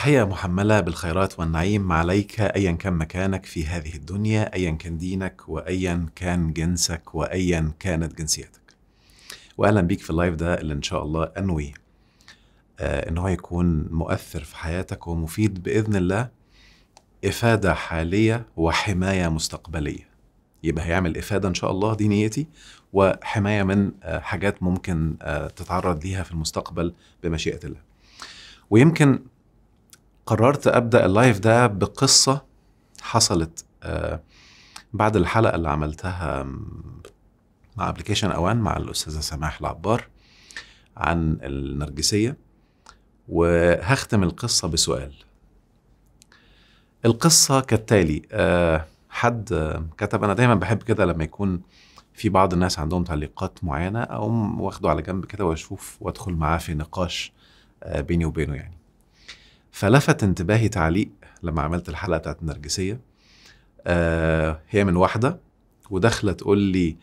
تحية محملة بالخيرات والنعيم عليك أيا كان مكانك في هذه الدنيا أيا كان دينك وأيا كان جنسك وأيا كانت جنسيتك وأهلا بيك في اللايف ده اللي إن شاء الله أنوي آه إن هو يكون مؤثر في حياتك ومفيد بإذن الله إفادة حالية وحماية مستقبلية يبقى هيعمل إفادة إن شاء الله دي نيتي وحماية من آه حاجات ممكن آه تتعرض ليها في المستقبل بمشيئة الله ويمكن قررت ابدا اللايف ده بقصه حصلت آه، بعد الحلقه اللي عملتها مع ابلكيشن اوان مع الاستاذه سماح العبار عن النرجسيه وهختم القصه بسؤال القصه كالتالي آه، حد آه، كتب انا دايما بحب كده لما يكون في بعض الناس عندهم تعليقات معينه اقوم واخده على جنب كده واشوف وادخل معاه في نقاش بيني وبينه يعني فلفت انتباهي تعليق لما عملت الحلقه بتاعت النرجسيه آه هي من واحده وداخله تقول لي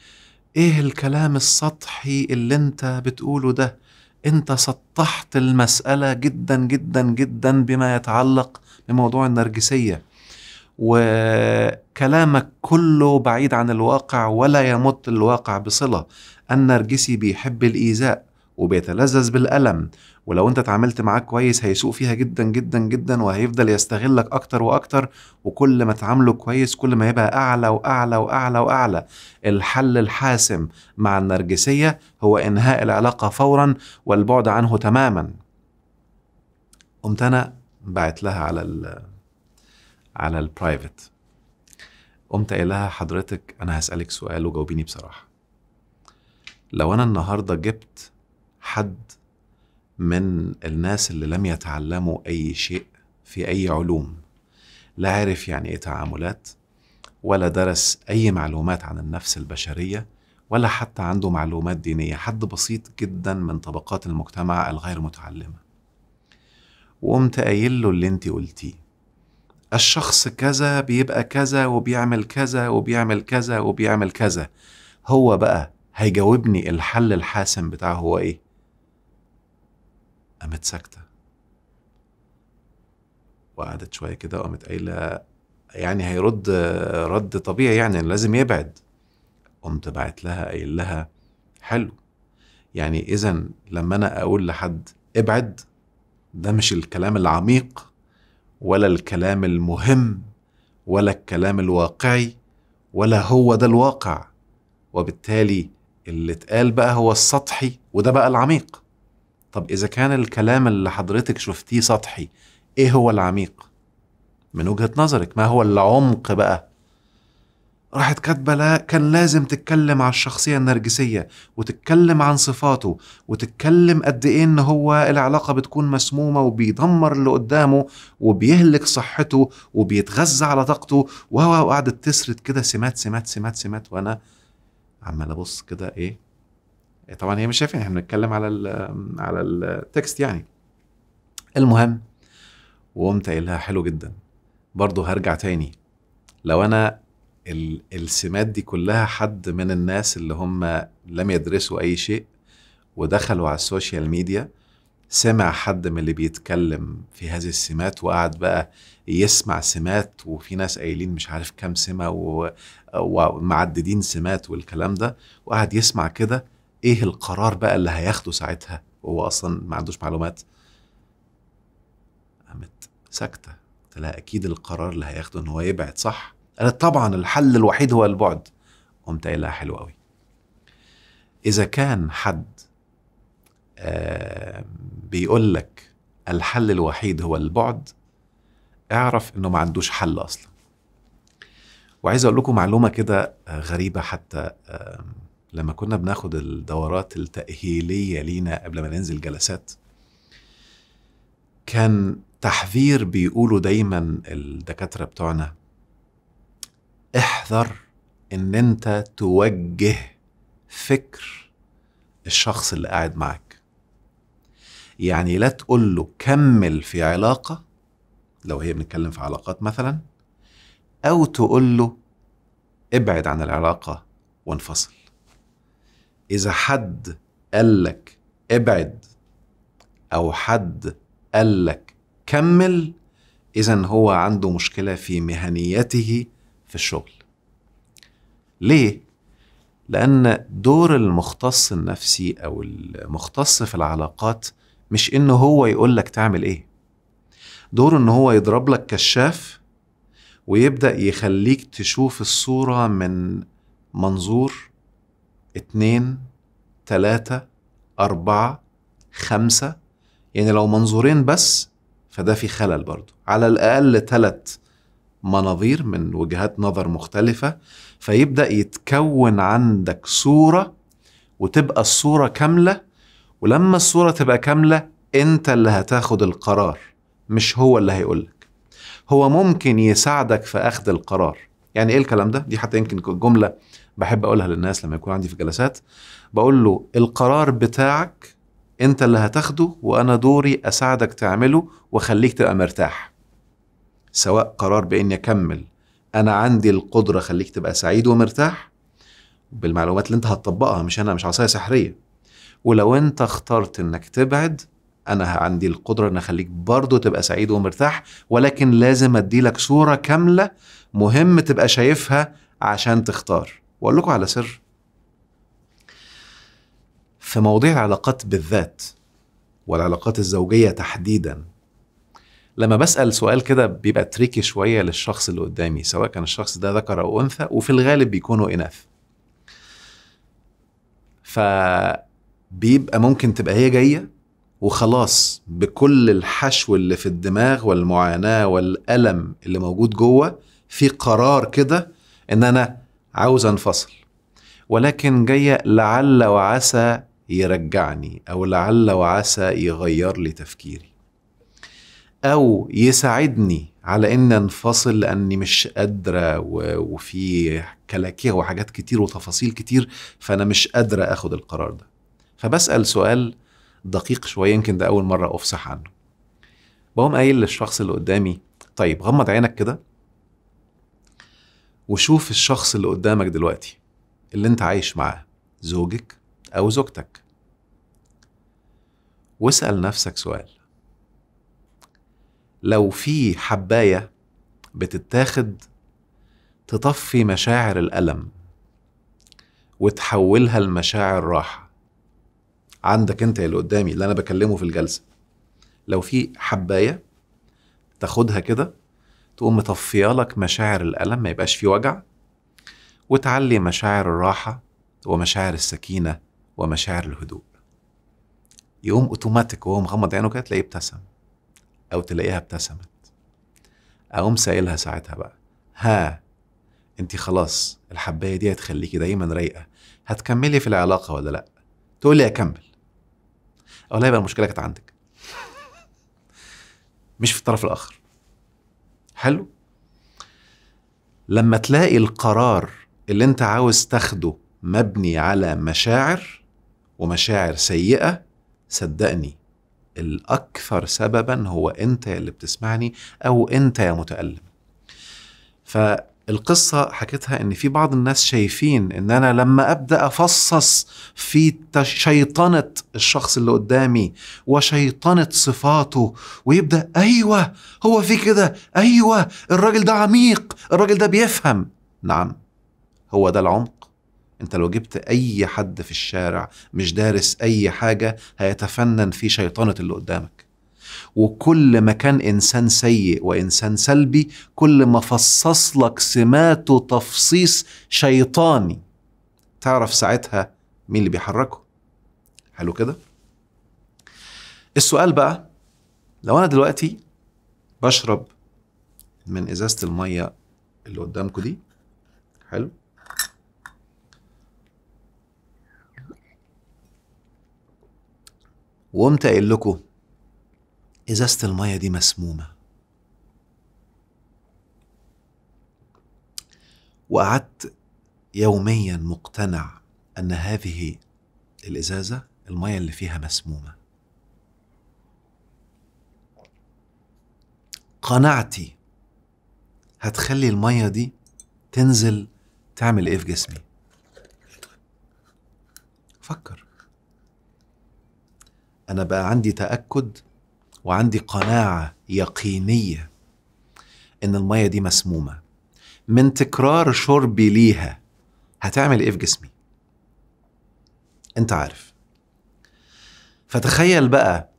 ايه الكلام السطحي اللي انت بتقوله ده انت سطحت المساله جدا جدا جدا بما يتعلق بموضوع النرجسيه وكلامك كله بعيد عن الواقع ولا يمت الواقع بصله النرجسي بيحب الايذاء وبيتلذذ بالالم ولو انت اتعاملت معاه كويس هيسوق فيها جدا جدا جدا وهيفضل يستغلك اكتر واكتر وكل ما تعامله كويس كل ما يبقى اعلى واعلى واعلى واعلى الحل الحاسم مع النرجسيه هو انهاء العلاقه فورا والبعد عنه تماما قمت انا بعت لها على ال على البرايفت قمت قايل لها حضرتك انا هسالك سؤال وجاوبيني بصراحه لو انا النهارده جبت حد من الناس اللي لم يتعلموا أي شيء في أي علوم لا عرف يعني إيه تعاملات ولا درس أي معلومات عن النفس البشرية ولا حتى عنده معلومات دينية حد بسيط جدا من طبقات المجتمع الغير متعلمة وقمت قايل له اللي انت قلتيه الشخص كذا بيبقى كذا وبيعمل كذا وبيعمل كذا وبيعمل كذا هو بقى هيجاوبني الحل الحاسم بتاعه هو ايه قامت ساكتة وقعدت شوية كده وقامت قايلة يعني هيرد رد طبيعي يعني لازم يبعد قمت بعت لها قايل لها حلو يعني إذا لما أنا أقول لحد ابعد ده مش الكلام العميق ولا الكلام المهم ولا الكلام الواقعي ولا هو ده الواقع وبالتالي اللي اتقال بقى هو السطحي وده بقى العميق طب اذا كان الكلام اللي حضرتك شفتيه سطحي ايه هو العميق من وجهه نظرك ما هو العمق بقى راحت كاتبه لا كان لازم تتكلم على الشخصيه النرجسيه وتتكلم عن صفاته وتتكلم قد ايه ان هو العلاقه بتكون مسمومه وبيدمر اللي قدامه وبيهلك صحته وبيتغذى على طاقته وهو قعدت تسرد كده سمات سمات سمات سمات وانا عمال ابص كده ايه طبعا هي مش شايفين احنا بنتكلم على ال على التكست يعني المهم وقمت قايلها حلو جدا برضه هرجع تاني لو انا السمات دي كلها حد من الناس اللي هم لم يدرسوا اي شيء ودخلوا على السوشيال ميديا سمع حد من اللي بيتكلم في هذه السمات وقعد بقى يسمع سمات وفي ناس قايلين مش عارف كام سمه ومعددين سمات والكلام ده وقعد يسمع كده ايه القرار بقى اللي هياخده ساعتها وهو اصلا ما عندوش معلومات قامت ساكته قلت لها اكيد القرار اللي هياخده ان هو يبعد صح قالت طبعا الحل الوحيد هو البعد قمت قايلها حلو قوي اذا كان حد آه بيقول لك الحل الوحيد هو البعد اعرف انه ما عندوش حل اصلا وعايز اقول لكم معلومه كده غريبه حتى آه لما كنا بناخد الدورات التأهيلية لينا قبل ما ننزل جلسات كان تحذير بيقولوا دايما الدكاترة بتوعنا احذر ان انت توجه فكر الشخص اللي قاعد معك يعني لا تقول له كمل في علاقة لو هي بنتكلم في علاقات مثلا أو تقول له ابعد عن العلاقة وانفصل اذا حد قال لك ابعد او حد قال لك كمل اذا هو عنده مشكله في مهنيته في الشغل ليه لان دور المختص النفسي او المختص في العلاقات مش ان هو يقول لك تعمل ايه دور ان هو يضرب لك كشاف ويبدا يخليك تشوف الصوره من منظور اتنين تلاتة أربعة خمسة يعني لو منظورين بس فده في خلل برضو على الأقل تلات مناظير من وجهات نظر مختلفة فيبدأ يتكون عندك صورة وتبقى الصورة كاملة ولما الصورة تبقى كاملة أنت اللي هتاخد القرار مش هو اللي هيقولك هو ممكن يساعدك في أخذ القرار يعني إيه الكلام ده؟ دي حتى يمكن جملة بحب اقولها للناس لما يكون عندي في جلسات بقول له القرار بتاعك انت اللي هتاخده وانا دوري اساعدك تعمله واخليك تبقى مرتاح سواء قرار باني اكمل انا عندي القدره اخليك تبقى سعيد ومرتاح بالمعلومات اللي انت هتطبقها مش انا مش عصايه سحريه ولو انت اخترت انك تبعد انا عندي القدره ان اخليك برضه تبقى سعيد ومرتاح ولكن لازم اديلك صوره كامله مهم تبقى شايفها عشان تختار واقول لكم على سر في مواضيع العلاقات بالذات والعلاقات الزوجيه تحديدا لما بسال سؤال كده بيبقى تريكي شويه للشخص اللي قدامي سواء كان الشخص ده ذكر او انثى وفي الغالب بيكونوا اناث فبيبقى ممكن تبقى هي جايه وخلاص بكل الحشو اللي في الدماغ والمعاناه والالم اللي موجود جوه في قرار كده ان انا عاوز انفصل ولكن جاية لعل وعسى يرجعني أو لعل وعسى يغير لي تفكيري أو يساعدني على إن أنفصل لأني مش قادرة وفي كلاكيه وحاجات كتير وتفاصيل كتير فأنا مش قادرة أخد القرار ده فبسأل سؤال دقيق شوية يمكن ده أول مرة أفصح عنه بقوم قايل للشخص اللي قدامي طيب غمض عينك كده وشوف الشخص اللي قدامك دلوقتي اللي انت عايش معاه زوجك او زوجتك واسال نفسك سؤال لو في حبايه بتتاخد تطفي مشاعر الالم وتحولها لمشاعر راحه عندك انت اللي قدامي اللي انا بكلمه في الجلسه لو في حبايه تاخدها كده تقوم مطفيالك مشاعر الألم ما يبقاش فيه وجع وتعلي مشاعر الراحة ومشاعر السكينة ومشاعر الهدوء يقوم اوتوماتيك وهو مغمض عينه كده تلاقيه ابتسم او تلاقيها ابتسمت اقوم سائلها ساعتها بقى ها انت خلاص الحبايه دي هتخليكي دايما رايقه هتكملي في العلاقه ولا لا تقولي اكمل او لا يبقى المشكله كانت عندك مش في الطرف الاخر حلو لما تلاقي القرار اللي انت عاوز تاخده مبني على مشاعر ومشاعر سيئه صدقني الاكثر سببا هو انت اللي بتسمعني او انت يا متالم ف القصة حكيتها ان في بعض الناس شايفين ان انا لما ابدأ افصص في شيطنة الشخص اللي قدامي وشيطنة صفاته ويبدأ ايوه هو في كده ايوه الراجل ده عميق الراجل ده بيفهم نعم هو ده العمق انت لو جبت اي حد في الشارع مش دارس اي حاجة هيتفنن في شيطنة اللي قدامك وكل ما كان انسان سيء وانسان سلبي كل ما فصص لك سماته تفصيص شيطاني تعرف ساعتها مين اللي بيحركه حلو كده السؤال بقى لو انا دلوقتي بشرب من ازازه الميه اللي قدامكم دي حلو وقمت قايل لكم ازازه الميه دي مسمومه وقعدت يوميا مقتنع ان هذه الازازه الميه اللي فيها مسمومه قناعتي هتخلي الميه دي تنزل تعمل ايه في جسمي فكر انا بقى عندي تاكد وعندي قناعه يقينيه ان الميه دي مسمومه من تكرار شربي ليها هتعمل ايه في جسمي انت عارف فتخيل بقى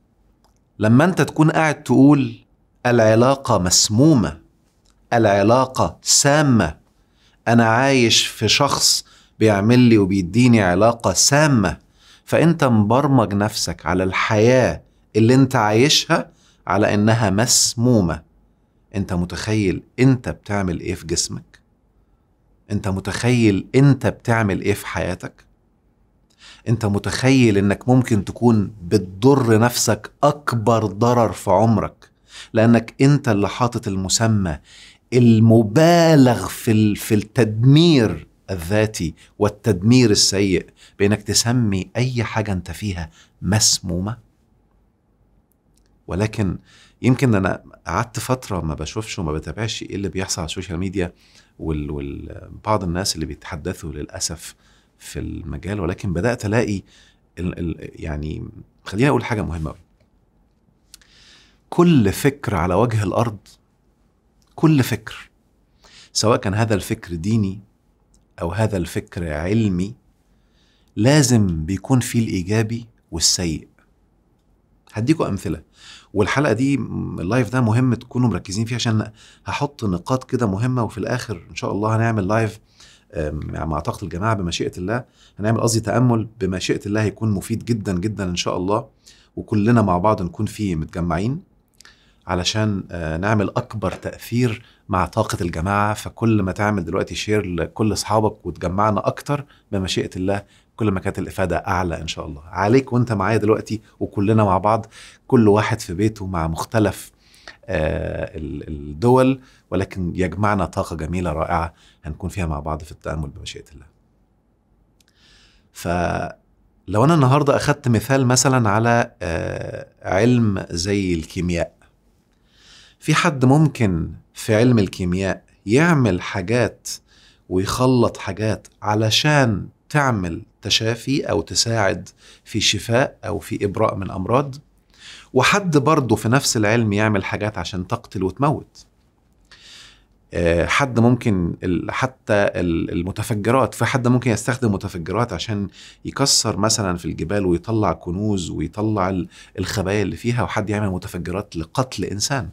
لما انت تكون قاعد تقول العلاقه مسمومه العلاقه سامه انا عايش في شخص بيعمل لي وبيديني علاقه سامه فانت مبرمج نفسك على الحياه اللي انت عايشها على انها مسمومه انت متخيل انت بتعمل ايه في جسمك انت متخيل انت بتعمل ايه في حياتك انت متخيل انك ممكن تكون بتضر نفسك اكبر ضرر في عمرك لانك انت اللي حاطط المسمى المبالغ في في التدمير الذاتي والتدمير السيء بانك تسمي اي حاجه انت فيها مسمومه ولكن يمكن انا قعدت فتره ما بشوفش وما بتابعش ايه اللي بيحصل على السوشيال ميديا وال... وال... بعض الناس اللي بيتحدثوا للاسف في المجال ولكن بدات الاقي ال... ال... يعني خليني اقول حاجه مهمه قوي كل فكر على وجه الارض كل فكر سواء كان هذا الفكر ديني او هذا الفكر علمي لازم بيكون فيه الايجابي والسيء هديكوا امثله والحلقه دي اللايف ده مهم تكونوا مركزين فيه عشان هحط نقاط كده مهمه وفي الاخر ان شاء الله هنعمل لايف مع طاقه الجماعه بمشيئه الله هنعمل قصدي تامل بمشيئه الله هيكون مفيد جدا جدا ان شاء الله وكلنا مع بعض نكون فيه متجمعين علشان آه، نعمل اكبر تاثير مع طاقه الجماعه فكل ما تعمل دلوقتي شير لكل اصحابك وتجمعنا اكتر بمشيئه الله كل ما كانت الافاده اعلى ان شاء الله عليك وانت معايا دلوقتي وكلنا مع بعض كل واحد في بيته مع مختلف آه، الدول ولكن يجمعنا طاقه جميله رائعه هنكون فيها مع بعض في التامل بمشيئه الله فلو انا النهارده اخدت مثال مثلا على آه، علم زي الكيمياء في حد ممكن في علم الكيمياء يعمل حاجات ويخلط حاجات علشان تعمل تشافي أو تساعد في شفاء أو في إبراء من أمراض وحد برضه في نفس العلم يعمل حاجات عشان تقتل وتموت آه، حد ممكن حتى المتفجرات في حد ممكن يستخدم متفجرات عشان يكسر مثلا في الجبال ويطلع كنوز ويطلع الخبايا اللي فيها وحد يعمل متفجرات لقتل انسان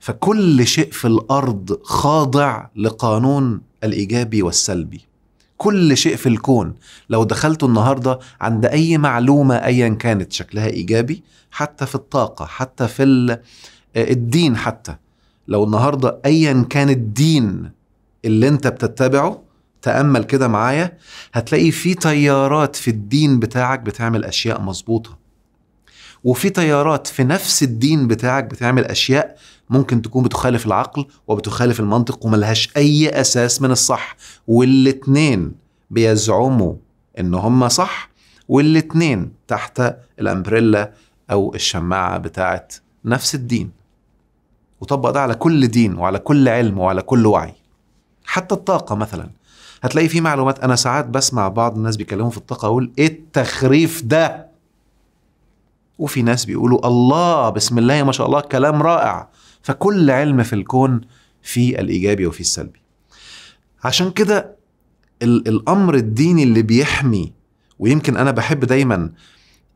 فكل شيء في الارض خاضع لقانون الايجابي والسلبي كل شيء في الكون لو دخلت النهارده عند اي معلومه ايا كانت شكلها ايجابي حتى في الطاقه حتى في آه، الدين حتى لو النهارده ايا كان الدين اللي انت بتتبعه تامل كده معايا هتلاقي في تيارات في الدين بتاعك بتعمل اشياء مظبوطه وفي تيارات في نفس الدين بتاعك بتعمل اشياء ممكن تكون بتخالف العقل وبتخالف المنطق وملهاش أي أساس من الصح والاتنين بيزعموا إن هم صح والاتنين تحت الأمبريلا أو الشماعة بتاعة نفس الدين وطبق ده على كل دين وعلى كل علم وعلى كل وعي حتى الطاقة مثلا هتلاقي في معلومات أنا ساعات بسمع بعض الناس بيكلموا في الطاقة أقول إيه التخريف ده وفي ناس بيقولوا الله بسم الله ما شاء الله كلام رائع فكل علم في الكون فيه الايجابي وفيه السلبي عشان كده الامر الديني اللي بيحمي ويمكن انا بحب دايما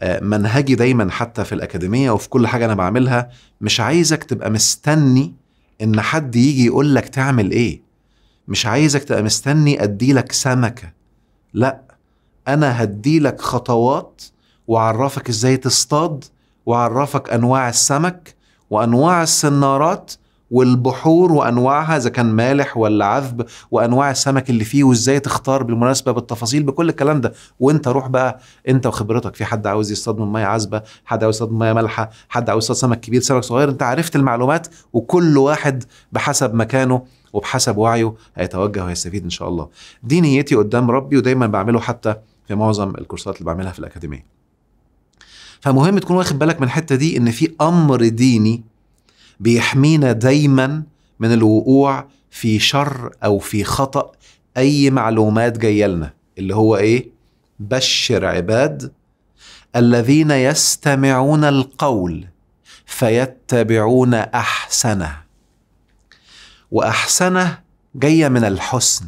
آه، منهجي دايما حتى في الاكاديميه وفي كل حاجه انا بعملها مش عايزك تبقى مستني ان حد يجي يقول لك تعمل ايه مش عايزك تبقى مستني اديلك سمكه لا انا هديلك خطوات واعرفك ازاي تصطاد واعرفك انواع السمك وانواع السنارات والبحور وانواعها اذا كان مالح ولا عذب وانواع السمك اللي فيه وازاي تختار بالمناسبه بالتفاصيل بكل الكلام ده وانت روح بقى انت وخبرتك في حد عاوز يصطاد من ميه عذبه حد عاوز يصطاد من ميه مالحه حد عاوز يصطاد سمك كبير سمك صغير انت عرفت المعلومات وكل واحد بحسب مكانه وبحسب وعيه هيتوجه ويستفيد ان شاء الله دي نيتي قدام ربي ودايما بعمله حتى في معظم الكورسات اللي بعملها في الاكاديميه فمهم تكون واخد بالك من الحته دي ان في امر ديني بيحمينا دايما من الوقوع في شر او في خطا اي معلومات جايه لنا اللي هو ايه بشر عباد الذين يستمعون القول فيتبعون احسنه واحسنه جايه من الحسن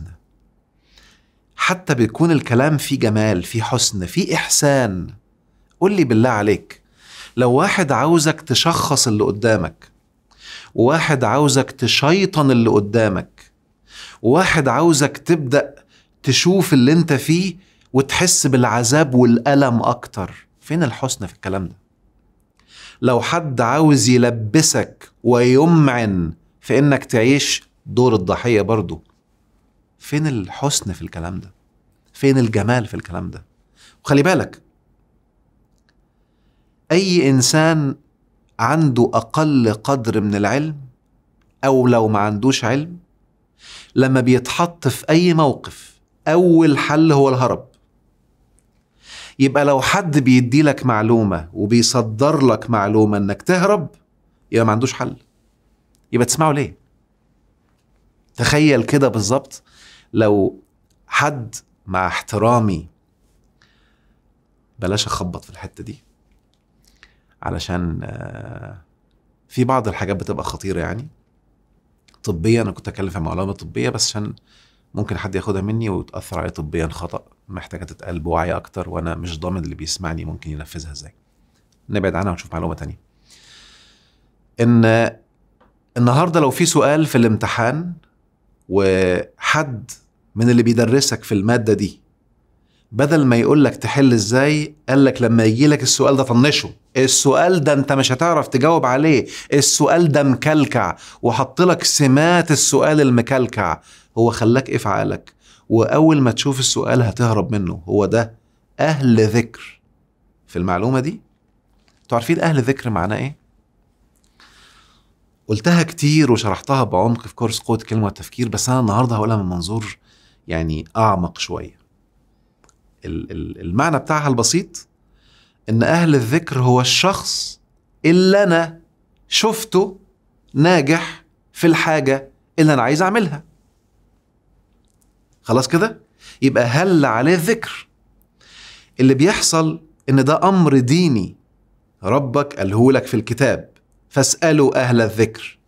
حتى بيكون الكلام فيه جمال فيه حسن فيه احسان قول لي بالله عليك لو واحد عاوزك تشخص اللي قدامك وواحد عاوزك تشيطن اللي قدامك وواحد عاوزك تبدأ تشوف اللي انت فيه وتحس بالعذاب والألم أكتر فين الحسن في الكلام ده لو حد عاوز يلبسك ويمعن في انك تعيش دور الضحية برضه فين الحسن في الكلام ده فين الجمال في الكلام ده وخلي بالك اي انسان عنده اقل قدر من العلم او لو ما عندوش علم لما بيتحط في اي موقف اول حل هو الهرب يبقى لو حد بيدي لك معلومه وبيصدر لك معلومه انك تهرب يبقى ما عندوش حل يبقى تسمعه ليه تخيل كده بالظبط لو حد مع احترامي بلاش اخبط في الحته دي علشان آه، في بعض الحاجات بتبقى خطيره يعني طبيا انا كنت اتكلم في معلومه طبيه بس عشان ممكن حد ياخدها مني وتاثر عليه طبيا خطا محتاجه تتقال بوعي اكتر وانا مش ضامن اللي بيسمعني ممكن ينفذها ازاي نبعد عنها ونشوف معلومه تانية ان النهارده لو في سؤال في الامتحان وحد من اللي بيدرسك في الماده دي بدل ما يقول لك تحل ازاي قال لك لما يجي لك السؤال ده طنشه السؤال ده انت مش هتعرف تجاوب عليه السؤال ده مكلكع وحط لك سمات السؤال المكلكع هو خلاك ايه في عقلك واول ما تشوف السؤال هتهرب منه هو ده اهل ذكر في المعلومه دي انتوا عارفين اهل ذكر معناه ايه قلتها كتير وشرحتها بعمق في كورس قوه كلمه والتفكير بس انا النهارده هقولها من منظور يعني اعمق شويه المعنى بتاعها البسيط ان اهل الذكر هو الشخص اللي انا شفته ناجح في الحاجه اللي انا عايز اعملها خلاص كده يبقى هل عليه الذكر اللي بيحصل ان ده امر ديني ربك قاله لك في الكتاب فاسالوا اهل الذكر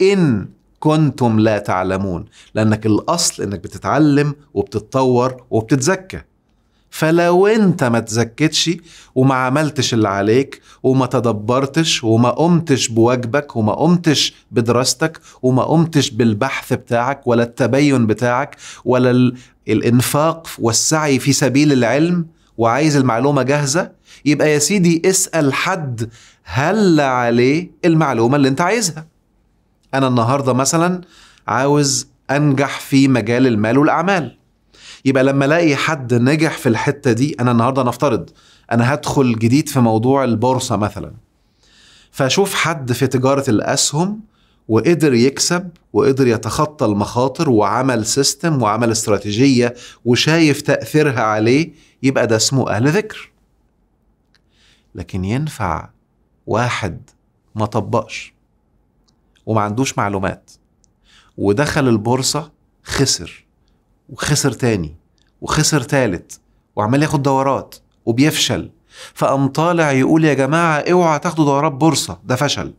ان كنتم لا تعلمون لانك الاصل انك بتتعلم وبتتطور وبتتزكى فلو انت ما تزكتش وما عملتش اللي عليك وما تدبرتش وما قمتش بواجبك وما قمتش بدراستك وما قمتش بالبحث بتاعك ولا التبين بتاعك ولا الانفاق والسعي في سبيل العلم وعايز المعلومة جاهزة يبقى يا سيدي اسأل حد هل عليه المعلومة اللي انت عايزها أنا النهاردة مثلا عاوز أنجح في مجال المال والأعمال يبقى لما الاقي حد نجح في الحته دي انا النهارده نفترض انا هدخل جديد في موضوع البورصه مثلا فاشوف حد في تجاره الاسهم وقدر يكسب وقدر يتخطى المخاطر وعمل سيستم وعمل استراتيجيه وشايف تاثيرها عليه يبقى ده اسمه اهل ذكر لكن ينفع واحد ما طبقش وما عندوش معلومات ودخل البورصه خسر وخسر تاني وخسر تالت وعمال ياخد دورات وبيفشل فقام طالع يقول يا جماعه اوعى تاخدوا دورات بورصه ده فشل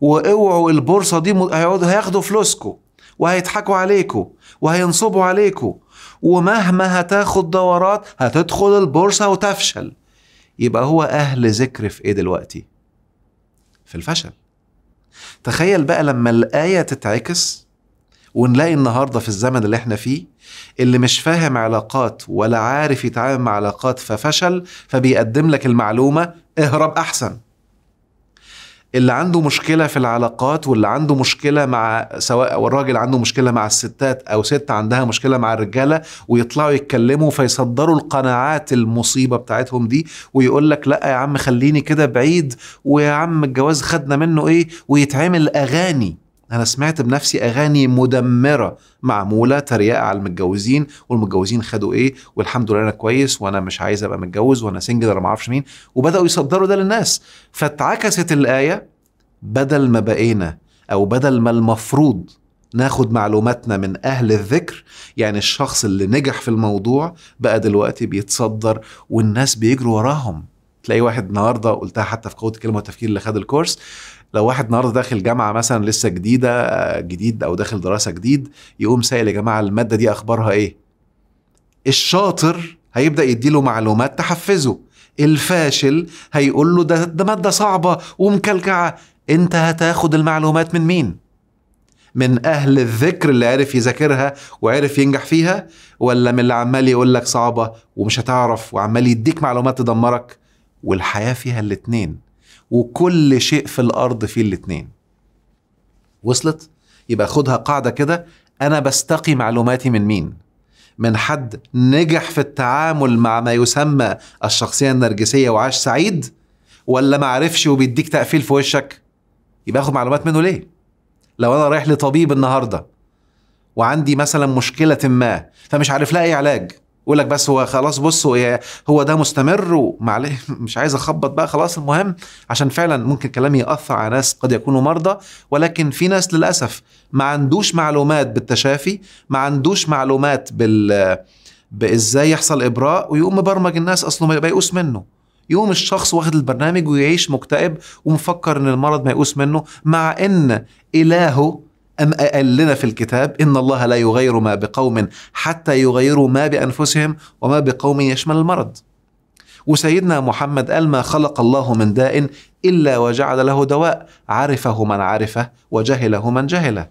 واوعوا البورصه دي هيقعدوا هياخدوا فلوسكم وهيضحكوا عليكم وهينصبوا عليكم ومهما هتاخد دورات هتدخل البورصه وتفشل يبقى هو اهل ذكر في ايه دلوقتي في الفشل تخيل بقى لما الايه تتعكس ونلاقي النهارده في الزمن اللي احنا فيه اللي مش فاهم علاقات ولا عارف يتعامل مع علاقات ففشل فبيقدم لك المعلومه اهرب احسن اللي عنده مشكلة في العلاقات واللي عنده مشكلة مع سواء الراجل عنده مشكلة مع الستات أو ست عندها مشكلة مع الرجالة ويطلعوا يتكلموا فيصدروا القناعات المصيبة بتاعتهم دي ويقول لك لا يا عم خليني كده بعيد ويا عم الجواز خدنا منه إيه ويتعمل أغاني انا سمعت بنفسي اغاني مدمره معموله تريقه على المتجوزين والمتجوزين خدوا ايه والحمد لله انا كويس وانا مش عايز ابقى متجوز وانا سنجل انا ما اعرفش مين وبداوا يصدروا ده للناس فاتعكست الايه بدل ما بقينا او بدل ما المفروض ناخد معلوماتنا من اهل الذكر يعني الشخص اللي نجح في الموضوع بقى دلوقتي بيتصدر والناس بيجروا وراهم تلاقي واحد النهارده قلتها حتى في قوه الكلمه والتفكير اللي خد الكورس لو واحد النهارده داخل جامعه مثلا لسه جديده جديد او داخل دراسه جديد يقوم سائل يا جماعه الماده دي اخبارها ايه؟ الشاطر هيبدا يديله معلومات تحفزه الفاشل هيقول له ده, ده ماده صعبه ومكلكعه انت هتاخد المعلومات من مين؟ من اهل الذكر اللي عرف يذاكرها وعرف ينجح فيها ولا من اللي عمال يقول لك صعبه ومش هتعرف وعمال يديك معلومات تدمرك والحياه فيها الاتنين وكل شيء في الارض فيه الاثنين وصلت يبقى خدها قاعده كده انا بستقي معلوماتي من مين من حد نجح في التعامل مع ما يسمى الشخصيه النرجسيه وعاش سعيد ولا ما عرفش وبيديك تقفيل في وشك يبقى اخد معلومات منه ليه لو انا رايح لطبيب النهارده وعندي مثلا مشكله ما فمش عارف لها اي علاج يقول لك بس هو خلاص بص هو ده مستمر ومعلش مش عايز اخبط بقى خلاص المهم عشان فعلا ممكن كلامي ياثر على ناس قد يكونوا مرضى ولكن في ناس للاسف ما عندوش معلومات بالتشافي ما عندوش معلومات بال بازاي يحصل ابراء ويقوم مبرمج الناس اصله ما منه يقوم الشخص واخد البرنامج ويعيش مكتئب ومفكر ان المرض ما يقوس منه مع ان الهه أم أقل لنا في الكتاب إن الله لا يغير ما بقوم حتى يغيروا ما بأنفسهم وما بقوم يشمل المرض وسيدنا محمد قال ما خلق الله من داء إلا وجعل له دواء عرفه من عرفه وجهله من جهله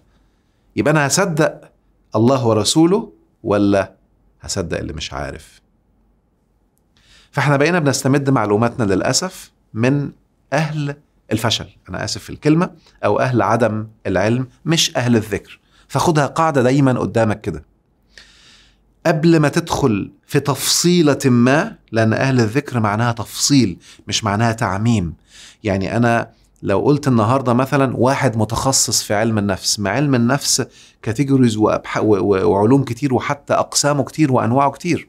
يبقى أنا هصدق الله ورسوله ولا هصدق اللي مش عارف فاحنا بقينا بنستمد معلوماتنا للأسف من أهل الفشل انا اسف في الكلمه او اهل عدم العلم مش اهل الذكر فخدها قاعده دايما قدامك كده قبل ما تدخل في تفصيله ما لان اهل الذكر معناها تفصيل مش معناها تعميم يعني انا لو قلت النهارده مثلا واحد متخصص في علم النفس مع علم النفس كاتيجوريز وعلوم كتير وحتى اقسامه كتير وانواعه كتير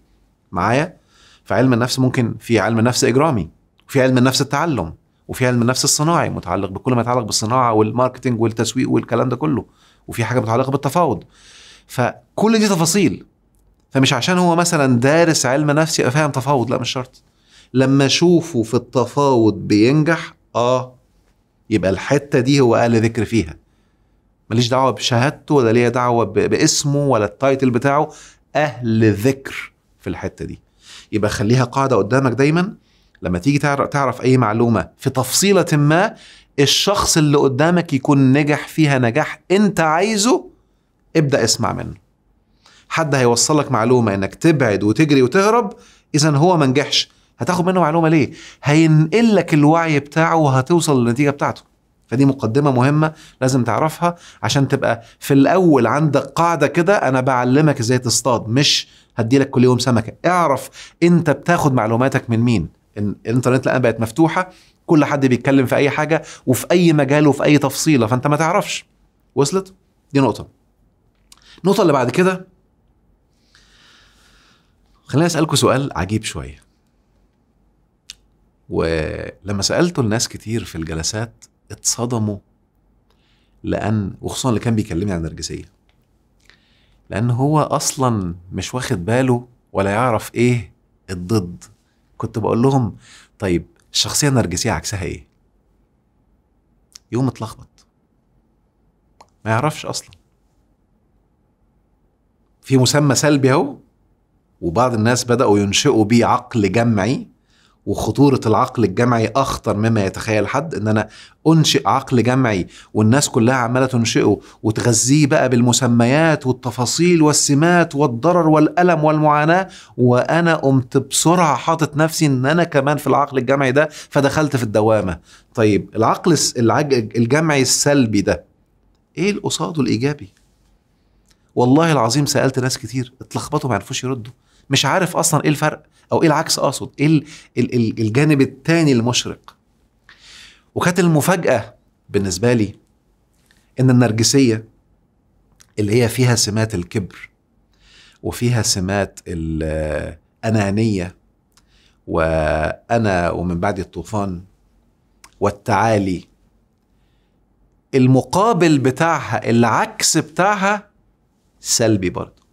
معايا فعلم النفس ممكن في علم النفس اجرامي في علم النفس التعلم وفي علم النفس الصناعي متعلق بكل ما يتعلق بالصناعه والماركتنج والتسويق والكلام ده كله وفي حاجه متعلقه بالتفاوض فكل دي تفاصيل فمش عشان هو مثلا دارس علم نفس يبقى فاهم تفاوض لا مش شرط لما اشوفه في التفاوض بينجح اه يبقى الحته دي هو اهل ذكر فيها ماليش دعوه بشهادته ولا ليها دعوه باسمه ولا التايتل بتاعه اهل ذكر في الحته دي يبقى خليها قاعده قدامك دايما لما تيجي تعرف اي معلومه في تفصيله ما الشخص اللي قدامك يكون نجح فيها نجاح انت عايزه ابدا اسمع منه حد هيوصلك معلومه انك تبعد وتجري وتهرب اذا هو ما نجحش هتاخد منه معلومه ليه هينقل لك الوعي بتاعه وهتوصل للنتيجه بتاعته فدي مقدمه مهمه لازم تعرفها عشان تبقى في الاول عندك قاعده كده انا بعلمك ازاي تصطاد مش هدي لك كل يوم سمكه اعرف انت بتاخد معلوماتك من مين الانترنت الان بقت مفتوحه كل حد بيتكلم في اي حاجه وفي اي مجال وفي اي تفصيله فانت ما تعرفش وصلت دي نقطه النقطه اللي بعد كده خليني اسالكم سؤال عجيب شويه ولما سالته لناس كتير في الجلسات اتصدموا لان وخصوصا اللي كان بيكلمني عن النرجسيه لان هو اصلا مش واخد باله ولا يعرف ايه الضد كنت بقول لهم طيب الشخصيه النرجسيه عكسها ايه يقوم اتلخبط ما يعرفش اصلا في مسمى سلبي اهو وبعض الناس بداوا ينشئوا بيه عقل جمعي وخطورة العقل الجمعي أخطر مما يتخيل حد إن أنا أنشئ عقل جمعي والناس كلها عمالة تنشئه وتغذيه بقى بالمسميات والتفاصيل والسمات والضرر والألم والمعاناة وأنا قمت بسرعة حاطط نفسي إن أنا كمان في العقل الجمعي ده فدخلت في الدوامة طيب العقل الجمعي السلبي ده إيه القصاد الإيجابي؟ والله العظيم سألت ناس كتير اتلخبطوا ما يعرفوش يردوا مش عارف أصلا إيه الفرق او ايه العكس اقصد ايه الجانب الثاني المشرق وكانت المفاجاه بالنسبه لي ان النرجسيه اللي هي فيها سمات الكبر وفيها سمات الانانيه وانا ومن بعد الطوفان والتعالي المقابل بتاعها العكس بتاعها سلبي برضه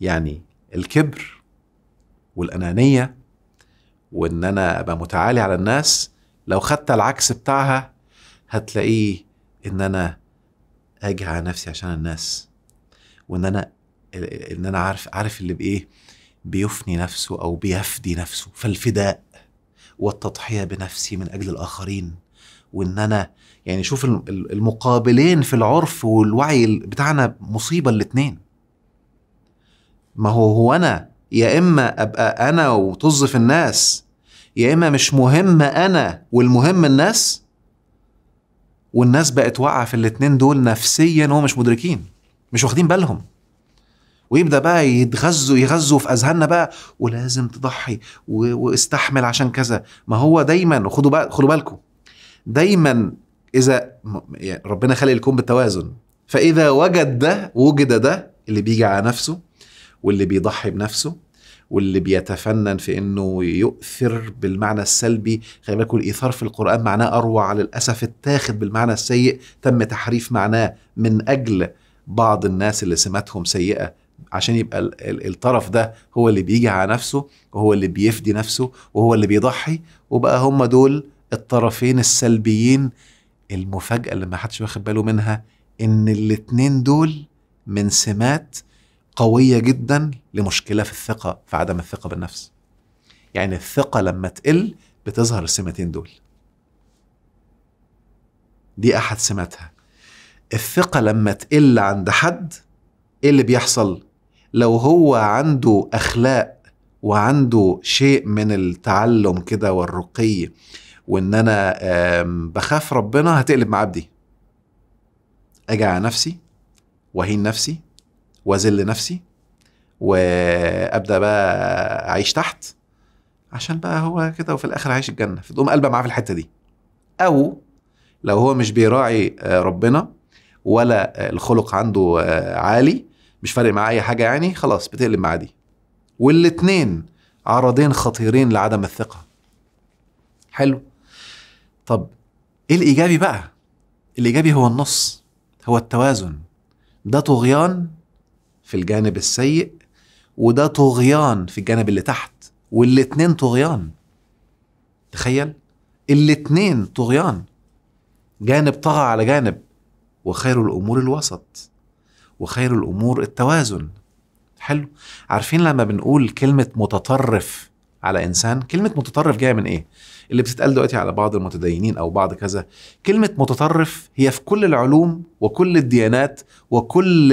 يعني الكبر والأنانية وإن أنا أبقى متعالي على الناس لو خدت العكس بتاعها هتلاقيه إن أنا أجي على نفسي عشان الناس وإن أنا إن أنا عارف عارف اللي بإيه بيفني نفسه أو بيفدي نفسه فالفداء والتضحية بنفسي من أجل الآخرين وإن أنا يعني شوف المقابلين في العرف والوعي بتاعنا مصيبة الاتنين ما هو هو انا يا اما ابقى انا وطز في الناس يا اما مش مهم انا والمهم الناس والناس بقت واقعه في الاتنين دول نفسيا وهم مش مدركين مش واخدين بالهم ويبدا بقى يتغذوا يغذوا في اذهاننا بقى ولازم تضحي واستحمل عشان كذا ما هو دايما خدوا بقى خدوا بالكم دايما اذا يعني ربنا خلق الكون بالتوازن فاذا وجد ده وجد ده اللي بيجي على نفسه واللي بيضحي بنفسه واللي بيتفنن في انه يؤثر بالمعنى السلبي خلي بالك الايثار في القران معناه اروع للاسف اتاخد بالمعنى السيء تم تحريف معناه من اجل بعض الناس اللي سماتهم سيئه عشان يبقى الطرف ده هو اللي بيجي على نفسه وهو اللي بيفدي نفسه وهو اللي بيضحي وبقى هم دول الطرفين السلبيين المفاجأة اللي ما حدش واخد باله منها إن الاتنين دول من سمات قويه جدا لمشكله في الثقه في عدم الثقه بالنفس يعني الثقه لما تقل بتظهر السمتين دول دي احد سماتها الثقه لما تقل عند حد ايه اللي بيحصل لو هو عنده اخلاق وعنده شيء من التعلم كده والرقي وان انا بخاف ربنا هتقلب معاه بدي اجي على نفسي واهين نفسي واذل نفسي وابدا بقى اعيش تحت عشان بقى هو كده وفي الاخر هيعيش الجنه فتقوم قلبه معاه في الحته دي او لو هو مش بيراعي ربنا ولا الخلق عنده عالي مش فارق معاه اي حاجه يعني خلاص بتقلب معاه دي والاتنين عرضين خطيرين لعدم الثقه حلو طب ايه الايجابي بقى الايجابي هو النص هو التوازن ده طغيان في الجانب السيء وده طغيان في الجانب اللي تحت والاتنين طغيان تخيل الاتنين طغيان جانب طغى على جانب وخير الامور الوسط وخير الامور التوازن حلو عارفين لما بنقول كلمه متطرف على انسان كلمه متطرف جايه من ايه اللي بتتقال دلوقتي على بعض المتدينين او بعض كذا كلمه متطرف هي في كل العلوم وكل الديانات وكل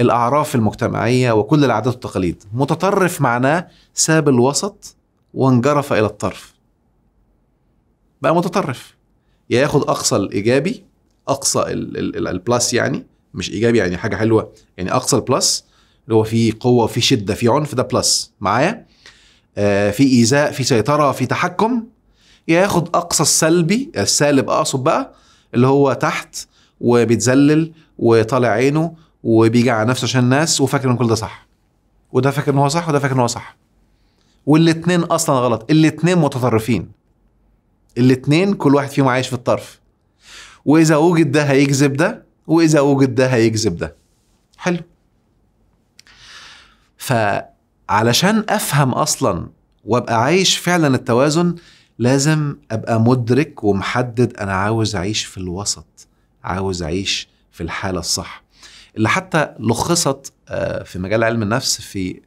الأعراف المجتمعية وكل العادات والتقاليد متطرف معناه ساب الوسط وانجرف إلى الطرف بقى متطرف يا ياخد أقصى الإيجابي أقصى البلس يعني مش إيجابي يعني حاجة حلوة يعني أقصى البلس اللي هو فيه قوة فيه شدة فيه عنف ده بلس معايا آه في إيذاء في سيطرة في تحكم يا ياخد أقصى السلبي السالب أقصد بقى اللي هو تحت وبيتذلل وطالع عينه وبيجي على نفسه عشان الناس وفاكر ان كل ده صح وده فاكر ان هو صح وده فاكر ان هو صح والاتنين اصلا غلط الاتنين متطرفين الاتنين كل واحد فيهم عايش في الطرف واذا وجد ده هيجذب ده واذا وجد ده هيجذب ده حلو فعلشان افهم اصلا وابقى عايش فعلا التوازن لازم ابقى مدرك ومحدد انا عاوز اعيش في الوسط عاوز اعيش في الحاله الصح اللي حتى لخصت آه، في مجال علم النفس في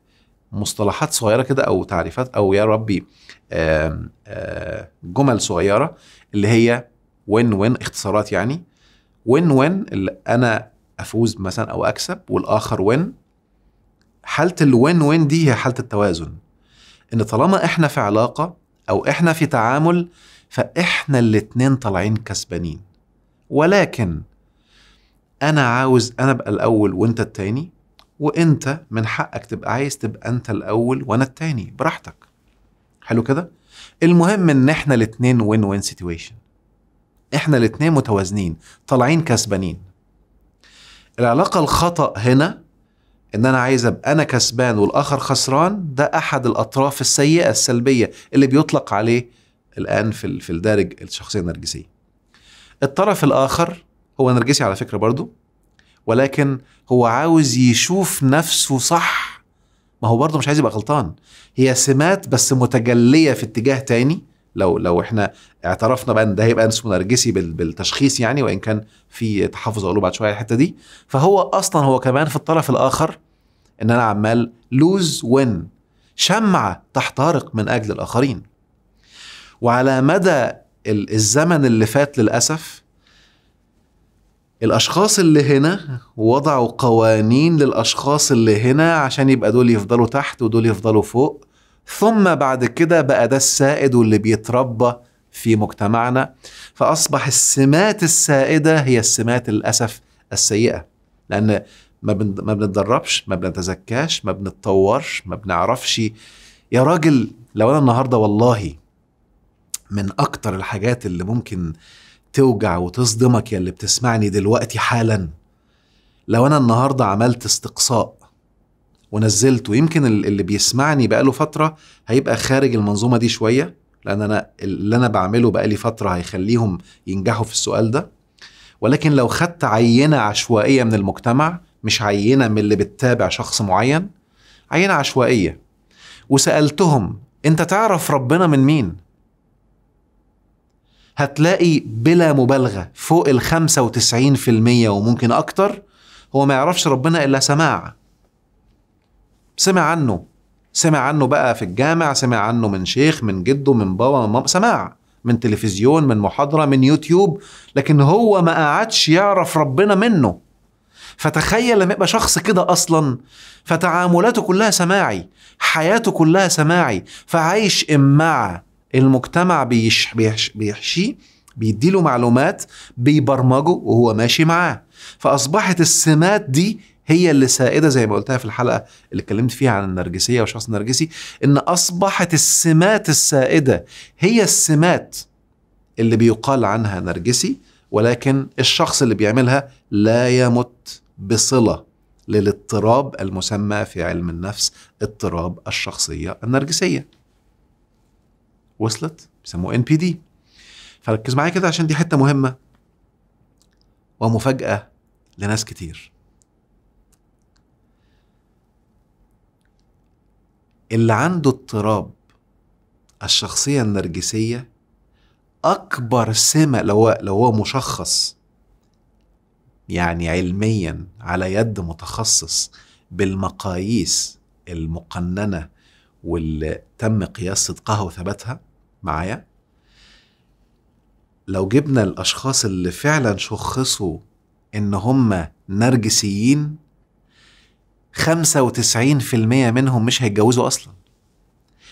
مصطلحات صغيرة كده أو تعريفات أو يا ربي آه، جمل صغيرة اللي هي وين وين اختصارات يعني وين وين اللي أنا أفوز مثلا أو أكسب والآخر وين حالة الوين وين دي هي حالة التوازن إن طالما إحنا في علاقة أو إحنا في تعامل فإحنا الاتنين طالعين كسبانين ولكن انا عاوز انا ابقى الاول وانت التاني وانت من حقك تبقى عايز تبقى انت الاول وانا التاني براحتك حلو كده المهم ان احنا الاتنين وين وين سيتويشن احنا الاتنين متوازنين طالعين كسبانين العلاقه الخطا هنا ان انا عايز ابقى انا كسبان والاخر خسران ده احد الاطراف السيئه السلبيه اللي بيطلق عليه الان في في الدارج الشخصيه النرجسيه الطرف الاخر هو نرجسي على فكره برضه ولكن هو عاوز يشوف نفسه صح ما هو برضه مش عايز يبقى غلطان هي سمات بس متجليه في اتجاه تاني لو لو احنا اعترفنا بقى ان ده هيبقى اسمه نرجسي بالتشخيص يعني وان كان في تحفظ اقوله بعد شويه الحته دي فهو اصلا هو كمان في الطرف الاخر ان انا عمال لوز وين شمعه تحترق من اجل الاخرين وعلى مدى الزمن اللي فات للاسف الاشخاص اللي هنا وضعوا قوانين للاشخاص اللي هنا عشان يبقى دول يفضلوا تحت ودول يفضلوا فوق ثم بعد كده بقى ده السائد واللي بيتربى في مجتمعنا فاصبح السمات السائده هي السمات للاسف السيئه لان ما ما بنتدربش ما بنتزكاش ما بنتطورش ما بنعرفش يا راجل لو انا النهارده والله من اكتر الحاجات اللي ممكن توجع وتصدمك يا اللي بتسمعني دلوقتي حالا لو أنا النهاردة عملت استقصاء ونزلته يمكن اللي بيسمعني بقاله فترة هيبقى خارج المنظومة دي شوية لأن أنا اللي أنا بعمله بقالي فترة هيخليهم ينجحوا في السؤال ده ولكن لو خدت عينة عشوائية من المجتمع مش عينة من اللي بتتابع شخص معين عينة عشوائية وسألتهم أنت تعرف ربنا من مين؟ هتلاقي بلا مبالغه فوق ال 95% وممكن اكتر هو ما يعرفش ربنا الا سماع سمع عنه سمع عنه بقى في الجامع سمع عنه من شيخ من جده من بابا من ماما سماع من تلفزيون من محاضره من يوتيوب لكن هو ما قعدش يعرف ربنا منه فتخيل لما يبقى شخص كده اصلا فتعاملاته كلها سماعي حياته كلها سماعي فعايش امعه المجتمع بيش بيحش بيحشيه بيديله معلومات بيبرمجه وهو ماشي معاه فاصبحت السمات دي هي اللي سائده زي ما قلتها في الحلقه اللي اتكلمت فيها عن النرجسيه والشخص النرجسي ان اصبحت السمات السائده هي السمات اللي بيقال عنها نرجسي ولكن الشخص اللي بيعملها لا يمت بصله للاضطراب المسمى في علم النفس اضطراب الشخصيه النرجسيه وصلت بيسموه ان بي دي فركز معايا كده عشان دي حته مهمه ومفاجاه لناس كتير اللي عنده اضطراب الشخصيه النرجسيه اكبر سمه لو هو لو هو مشخص يعني علميا على يد متخصص بالمقاييس المقننه واللي تم قياس صدقها وثباتها معايا لو جبنا الاشخاص اللي فعلا شخصوا ان هم نرجسيين 95% منهم مش هيتجوزوا اصلا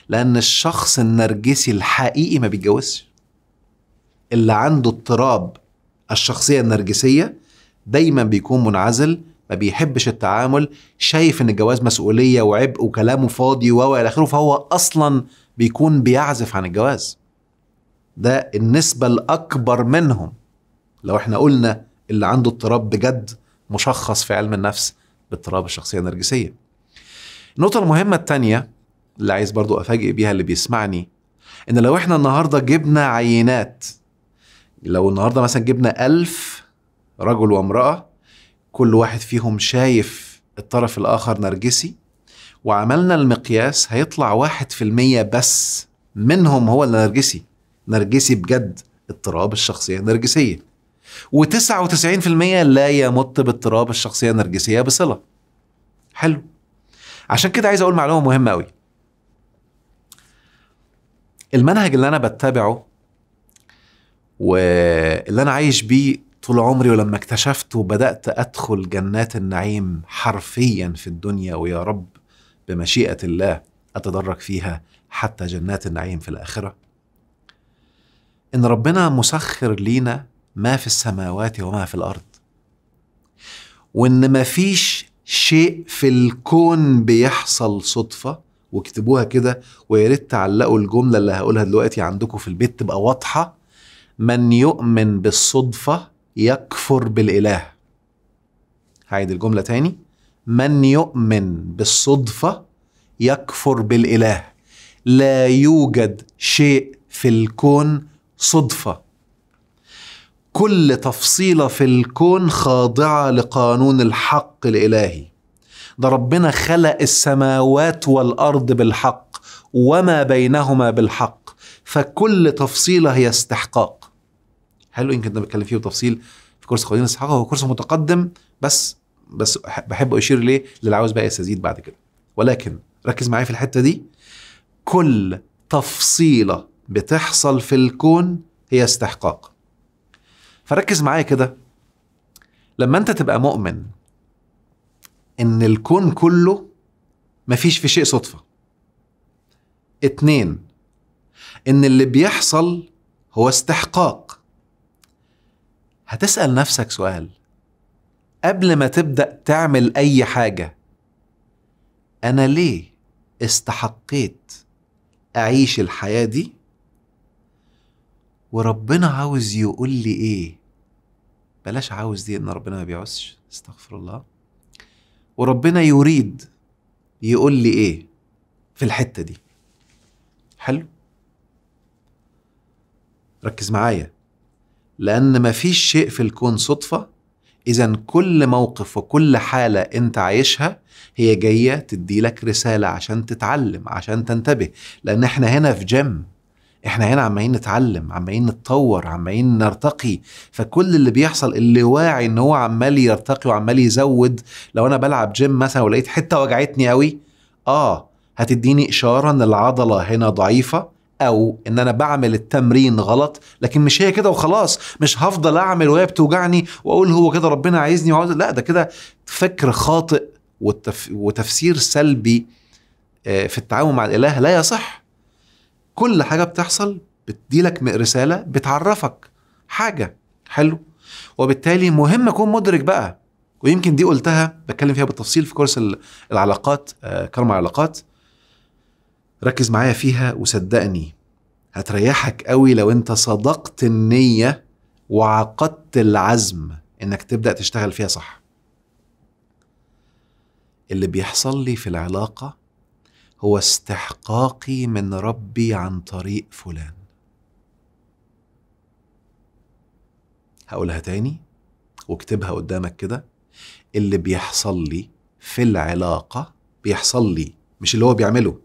لان الشخص النرجسي الحقيقي ما بيتجوزش اللي عنده اضطراب الشخصيه النرجسيه دايما بيكون منعزل ما بيحبش التعامل شايف ان الجواز مسؤوليه وعبء وكلامه فاضي و الى اخره فهو اصلا بيكون بيعزف عن الجواز ده النسبه الاكبر منهم لو احنا قلنا اللي عنده اضطراب بجد مشخص في علم النفس باضطراب الشخصيه النرجسيه النقطه المهمه الثانيه اللي عايز برضو افاجئ بيها اللي بيسمعني ان لو احنا النهارده جبنا عينات لو النهارده مثلا جبنا ألف رجل وامرأة كل واحد فيهم شايف الطرف الآخر نرجسي وعملنا المقياس هيطلع واحد في المية بس منهم هو اللي نرجسي نرجسي بجد اضطراب الشخصية النرجسية و99% لا يمت باضطراب الشخصية النرجسية بصلة حلو عشان كده عايز أقول معلومة مهمة أوي المنهج اللي أنا بتبعه واللي أنا عايش بيه طول عمري ولما اكتشفت وبدات ادخل جنات النعيم حرفيا في الدنيا ويا رب بمشيئه الله اتدرج فيها حتى جنات النعيم في الاخره ان ربنا مسخر لينا ما في السماوات وما في الارض وان مفيش شيء في الكون بيحصل صدفه واكتبوها كده ويا ريت تعلقوا الجمله اللي هقولها دلوقتي عندكم في البيت تبقى واضحه من يؤمن بالصدفه يكفر بالإله هعيد الجملة تاني من يؤمن بالصدفة يكفر بالإله لا يوجد شيء في الكون صدفة كل تفصيلة في الكون خاضعة لقانون الحق الإلهي ده ربنا خلق السماوات والأرض بالحق وما بينهما بالحق فكل تفصيلة هي استحقاق حلو يمكن ده بتكلم فيه بتفصيل في كورس قوانين الصحافه هو كورس متقدم بس بس بحب اشير ليه للي عاوز بقى يستزيد بعد كده ولكن ركز معايا في الحته دي كل تفصيله بتحصل في الكون هي استحقاق فركز معايا كده لما انت تبقى مؤمن ان الكون كله مفيش في شيء صدفه اتنين ان اللي بيحصل هو استحقاق هتسأل نفسك سؤال قبل ما تبدأ تعمل أي حاجة أنا ليه استحقيت أعيش الحياة دي؟ وربنا عاوز يقول لي إيه؟ بلاش عاوز دي إن ربنا ما بيعوزش استغفر الله وربنا يريد يقول لي إيه في الحتة دي حلو؟ ركز معايا لأن مفيش شيء في الكون صدفة إذا كل موقف وكل حالة أنت عايشها هي جاية تديلك رسالة عشان تتعلم عشان تنتبه لأن إحنا هنا في جيم احنا هنا عمالين نتعلم عمالين نتطور عمالين نرتقي فكل اللي بيحصل اللي واعي ان هو عمال يرتقي وعمال يزود لو انا بلعب جيم مثلا ولقيت حته وجعتني أوي اه هتديني اشاره ان العضله هنا ضعيفه او ان انا بعمل التمرين غلط لكن مش هي كده وخلاص مش هفضل اعمل وهي بتوجعني واقول هو كده ربنا عايزني وعاوز لا ده كده فكر خاطئ والتف... وتفسير سلبي آه، في التعامل مع الاله لا يصح كل حاجه بتحصل بتديلك رساله بتعرفك حاجه حلو وبالتالي مهم اكون مدرك بقى ويمكن دي قلتها بتكلم فيها بالتفصيل في كورس العلاقات آه، كرم العلاقات ركز معايا فيها وصدقني هتريحك قوي لو انت صدقت النية وعقدت العزم انك تبدأ تشتغل فيها صح اللي بيحصل لي في العلاقة هو استحقاقي من ربي عن طريق فلان هقولها تاني واكتبها قدامك كده اللي بيحصل لي في العلاقة بيحصل لي مش اللي هو بيعمله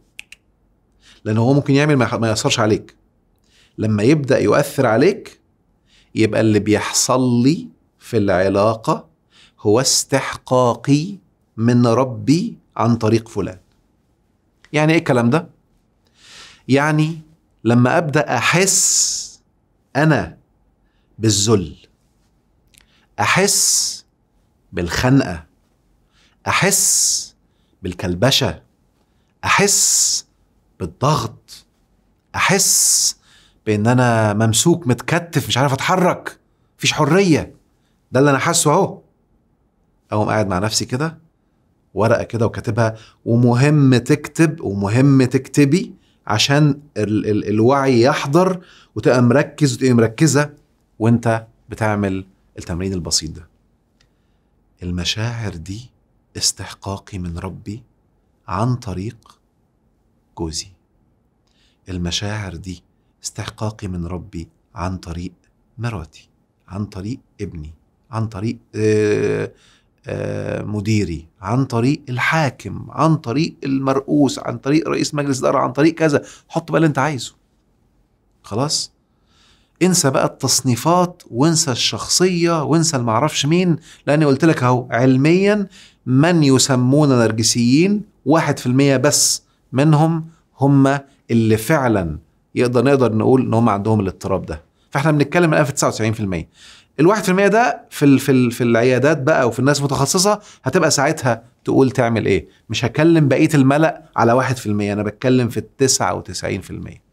لان هو ممكن يعمل ما ياثرش عليك لما يبدا يؤثر عليك يبقى اللي بيحصل لي في العلاقه هو استحقاقي من ربي عن طريق فلان يعني ايه الكلام ده يعني لما ابدا احس انا بالذل احس بالخنقه احس بالكلبشه احس بالضغط احس بان انا ممسوك متكتف مش عارف اتحرك مفيش حريه ده اللي انا حاسه اهو اقوم قاعد مع نفسي كده ورقه كده وكاتبها ومهم تكتب ومهم تكتبي عشان ال ال الوعي يحضر وتبقى مركز وتبقى مركزه وانت بتعمل التمرين البسيط ده المشاعر دي استحقاقي من ربي عن طريق جوزي المشاعر دي استحقاقي من ربي عن طريق مراتي عن طريق ابني عن طريق آآ آه، آآ آه، مديري عن طريق الحاكم عن طريق المرؤوس عن طريق رئيس مجلس الاداره عن طريق كذا حط بقى اللي انت عايزه خلاص انسى بقى التصنيفات وانسى الشخصيه وانسى المعرفش مين لاني قلت لك اهو علميا من يسمون نرجسيين واحد في المية بس منهم هم اللي فعلا يقدر نقدر نقول ان هم عندهم الاضطراب ده فاحنا بنتكلم الان في 99% الواحد في المية ده في الـ في, الـ في العيادات بقى وفي الناس المتخصصة هتبقى ساعتها تقول تعمل ايه مش هكلم بقية الملأ على واحد في المية انا بتكلم في التسعة وتسعين في المية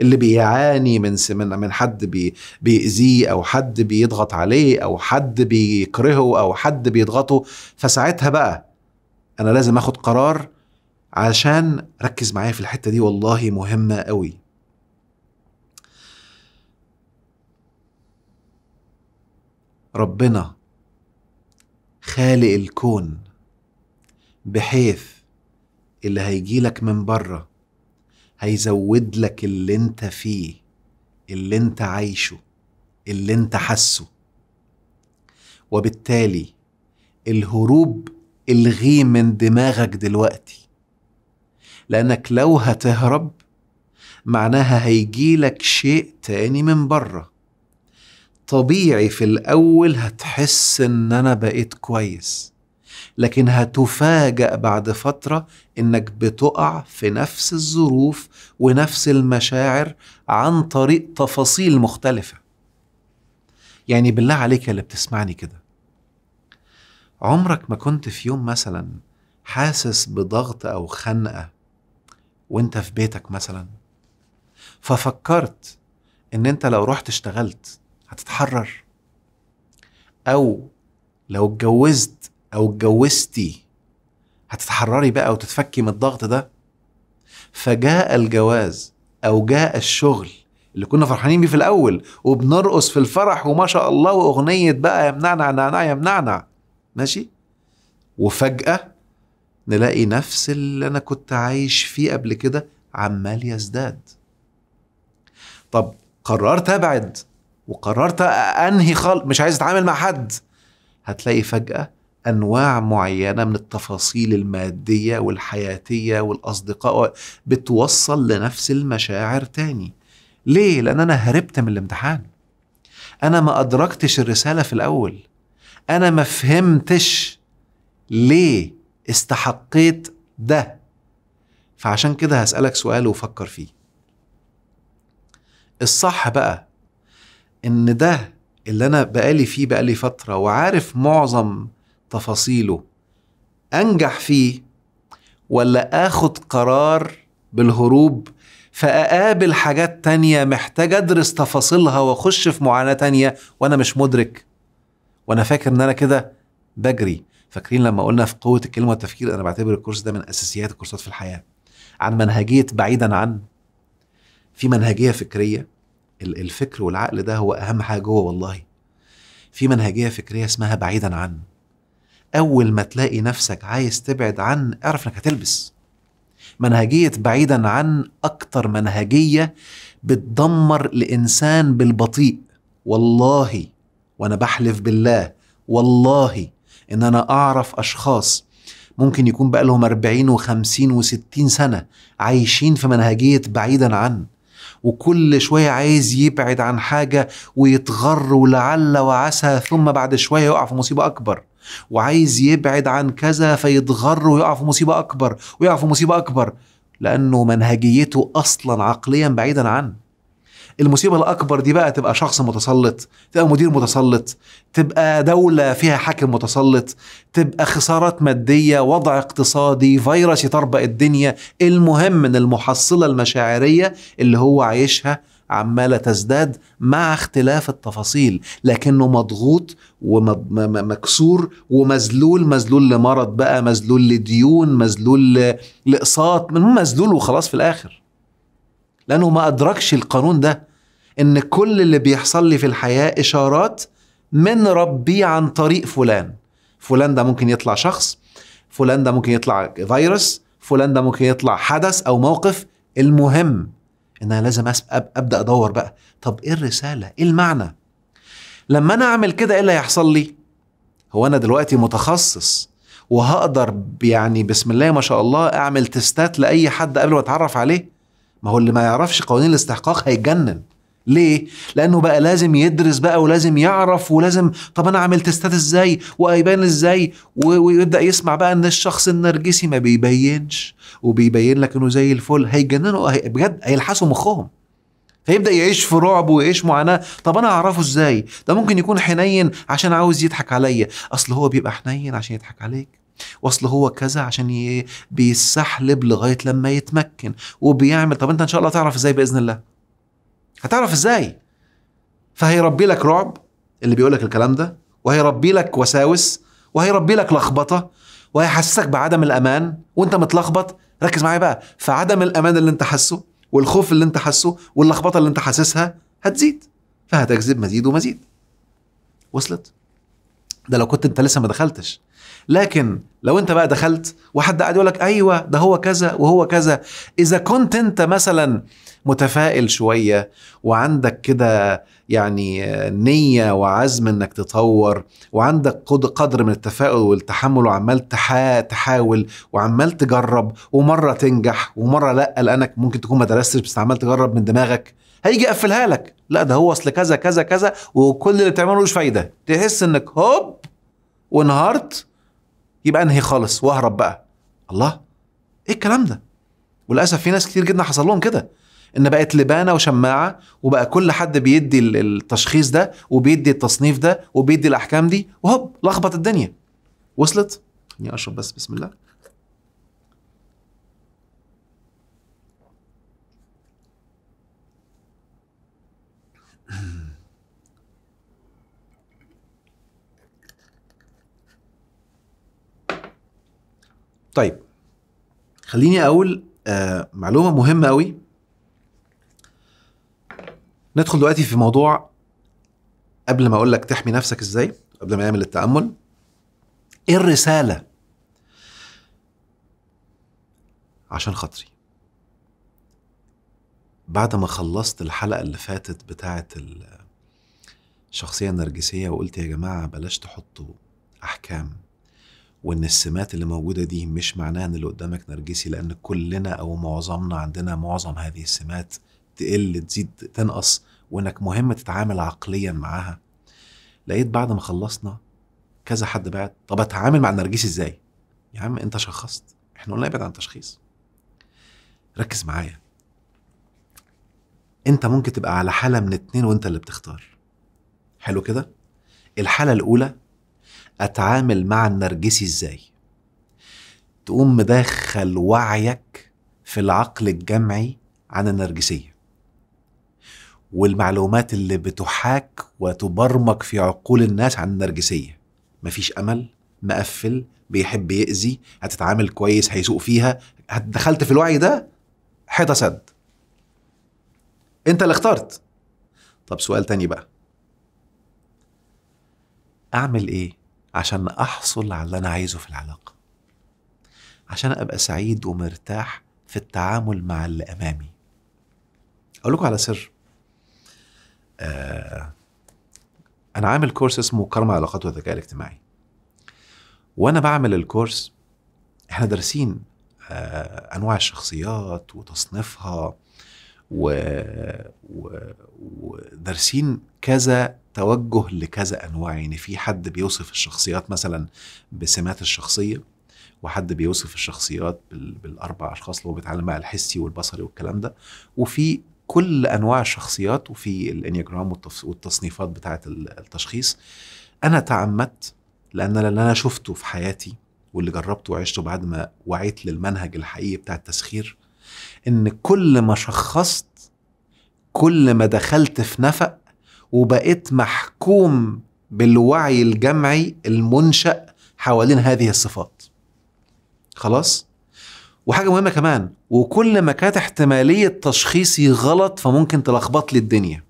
اللي بيعاني من من من حد بي بيأذيه او حد بيضغط عليه او حد بيكرهه او حد بيضغطه فساعتها بقى انا لازم اخد قرار عشان ركز معايا في الحته دي والله مهمه قوي ربنا خالق الكون بحيث اللي هيجيلك من بره هيزود لك اللي انت فيه اللي انت عايشه اللي انت حاسه وبالتالي الهروب الغيه من دماغك دلوقتي لأنك لو هتهرب معناها هيجيلك شيء تاني من بره طبيعي في الأول هتحس إن أنا بقيت كويس لكن هتفاجأ بعد فترة إنك بتقع في نفس الظروف ونفس المشاعر عن طريق تفاصيل مختلفة يعني بالله عليك اللي بتسمعني كده عمرك ما كنت في يوم مثلا حاسس بضغط أو خنقة وانت في بيتك مثلا ففكرت ان انت لو رحت اشتغلت هتتحرر او لو اتجوزت او اتجوزتي هتتحرري بقى وتتفكي من الضغط ده فجاء الجواز او جاء الشغل اللي كنا فرحانين بيه في الاول وبنرقص في الفرح وما شاء الله واغنيه بقى يمنعنا عن يمنعنا ماشي وفجاه نلاقي نفس اللي انا كنت عايش فيه قبل كده عمال يزداد طب قررت ابعد وقررت انهي خالص مش عايز اتعامل مع حد هتلاقي فجاه انواع معينه من التفاصيل الماديه والحياتيه والاصدقاء بتوصل لنفس المشاعر تاني ليه لان انا هربت من الامتحان انا ما ادركتش الرساله في الاول انا ما فهمتش ليه استحقيت ده فعشان كده هسألك سؤال وفكر فيه الصح بقى ان ده اللي انا بقالي فيه بقالي فترة وعارف معظم تفاصيله انجح فيه ولا اخد قرار بالهروب فاقابل حاجات تانية محتاج ادرس تفاصيلها واخش في معاناة تانية وانا مش مدرك وانا فاكر ان انا كده بجري فاكرين لما قلنا في قوه الكلمه والتفكير انا بعتبر الكورس ده من اساسيات الكورسات في الحياه عن منهجيه بعيدا عن في منهجيه فكريه الفكر والعقل ده هو اهم حاجه جوه والله في منهجيه فكريه اسمها بعيدا عن اول ما تلاقي نفسك عايز تبعد عن اعرف انك هتلبس منهجيه بعيدا عن اكتر منهجيه بتدمر الانسان بالبطيء والله وانا بحلف بالله والله ان انا اعرف اشخاص ممكن يكون بقى لهم 40 و50 و60 سنه عايشين في منهجيه بعيدا عن وكل شويه عايز يبعد عن حاجه ويتغر ولعل وعسى ثم بعد شويه يقع في مصيبه اكبر وعايز يبعد عن كذا فيتغر ويقع في مصيبه اكبر ويقع في مصيبه اكبر لانه منهجيته اصلا عقليا بعيدا عنه المصيبه الاكبر دي بقى تبقى شخص متسلط تبقى مدير متسلط تبقى دوله فيها حاكم متسلط تبقى خسارات ماديه وضع اقتصادي فيروس يطربق الدنيا المهم ان المحصله المشاعريه اللي هو عايشها عماله تزداد مع اختلاف التفاصيل لكنه مضغوط ومكسور ومذلول مذلول لمرض بقى مذلول لديون مذلول لاقساط مذلول وخلاص في الاخر لانه ما ادركش القانون ده ان كل اللي بيحصل لي في الحياه اشارات من ربي عن طريق فلان فلان ده ممكن يطلع شخص فلان ده ممكن يطلع فيروس فلان ده ممكن يطلع حدث او موقف المهم ان انا لازم ابدا ادور بقى طب ايه الرساله ايه المعنى لما انا اعمل كده ايه اللي هيحصل لي هو انا دلوقتي متخصص وهقدر يعني بسم الله ما شاء الله اعمل تستات لاي حد قبل ما اتعرف عليه ما هو اللي ما يعرفش قوانين الاستحقاق هيتجنن ليه؟ لأنه بقى لازم يدرس بقى ولازم يعرف ولازم طب أنا أعمل تستات إزاي وأبان إزاي ويبدأ يسمع بقى إن الشخص النرجسي ما بيبينش وبيبين لك إنه زي الفل هيتجننوا هي بجد هيلحسوا مخهم فيبدا يعيش في رعب ويعيش معاناه طب انا اعرفه ازاي ده ممكن يكون حنين عشان عاوز يضحك عليا اصل هو بيبقى حنين عشان يضحك عليك واصل هو كذا عشان ي... بيستحلب لغايه لما يتمكن وبيعمل طب انت ان شاء الله تعرف ازاي باذن الله هتعرف ازاي فهيربي لك رعب اللي بيقول لك الكلام ده وهيربي لك وساوس وهيربي لك لخبطه وهيحسسك بعدم الامان وانت متلخبط ركز معايا بقى فعدم الامان اللي انت حاسه والخوف اللي انت حاسه واللخبطه اللي انت حاسسها هتزيد فهتجذب مزيد ومزيد وصلت ده لو كنت انت لسه ما دخلتش لكن لو انت بقى دخلت وحد قاعد يقول لك ايوه ده هو كذا وهو كذا اذا كنت انت مثلا متفائل شويه وعندك كده يعني نيه وعزم انك تطور وعندك قدر من التفاؤل والتحمل وعمال تحا تحاول وعمال تجرب ومره تنجح ومره لا لانك ممكن تكون ما درستش بس عمال تجرب من دماغك هيجي يقفلها لك لا ده هو اصل كذا كذا كذا وكل اللي بتعمله ملوش فايده تحس انك هوب وانهارت يبقى انهي خالص واهرب بقى الله ايه الكلام ده وللاسف في ناس كتير جدا حصل لهم كده ان بقت لبانه وشماعه وبقى كل حد بيدي التشخيص ده وبيدي التصنيف ده وبيدي الاحكام دي وهوب لخبط الدنيا وصلت؟ اني يعني اشرب بس بسم الله طيب خليني اقول آه معلومه مهمه قوي ندخل دلوقتي في موضوع قبل ما اقول لك تحمي نفسك ازاي قبل ما يعمل التامل ايه الرساله عشان خاطري بعد ما خلصت الحلقه اللي فاتت بتاعه الشخصيه النرجسيه وقلت يا جماعه بلاش تحطوا احكام وان السمات اللي موجوده دي مش معناها ان اللي قدامك نرجسي لان كلنا او معظمنا عندنا معظم هذه السمات تقل تزيد تنقص وانك مهم تتعامل عقليا معاها لقيت بعد ما خلصنا كذا حد بعت طب اتعامل مع النرجسي ازاي يا عم انت شخصت احنا قلنا ابعد عن التشخيص ركز معايا انت ممكن تبقى على حاله من اتنين وانت اللي بتختار حلو كده الحاله الاولى اتعامل مع النرجسي ازاي تقوم مدخل وعيك في العقل الجمعي عن النرجسيه والمعلومات اللي بتحاك وتبرمج في عقول الناس عن النرجسيه مفيش امل مقفل بيحب يأذي هتتعامل كويس هيسوق فيها دخلت في الوعي ده حيطه سد انت اللي اخترت طب سؤال تاني بقى اعمل ايه عشان احصل على اللي انا عايزه في العلاقه عشان ابقى سعيد ومرتاح في التعامل مع اللي امامي اقول لكم على سر آه انا عامل كورس اسمه كرم علاقات وذكاء الاجتماعي وانا بعمل الكورس احنا دارسين آه انواع الشخصيات وتصنيفها و... و... ودارسين كذا توجه لكذا انواع يعني في حد بيوصف الشخصيات مثلا بسمات الشخصيه وحد بيوصف الشخصيات بال... بالاربع اشخاص اللي هو بيتعلم بقى الحسي والبصري والكلام ده وفي كل انواع الشخصيات وفي الانياجرام والتصنيفات بتاعه التشخيص انا تعمدت لان اللي انا شفته في حياتي واللي جربته وعشته بعد ما وعيت للمنهج الحقيقي بتاع التسخير ان كل ما شخصت كل ما دخلت في نفق وبقيت محكوم بالوعي الجمعي المنشأ حوالين هذه الصفات خلاص وحاجة مهمة كمان وكل ما كانت احتمالية تشخيصي غلط فممكن تلخبط لي الدنيا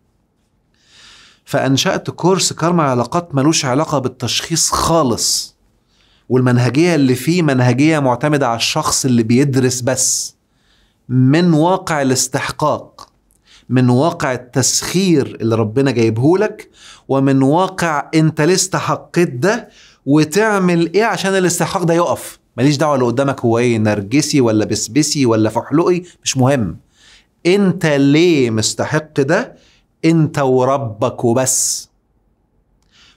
فأنشأت كورس كارما علاقات ملوش علاقة بالتشخيص خالص والمنهجية اللي فيه منهجية معتمدة على الشخص اللي بيدرس بس من واقع الاستحقاق من واقع التسخير اللي ربنا جايبه لك ومن واقع انت ليه استحقيت ده وتعمل ايه عشان الاستحقاق ده يقف ماليش دعوه اللي قدامك هو ايه نرجسي ولا بسبسي ولا فحلقي مش مهم انت ليه مستحق ده انت وربك وبس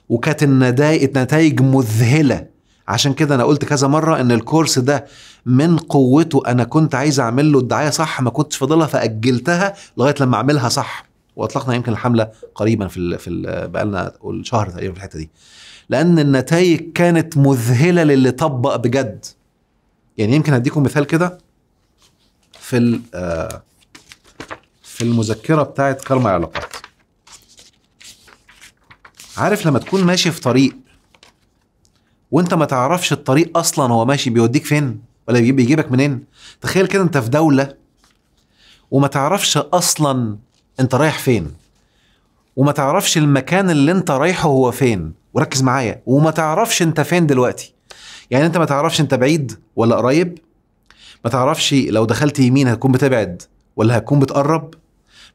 وكانت النتائج مذهله عشان كده انا قلت كذا مره ان الكورس ده من قوته انا كنت عايز اعمل له الدعايه صح ما كنتش فاضلها فاجلتها لغايه لما اعملها صح واطلقنا يمكن الحمله قريبا في الـ في بقى بقالنا شهر تقريبا في الحته دي لان النتائج كانت مذهله للي طبق بجد يعني يمكن اديكم مثال كده في آه، في المذكره بتاعه كرم العلاقات عارف لما تكون ماشي في طريق وانت ما تعرفش الطريق اصلا هو ماشي بيوديك فين ولا بيجيبك منين تخيل كده انت في دوله وما تعرفش اصلا انت رايح فين وما تعرفش المكان اللي انت رايحه هو فين وركز معايا وما تعرفش انت فين دلوقتي يعني انت ما تعرفش انت بعيد ولا قريب ما تعرفش لو دخلت يمين هتكون بتبعد ولا هتكون بتقرب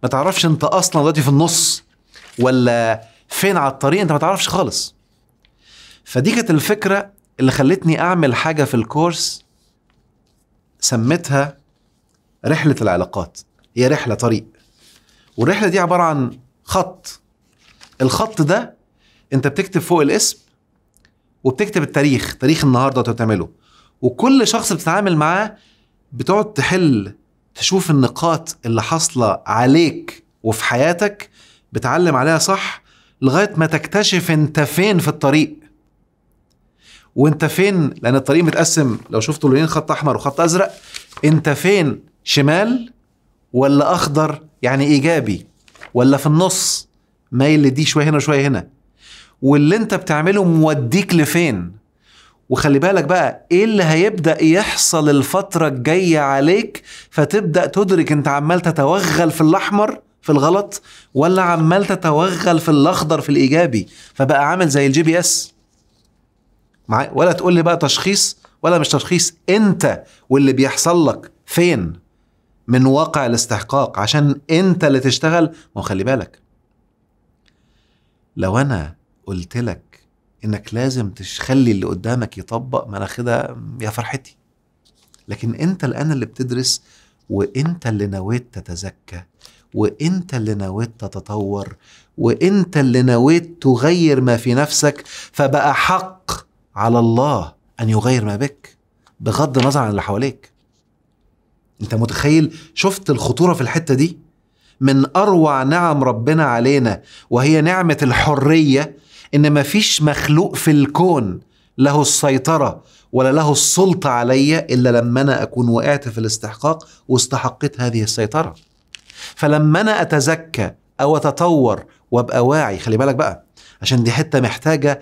ما تعرفش انت اصلا دلوقتي في النص ولا فين على الطريق انت ما تعرفش خالص فدي كانت الفكره اللي خلتني اعمل حاجه في الكورس سميتها رحله العلاقات هي رحله طريق والرحله دي عباره عن خط الخط ده انت بتكتب فوق الاسم وبتكتب التاريخ تاريخ النهارده وتعمله وكل شخص بتتعامل معاه بتقعد تحل تشوف النقاط اللي حاصله عليك وفي حياتك بتعلم عليها صح لغايه ما تكتشف انت فين في الطريق وانت فين لان الطريق متقسم لو شفتوا لونين خط احمر وخط ازرق انت فين شمال ولا اخضر يعني ايجابي ولا في النص مايل لدي شويه هنا وشويه هنا واللي انت بتعمله موديك لفين وخلي بالك بقى ايه اللي هيبدا يحصل الفتره الجايه عليك فتبدا تدرك انت عمال تتوغل في الاحمر في الغلط ولا عمال تتوغل في الاخضر في الايجابي فبقى عامل زي الجي بي اس معايا ولا تقول لي بقى تشخيص ولا مش تشخيص انت واللي بيحصل لك فين من واقع الاستحقاق عشان انت اللي تشتغل ما خلي بالك لو انا قلت لك انك لازم تخلي اللي قدامك يطبق ما انا خدها يا فرحتي لكن انت الان اللي بتدرس وانت اللي نويت تتزكى وانت اللي نويت تتطور وانت اللي نويت تغير ما في نفسك فبقى حق على الله ان يغير ما بك بغض النظر عن اللي حواليك انت متخيل شفت الخطوره في الحته دي من اروع نعم ربنا علينا وهي نعمه الحريه ان مفيش مخلوق في الكون له السيطره ولا له السلطه عليا الا لما انا اكون وقعت في الاستحقاق واستحقيت هذه السيطره فلما انا اتزكى او اتطور وابقى واعي خلي بالك بقى عشان دي حته محتاجه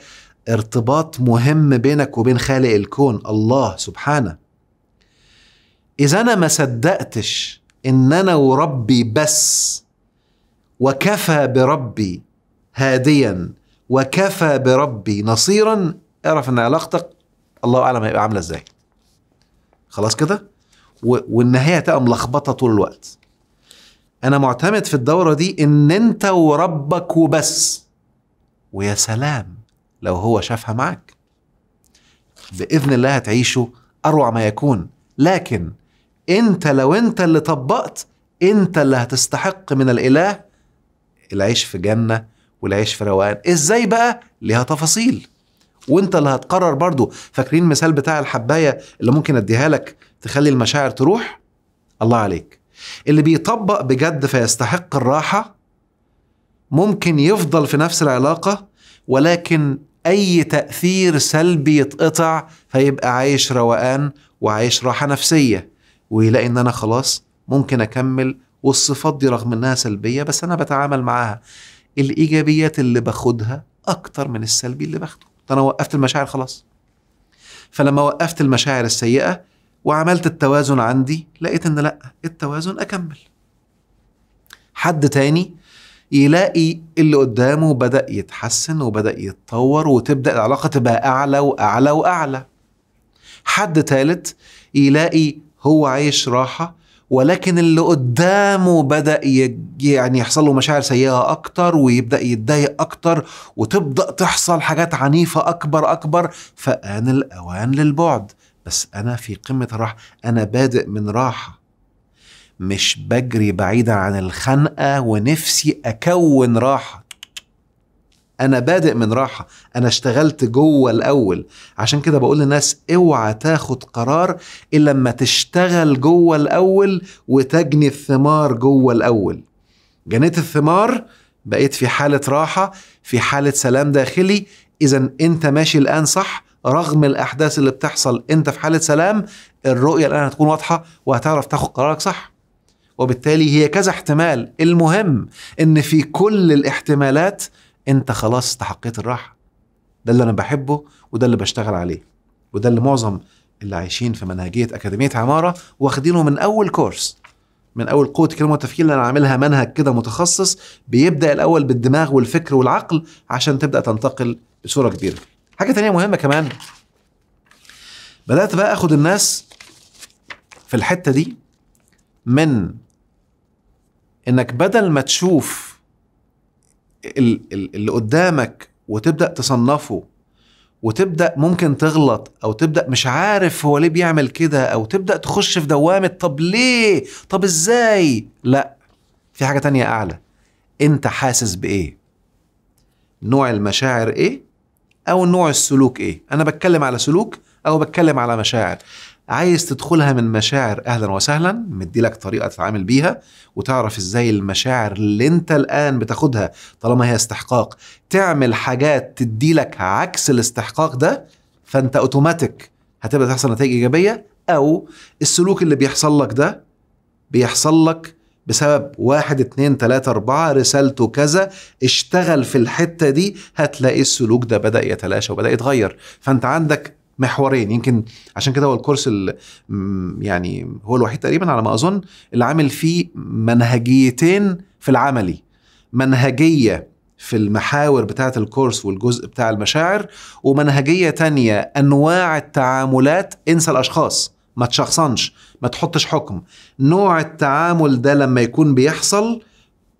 ارتباط مهم بينك وبين خالق الكون الله سبحانه اذا انا ما صدقتش ان انا وربي بس وكفى بربي هاديا وكفى بربي نصيرا اعرف ان علاقتك الله اعلم هيبقى عامله ازاي خلاص كده والنهايه هتبقى ملخبطه طول الوقت انا معتمد في الدوره دي ان انت وربك وبس ويا سلام لو هو شافها معك باذن الله هتعيشه اروع ما يكون لكن انت لو انت اللي طبقت انت اللي هتستحق من الاله العيش في جنه والعيش في روقان ازاي بقى ليها تفاصيل وانت اللي هتقرر برضو فاكرين المثال بتاع الحبايه اللي ممكن اديها لك تخلي المشاعر تروح الله عليك اللي بيطبق بجد فيستحق الراحه ممكن يفضل في نفس العلاقه ولكن اي تاثير سلبي يتقطع فيبقى عايش روقان وعايش راحه نفسيه ويلاقي ان انا خلاص ممكن اكمل والصفات دي رغم انها سلبيه بس انا بتعامل معاها الايجابيات اللي باخدها اكتر من السلبي اللي باخده انا وقفت المشاعر خلاص فلما وقفت المشاعر السيئه وعملت التوازن عندي لقيت ان لا التوازن اكمل حد تاني يلاقي اللي قدامه بدأ يتحسن وبدأ يتطور وتبدأ العلاقة تبقى أعلى وأعلى وأعلى حد ثالث يلاقي هو عايش راحة ولكن اللي قدامه بدأ يعني يحصل له مشاعر سيئة أكتر ويبدأ يتضايق أكتر وتبدأ تحصل حاجات عنيفة أكبر أكبر فآن الأوان للبعد بس أنا في قمة راحة أنا بادئ من راحة مش بجري بعيدا عن الخنقه ونفسي اكون راحه انا بادئ من راحه انا اشتغلت جوه الاول عشان كده بقول للناس اوعى تاخد قرار الا لما تشتغل جوه الاول وتجني الثمار جوه الاول جنيت الثمار بقيت في حاله راحه في حاله سلام داخلي اذا انت ماشي الان صح رغم الاحداث اللي بتحصل انت في حاله سلام الرؤيه الان هتكون واضحه وهتعرف تاخد قرارك صح وبالتالي هي كذا احتمال المهم ان في كل الاحتمالات انت خلاص استحقيت الراحه ده اللي انا بحبه وده اللي بشتغل عليه وده اللي معظم اللي عايشين في منهجيه اكاديميه عماره واخدينه من اول كورس من اول قوه الكلمه والتفكير اللي انا عاملها منهج كده متخصص بيبدا الاول بالدماغ والفكر والعقل عشان تبدا تنتقل بصوره كبيره حاجه تانية مهمه كمان بدات بقى اخد الناس في الحته دي من انك بدل ما تشوف اللي قدامك وتبدا تصنفه وتبدا ممكن تغلط او تبدا مش عارف هو ليه بيعمل كده او تبدا تخش في دوامه طب ليه طب ازاي لا في حاجه تانية اعلى انت حاسس بايه نوع المشاعر ايه او نوع السلوك ايه انا بتكلم على سلوك او بتكلم على مشاعر عايز تدخلها من مشاعر اهلا وسهلا مديلك طريقه تتعامل بيها وتعرف ازاي المشاعر اللي انت الان بتاخدها طالما هي استحقاق تعمل حاجات تديلك عكس الاستحقاق ده فانت اوتوماتيك هتبدا تحصل نتائج ايجابيه او السلوك اللي بيحصل لك ده بيحصل لك بسبب واحد اتنين تلاتة اربعة رسالته كذا اشتغل في الحتة دي هتلاقي السلوك ده بدأ يتلاشى وبدأ يتغير فانت عندك محورين يمكن عشان كده هو الكورس يعني هو الوحيد تقريبا على ما اظن اللي عامل فيه منهجيتين في العملي منهجيه في المحاور بتاعه الكورس والجزء بتاع المشاعر ومنهجيه تانية انواع التعاملات انسى الاشخاص ما تشخصنش ما تحطش حكم نوع التعامل ده لما يكون بيحصل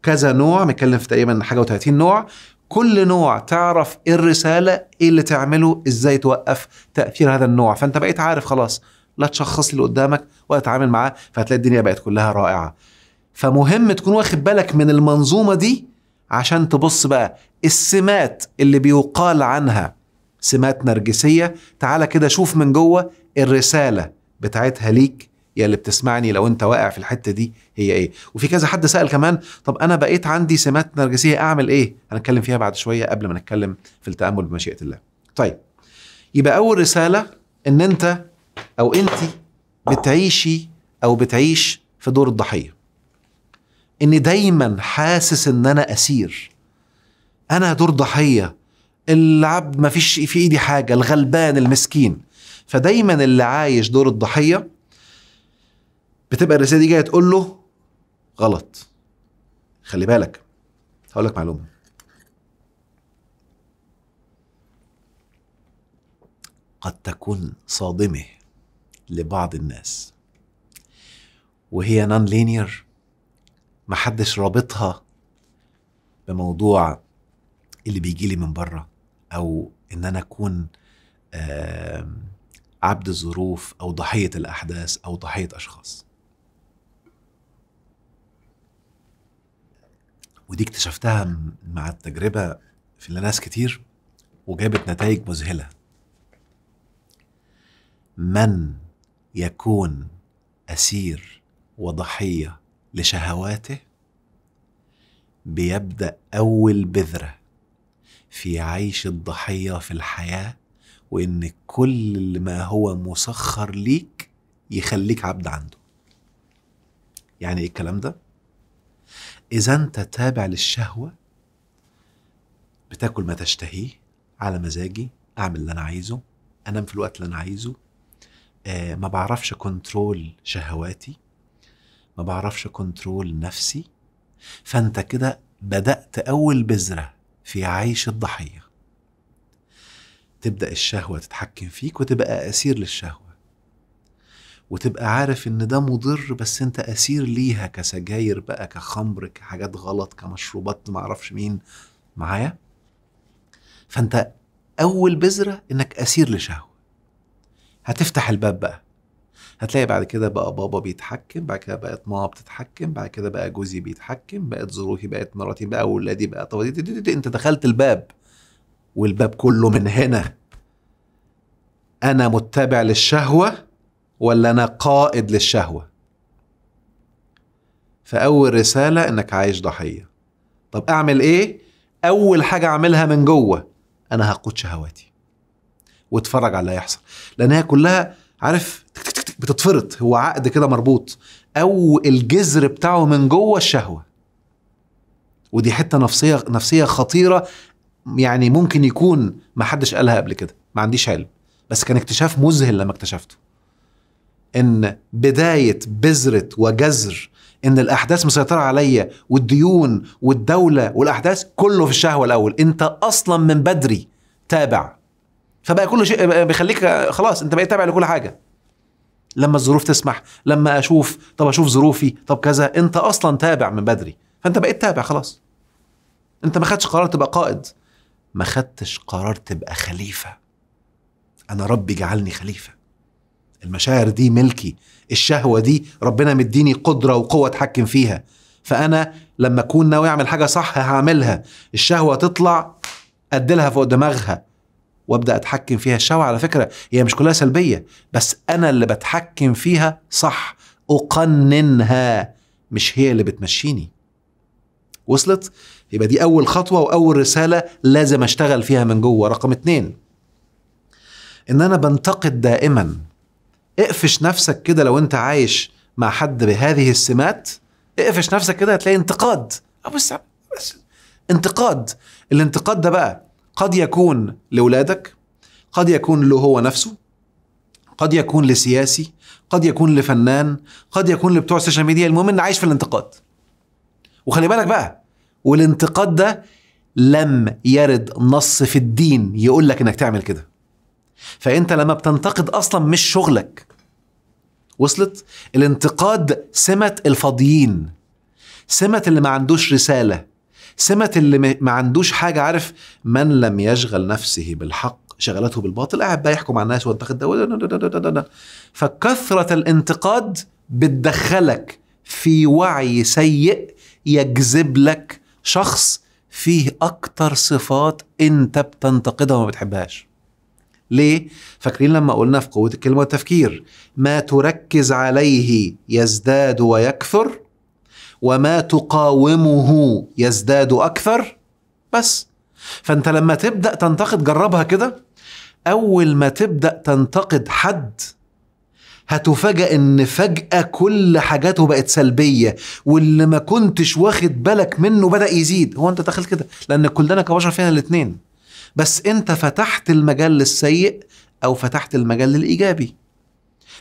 كذا نوع متكلم في تقريبا حاجه و30 نوع كل نوع تعرف ايه الرساله ايه اللي تعمله ازاي توقف تاثير هذا النوع فانت بقيت عارف خلاص لا تشخص اللي قدامك ولا تتعامل معاه فهتلاقي الدنيا بقت كلها رائعه فمهم تكون واخد بالك من المنظومه دي عشان تبص بقى السمات اللي بيقال عنها سمات نرجسيه تعالى كده شوف من جوه الرساله بتاعتها ليك يا اللي بتسمعني لو انت واقع في الحته دي هي ايه وفي كذا حد سال كمان طب انا بقيت عندي سمات نرجسيه اعمل ايه هنتكلم فيها بعد شويه قبل ما نتكلم في التامل بمشيئه الله طيب يبقى اول رساله ان انت او انت بتعيشي او بتعيش في دور الضحيه اني دايما حاسس ان انا اسير انا دور ضحيه العبد ما فيش في ايدي حاجه الغلبان المسكين فدايما اللي عايش دور الضحيه بتبقى الرساله دي جايه تقول له غلط خلي بالك هقول لك معلومه قد تكون صادمه لبعض الناس وهي نون لينير محدش رابطها بموضوع اللي بيجي لي من بره او ان انا اكون عبد الظروف او ضحيه الاحداث او ضحيه اشخاص ودي اكتشفتها مع التجربه في ناس كتير وجابت نتائج مذهله من يكون اسير وضحيه لشهواته بيبدا اول بذره في عيش الضحيه في الحياه وان كل ما هو مسخر ليك يخليك عبد عنده يعني ايه الكلام ده إذا أنت تابع للشهوة بتاكل ما تشتهيه على مزاجي أعمل اللي أنا عايزه أنام في الوقت اللي أنا عايزه آه ما بعرفش كنترول شهواتي ما بعرفش كنترول نفسي فأنت كده بدأت أول بذرة في عيش الضحية تبدأ الشهوة تتحكم فيك وتبقى أسير للشهوة وتبقى عارف ان ده مضر بس انت اسير ليها كسجاير بقى كخمر كحاجات غلط كمشروبات معرفش مين معايا فانت اول بذره انك اسير لشهوه هتفتح الباب بقى هتلاقي بعد كده بقى بابا بيتحكم بعد كده بقت ماما بتتحكم بعد كده بقى جوزي بيتحكم بقت ظروفي بقت مراتي بقى ولادي بقى طب دي دي دي انت دخلت الباب والباب كله من هنا انا متبع للشهوه ولا انا قائد للشهوه فاول رساله انك عايش ضحيه طب اعمل ايه اول حاجه اعملها من جوه انا هقود شهواتي واتفرج على اللي هيحصل لان هي كلها عارف بتتفرط هو عقد كده مربوط او الجذر بتاعه من جوه الشهوه ودي حته نفسيه نفسيه خطيره يعني ممكن يكون ما حدش قالها قبل كده ما عنديش علم بس كان اكتشاف مذهل لما اكتشفته ان بدايه بذره وجزر ان الاحداث مسيطره عليا والديون والدوله والاحداث كله في الشهوه الاول انت اصلا من بدري تابع فبقى كل شيء بيخليك خلاص انت بقيت تابع لكل حاجه لما الظروف تسمح لما اشوف طب اشوف ظروفي طب كذا انت اصلا تابع من بدري فانت بقيت تابع خلاص انت ما خدتش قرار تبقى قائد ما خدتش قرار تبقى خليفه انا ربي جعلني خليفه المشاعر دي ملكي الشهوه دي ربنا مديني قدره وقوه اتحكم فيها فانا لما اكون ناوي اعمل حاجه صح هعملها الشهوه تطلع أدلها فوق دماغها وابدا اتحكم فيها الشهوه على فكره هي مش كلها سلبيه بس انا اللي بتحكم فيها صح اقننها مش هي اللي بتمشيني وصلت يبقى دي اول خطوه واول رساله لازم اشتغل فيها من جوه رقم اتنين ان انا بنتقد دائما اقفش نفسك كده لو انت عايش مع حد بهذه السمات اقفش نفسك كده هتلاقي انتقاد ابو اه، بس انتقاد الانتقاد ده بقى قد يكون لاولادك قد يكون له هو نفسه قد يكون لسياسي قد يكون لفنان قد يكون لبتوع السوشيال ميديا المهم ان عايش في الانتقاد وخلي بالك بقى والانتقاد ده لم يرد نص في الدين يقول لك انك تعمل كده فانت لما بتنتقد اصلا مش شغلك وصلت الانتقاد سمة الفاضيين سمة اللي ما عندوش رسالة سمة اللي ما عندوش حاجة عارف من لم يشغل نفسه بالحق شغلته بالباطل قاعد بقى يحكم على الناس وانتقد ده فكثرة الانتقاد بتدخلك في وعي سيء يجذب لك شخص فيه أكتر صفات أنت بتنتقدها وما بتحبهاش ليه؟ فاكرين لما قلنا في قوة الكلمة والتفكير ما تركز عليه يزداد ويكثر وما تقاومه يزداد أكثر بس فأنت لما تبدأ تنتقد جربها كده أول ما تبدأ تنتقد حد هتفاجأ إن فجأة كل حاجاته بقت سلبية واللي ما كنتش واخد بالك منه بدأ يزيد هو أنت دخلت كده لأن كلنا كبشر فينا الاتنين بس انت فتحت المجال للسيء او فتحت المجال للايجابي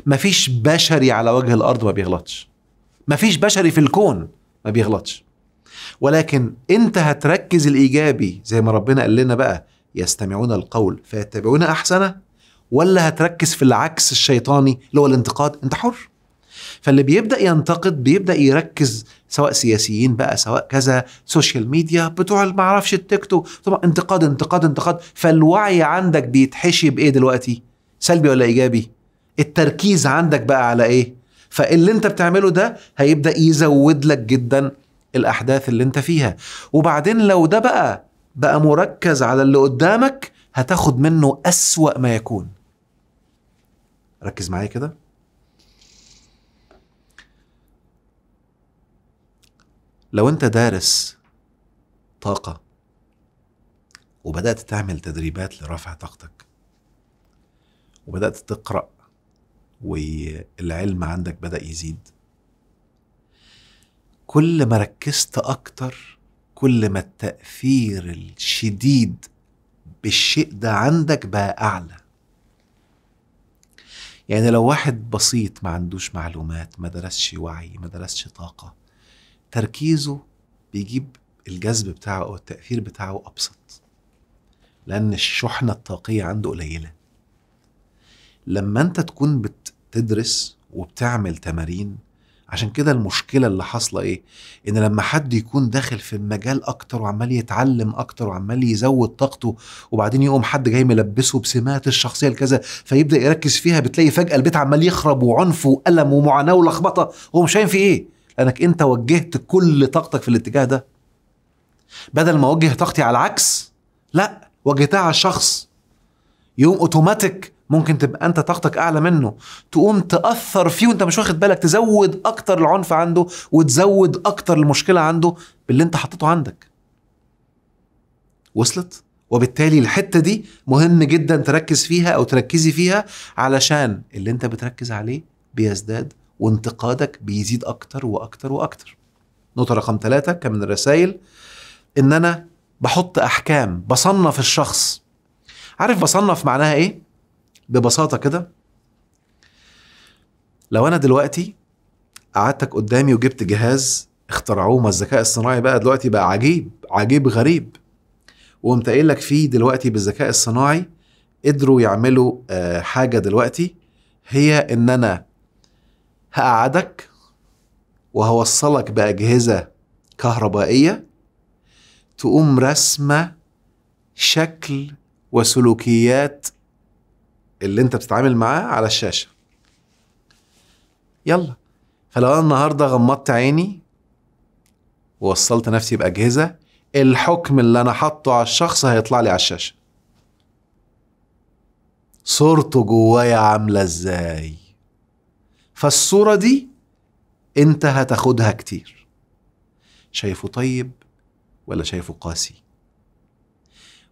مفيش بشري على وجه الارض ما بيغلطش مفيش بشري في الكون ما بيغلطش ولكن انت هتركز الايجابي زي ما ربنا قال لنا بقى يستمعون القول فيتبعون احسنه ولا هتركز في العكس الشيطاني اللي هو الانتقاد انت حر فاللي بيبدا ينتقد بيبدا يركز سواء سياسيين بقى سواء كذا سوشيال ميديا بتوع ما اعرفش التيك توك طبعا انتقاد انتقاد انتقاد فالوعي عندك بيتحشي بايه دلوقتي سلبي ولا ايجابي التركيز عندك بقى على ايه فاللي انت بتعمله ده هيبدا يزود لك جدا الاحداث اللي انت فيها وبعدين لو ده بقى بقى مركز على اللي قدامك هتاخد منه اسوا ما يكون ركز معايا كده لو انت دارس طاقة وبدأت تعمل تدريبات لرفع طاقتك وبدأت تقرأ والعلم عندك بدأ يزيد كل ما ركزت أكتر كل ما التأثير الشديد بالشيء ده عندك بقى أعلى يعني لو واحد بسيط ما عندوش معلومات ما درسش وعي ما درسش طاقة تركيزه بيجيب الجذب بتاعه او التاثير بتاعه ابسط لان الشحنه الطاقيه عنده قليله لما انت تكون بتدرس وبتعمل تمارين عشان كده المشكله اللي حاصله ايه ان لما حد يكون داخل في المجال اكتر وعمال يتعلم اكتر وعمال يزود طاقته وبعدين يقوم حد جاي ملبسه بسمات الشخصيه الكذا فيبدا يركز فيها بتلاقي فجاه البيت عمال يخرب وعنف والم ومعاناه ولخبطه هو مش شايف في ايه انك انت وجهت كل طاقتك في الاتجاه ده بدل ما اوجه طاقتي على العكس لا وجهتها على الشخص يوم اوتوماتيك ممكن تبقى انت طاقتك اعلى منه تقوم تاثر فيه وانت مش واخد بالك تزود اكتر العنف عنده وتزود اكتر المشكله عنده باللي انت حطيته عندك وصلت وبالتالي الحته دي مهم جدا تركز فيها او تركزي فيها علشان اللي انت بتركز عليه بيزداد وانتقادك بيزيد اكتر واكتر واكتر نقطه رقم ثلاثة كان من الرسائل ان انا بحط احكام بصنف الشخص عارف بصنف معناها ايه ببساطه كده لو انا دلوقتي قعدتك قدامي وجبت جهاز اخترعوه ما الذكاء الصناعي بقى دلوقتي بقى عجيب عجيب غريب وقمت قايل لك فيه دلوقتي بالذكاء الصناعي قدروا يعملوا آه، حاجه دلوقتي هي ان انا هقعدك وهوصلك بأجهزة كهربائية تقوم رسمة شكل وسلوكيات اللي انت بتتعامل معاه على الشاشة يلا فلو انا النهاردة غمضت عيني ووصلت نفسي بأجهزة الحكم اللي انا حاطه على الشخص هيطلع لي على الشاشة صورته جوايا عاملة ازاي فالصورة دي انت هتاخدها كتير شايفه طيب ولا شايفه قاسي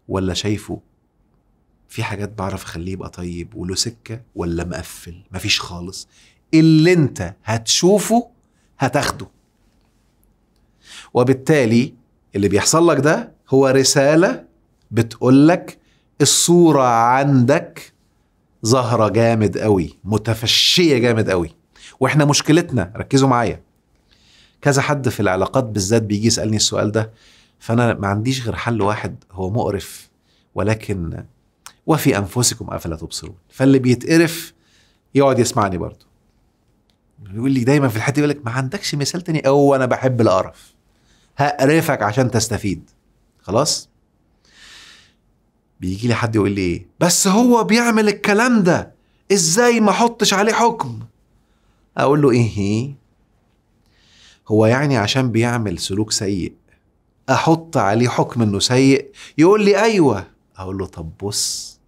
ولا شايفه في حاجات بعرف اخليه يبقى طيب وله سكه ولا مقفل مفيش خالص اللي انت هتشوفه هتاخده وبالتالي اللي بيحصل لك ده هو رساله بتقولك الصوره عندك ظهرة جامد قوي متفشيه جامد قوي واحنا مشكلتنا ركزوا معايا كذا حد في العلاقات بالذات بيجي يسالني السؤال ده فانا ما عنديش غير حل واحد هو مقرف ولكن وفي انفسكم افلا تبصرون فاللي بيتقرف يقعد يسمعني برضه يقول لي دايما في الحته يقول لك ما عندكش مثال تاني او انا بحب القرف هقرفك عشان تستفيد خلاص بيجي لي حد يقول لي إيه؟ بس هو بيعمل الكلام ده ازاي ما احطش عليه حكم اقول له ايه هو يعني عشان بيعمل سلوك سيء احط عليه حكم انه سيء يقول لي ايوه اقول له طب بص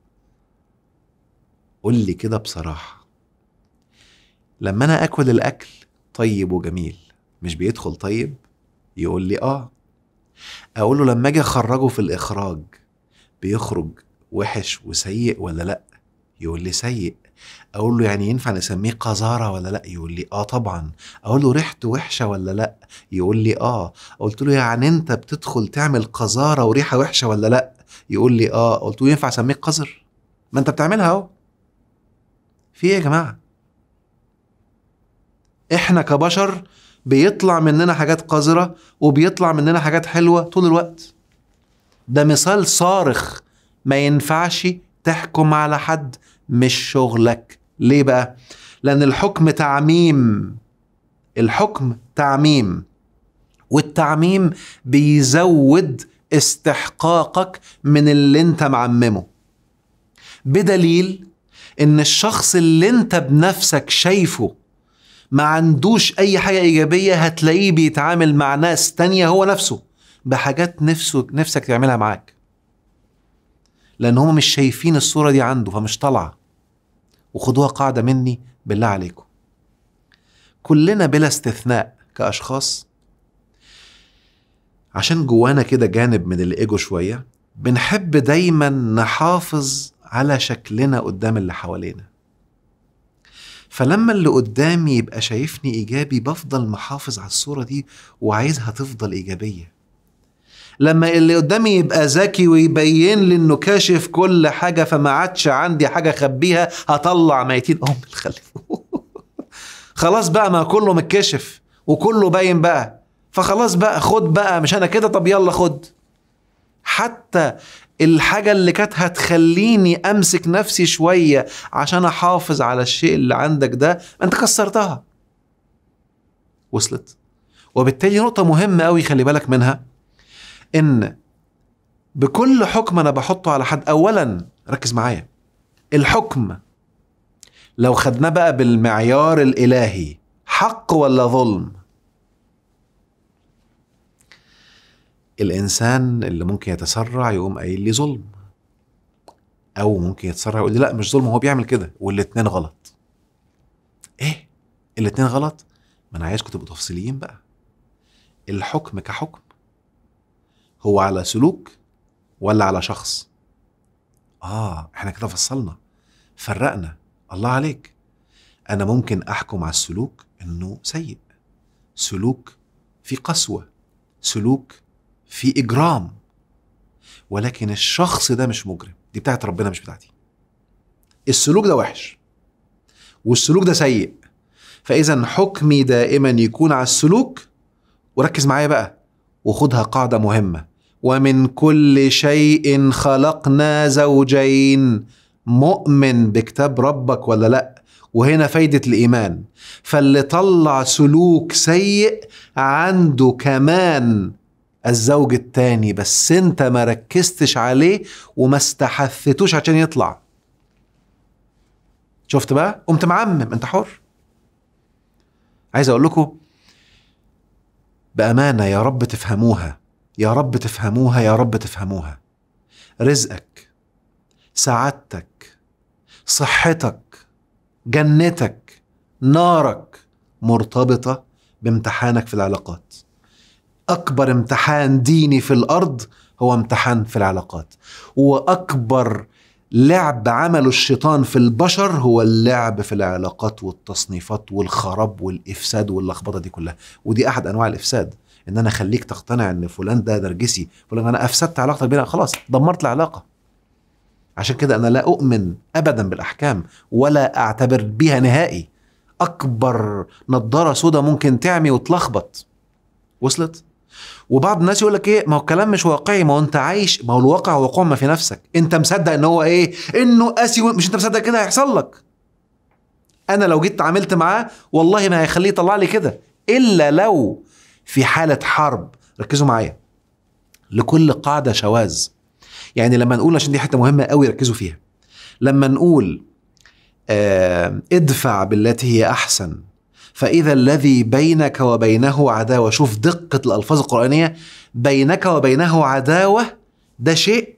قول لي كده بصراحه لما انا اكل الاكل طيب وجميل مش بيدخل طيب يقول لي اه اقول له لما اجي اخرجه في الاخراج بيخرج وحش وسيء ولا لا يقول لي سيء اقول له يعني ينفع نسميه قذاره ولا لا يقول لي اه طبعا اقول له ريحته وحشه ولا لا يقول لي اه قلت له يعني انت بتدخل تعمل قذاره وريحه وحشه ولا لا يقول لي اه قلت له ينفع اسميك قذر ما انت بتعملها اهو في ايه يا جماعه احنا كبشر بيطلع مننا حاجات قذره وبيطلع مننا حاجات حلوه طول الوقت ده مثال صارخ ما ينفعش تحكم على حد مش شغلك ليه بقى لان الحكم تعميم الحكم تعميم والتعميم بيزود استحقاقك من اللي انت معممه بدليل ان الشخص اللي انت بنفسك شايفه ما عندوش اي حاجة ايجابية هتلاقيه بيتعامل مع ناس تانية هو نفسه بحاجات نفسه نفسك تعملها معاك لان هم مش شايفين الصورة دي عنده فمش طالعه وخدوها قاعدة مني بالله عليكم كلنا بلا استثناء كأشخاص عشان جوانا كده جانب من الإيجو شوية بنحب دايما نحافظ على شكلنا قدام اللي حوالينا فلما اللي قدامي يبقى شايفني إيجابي بفضل محافظ على الصورة دي وعايزها تفضل إيجابية لما اللي قدامي يبقى ذكي ويبين لي انه كاشف كل حاجه فما عادش عندي حاجه اخبيها هطلع ميتين ام الخلف خلاص بقى ما كله متكشف وكله باين بقى فخلاص بقى خد بقى مش انا كده طب يلا خد حتى الحاجة اللي كانت هتخليني أمسك نفسي شوية عشان أحافظ على الشيء اللي عندك ده أنت كسرتها وصلت وبالتالي نقطة مهمة أوي خلي بالك منها ان بكل حكم انا بحطه على حد اولا ركز معايا الحكم لو خدناه بقى بالمعيار الالهي حق ولا ظلم الانسان اللي ممكن يتسرع يقوم قايل لي ظلم او ممكن يتسرع يقول لي لا مش ظلم هو بيعمل كده والاثنين غلط ايه الاثنين غلط ما انا عايزكم تبقوا تفصيليين بقى الحكم كحكم هو على سلوك ولا على شخص اه احنا كده فصلنا فرقنا الله عليك انا ممكن احكم على السلوك انه سيء سلوك في قسوه سلوك في اجرام ولكن الشخص ده مش مجرم دي بتاعت ربنا مش بتاعتي السلوك ده وحش والسلوك ده سيء فاذا حكمي دائما يكون على السلوك وركز معايا بقى وخدها قاعده مهمه ومن كل شيء خلقنا زوجين مؤمن بكتاب ربك ولا لا وهنا فايدة الإيمان فاللي طلع سلوك سيء عنده كمان الزوج الثاني بس انت ما ركزتش عليه وما استحثتوش عشان يطلع شفت بقى قمت معمم انت حر عايز اقول لكم بامانه يا رب تفهموها يا رب تفهموها يا رب تفهموها رزقك سعادتك صحتك جنتك نارك مرتبطه بامتحانك في العلاقات اكبر امتحان ديني في الارض هو امتحان في العلاقات واكبر لعب عمله الشيطان في البشر هو اللعب في العلاقات والتصنيفات والخراب والافساد واللخبطه دي كلها ودي احد انواع الافساد ان انا اخليك تقتنع ان فلان ده نرجسي فلان انا افسدت علاقتك بينا خلاص دمرت العلاقه عشان كده انا لا اؤمن ابدا بالاحكام ولا اعتبر بيها نهائي اكبر نظاره سودا ممكن تعمي وتلخبط وصلت وبعض الناس يقول لك ايه ما هو الكلام مش واقعي ما هو انت عايش ما هو الواقع وقوع ما في نفسك انت مصدق ان هو ايه انه قاسي مش انت مصدق كده هيحصل لك انا لو جيت اتعاملت معاه والله ما هيخليه يطلع لي كده الا لو في حالة حرب ركزوا معايا لكل قاعدة شواذ يعني لما نقول عشان دي حتة مهمة قوي ركزوا فيها لما نقول آه ادفع بالتي هي أحسن فإذا الذي بينك وبينه عداوة شوف دقة الألفاظ القرآنية بينك وبينه عداوة ده شيء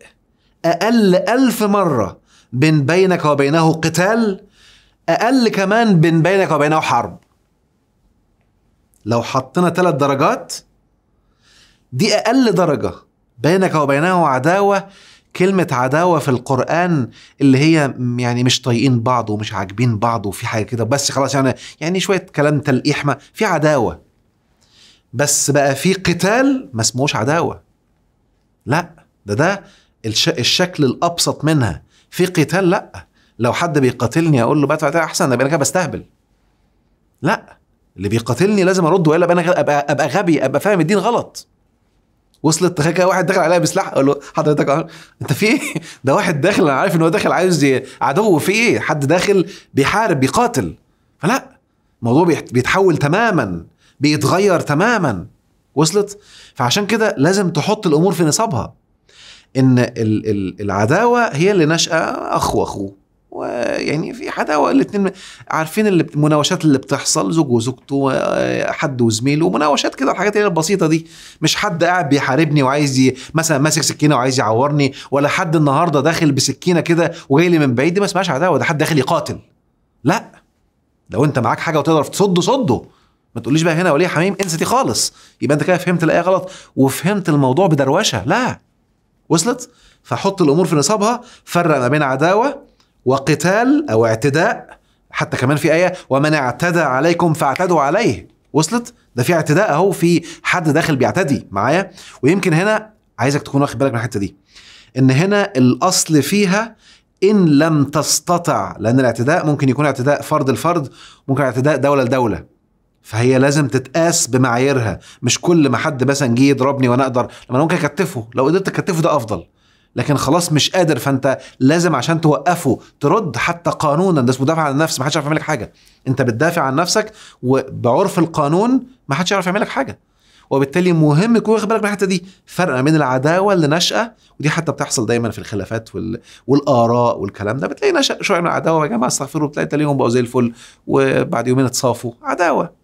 أقل ألف مرة بين بينك وبينه قتال أقل كمان بين بينك وبينه حرب لو حطينا ثلاث درجات دي أقل درجة بينك وبينه عداوة كلمة عداوة في القرآن اللي هي يعني مش طايقين بعض ومش عاجبين بعض وفي حاجة كده بس خلاص يعني يعني شوية كلام تلقيح ما في عداوة بس بقى في قتال ما اسموش عداوة لا ده ده الش... الشكل الأبسط منها في قتال لا لو حد بيقاتلني أقول له بقى أحسن أنا بستهبل لا اللي بيقاتلني لازم ارد والا ابقى انا ابقى ابقى غبي ابقى فاهم الدين غلط وصلت تخيل كده واحد داخل عليا بسلاح اقول له حضرتك انت في ايه؟ ده واحد داخل انا عارف ان هو داخل عايز عدو في ايه؟ حد داخل بيحارب بيقاتل فلا الموضوع بيتحول تماما بيتغير تماما وصلت؟ فعشان كده لازم تحط الامور في نصابها ان العداوه هي اللي نشأة اخو اخوه ويعني في حدا الاثنين عارفين المناوشات اللي بتحصل زوج وزوجته آه، حد وزميله مناوشات كده الحاجات اللي البسيطه دي مش حد قاعد بيحاربني وعايز مثلا ماسك سكينه وعايز يعورني ولا حد النهارده داخل بسكينه كده وجاي لي من بعيد دي ما اسمهاش عداوه ده حد داخل يقاتل لا لو انت معاك حاجه وتقدر تصده صده ما تقوليش بقى هنا وليه يا حميم انسى دي خالص يبقى انت كده فهمت الايه غلط وفهمت الموضوع بدروشه لا وصلت فحط الامور في نصابها فرق ما بين عداوه وقتال أو اعتداء حتى كمان في آية ومن اعتدى عليكم فاعتدوا عليه وصلت ده في اعتداء اهو في حد داخل بيعتدي معايا ويمكن هنا عايزك تكون واخد بالك من الحته دي ان هنا الاصل فيها ان لم تستطع لان الاعتداء ممكن يكون اعتداء فرد لفرد ممكن اعتداء دوله لدوله فهي لازم تتقاس بمعاييرها مش كل ما حد مثلا جه يضربني وانا اقدر لما انا ممكن اكتفه لو قدرت اكتفه ده افضل لكن خلاص مش قادر فانت لازم عشان توقفه ترد حتى قانونا ده اسمه دافع عن النفس ما حدش يعرف يعمل لك حاجه انت بتدافع عن نفسك وبعرف القانون ما حدش يعرف يعمل لك حاجه وبالتالي مهم يكون واخد بالك من الحته دي فرق بين العداوه اللي ناشئه ودي حتى بتحصل دايما في الخلافات وال... والاراء والكلام ده بتلاقي نشا شويه من العداوه يا جماعه استغفروا بتلاقي تلاقيهم بقوا زي الفل وبعد يومين اتصافوا عداوه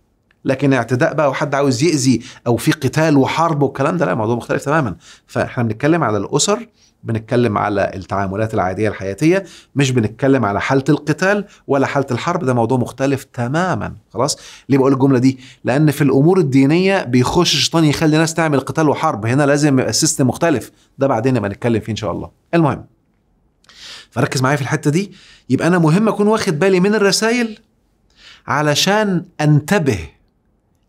لكن اعتداء بقى وحد عاوز يأذي او في قتال وحرب والكلام ده لا موضوع مختلف تماما فاحنا بنتكلم على الاسر بنتكلم على التعاملات العادية الحياتية مش بنتكلم على حالة القتال ولا حالة الحرب ده موضوع مختلف تماما خلاص ليه بقول الجملة دي لأن في الأمور الدينية بيخش الشيطان يخلي الناس تعمل قتال وحرب هنا لازم يبقى سيستم مختلف ده بعدين نبقى نتكلم فيه إن شاء الله المهم فركز معايا في الحتة دي يبقى أنا مهم أكون واخد بالي من الرسائل علشان أنتبه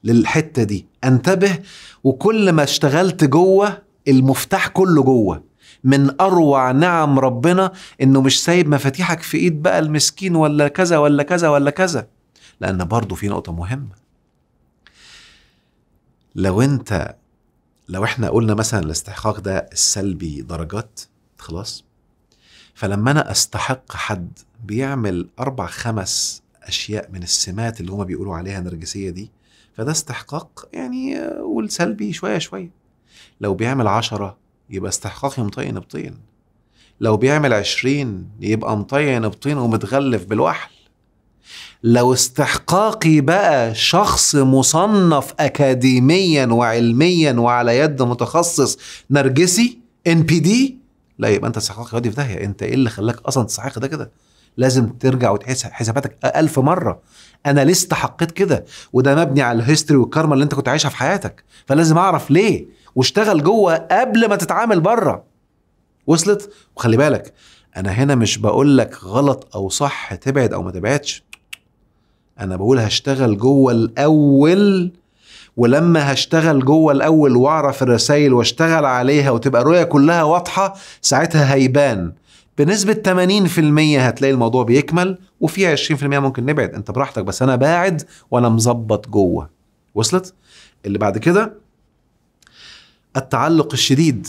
للحتة دي انتبه وكل ما اشتغلت جوه المفتاح كله جوه من اروع نعم ربنا انه مش سايب مفاتيحك في ايد بقى المسكين ولا كذا ولا كذا ولا كذا لان برضه في نقطه مهمه لو انت لو احنا قلنا مثلا الاستحقاق ده السلبي درجات خلاص فلما انا استحق حد بيعمل اربع خمس اشياء من السمات اللي هما بيقولوا عليها نرجسيه دي فده استحقاق يعني والسلبي شويه شويه لو بيعمل عشرة يبقى استحقاقي مطين بطين لو بيعمل عشرين يبقى مطين بطين ومتغلف بالوحل لو استحقاقي بقى شخص مصنف اكاديميا وعلميا وعلى يد متخصص نرجسي ان بي دي لا يبقى انت استحقاقي يودي في داهيه انت ايه اللي خلاك اصلا تستحق ده كده لازم ترجع وتحس حساباتك ألف مرة انا ليه استحقيت كده وده مبني على الهيستوري والكارما اللي انت كنت عايشها في حياتك فلازم اعرف ليه واشتغل جوه قبل ما تتعامل بره وصلت وخلي بالك انا هنا مش بقول لك غلط او صح تبعد او ما تبعدش انا بقول هشتغل جوه الاول ولما هشتغل جوه الاول واعرف الرسائل واشتغل عليها وتبقى الرؤيه كلها واضحه ساعتها هيبان بنسبه 80% هتلاقي الموضوع بيكمل وفي 20% ممكن نبعد انت براحتك بس انا باعد وانا مظبط جوه وصلت اللي بعد كده التعلق الشديد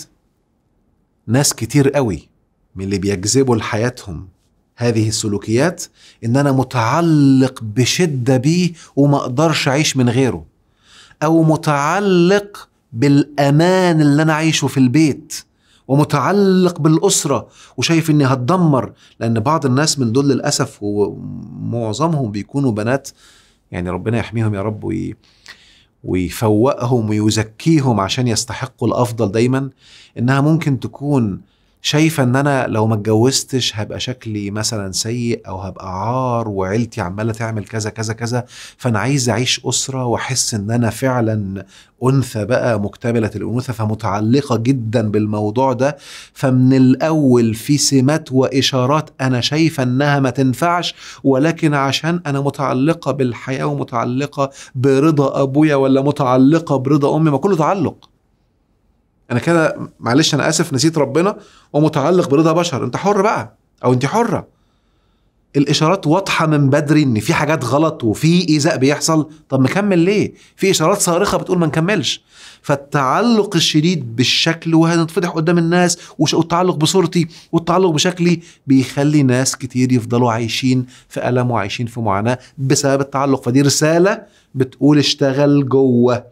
ناس كتير قوي من اللي بيجذبوا لحياتهم هذه السلوكيات ان انا متعلق بشده بيه وما اقدرش اعيش من غيره او متعلق بالامان اللي انا عايشه في البيت ومتعلق بالاسره وشايف اني هتدمر لان بعض الناس من دول للاسف ومعظمهم بيكونوا بنات يعني ربنا يحميهم يا رب وي ويفوقهم ويزكيهم عشان يستحقوا الافضل دايما انها ممكن تكون شايفه ان انا لو ما اتجوزتش هبقى شكلي مثلا سيء او هبقى عار وعيلتي عماله تعمل كذا كذا كذا فانا عايز اعيش اسره واحس ان انا فعلا انثى بقى مكتمله الانوثه فمتعلقه جدا بالموضوع ده فمن الاول في سمات واشارات انا شايفه انها ما تنفعش ولكن عشان انا متعلقه بالحياه ومتعلقه برضا ابويا ولا متعلقه برضا امي ما كله تعلق انا كده معلش انا اسف نسيت ربنا ومتعلق برضا بشر انت حر بقى او انت حره الاشارات واضحه من بدري ان في حاجات غلط وفي ايذاء بيحصل طب نكمل ليه في اشارات صارخه بتقول ما نكملش فالتعلق الشديد بالشكل وهنتفضح قدام الناس والتعلق بصورتي والتعلق بشكلي بيخلي ناس كتير يفضلوا عايشين في الم وعايشين في معاناه بسبب التعلق فدي رساله بتقول اشتغل جوه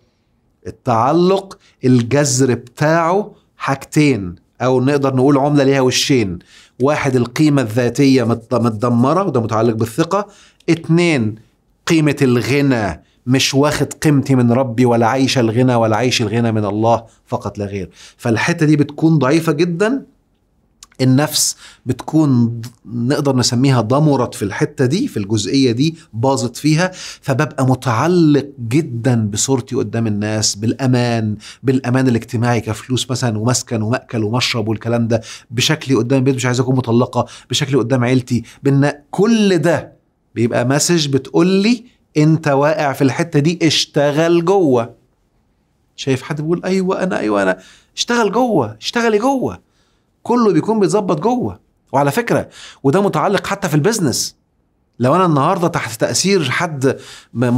التعلق الجذر بتاعه حاجتين او نقدر نقول عمله ليها وشين واحد القيمه الذاتيه متدمره وده متعلق بالثقه اتنين قيمه الغنى مش واخد قيمتي من ربي ولا عايش الغنى ولا عايش الغنى من الله فقط لا غير فالحته دي بتكون ضعيفه جدا النفس بتكون نقدر نسميها ضمرت في الحته دي في الجزئيه دي باظت فيها فببقى متعلق جدا بصورتي قدام الناس بالامان بالامان الاجتماعي كفلوس مثلا ومسكن وماكل ومشرب والكلام ده بشكلي قدام البيت مش عايز اكون مطلقه بشكلي قدام عيلتي بان كل ده بيبقى مسج بتقول لي انت واقع في الحته دي اشتغل جوه شايف حد بيقول ايوه انا ايوه انا اشتغل جوه اشتغلي جوه كله بيكون بيتظبط جوه وعلى فكره وده متعلق حتى في البيزنس لو انا النهارده تحت تاثير حد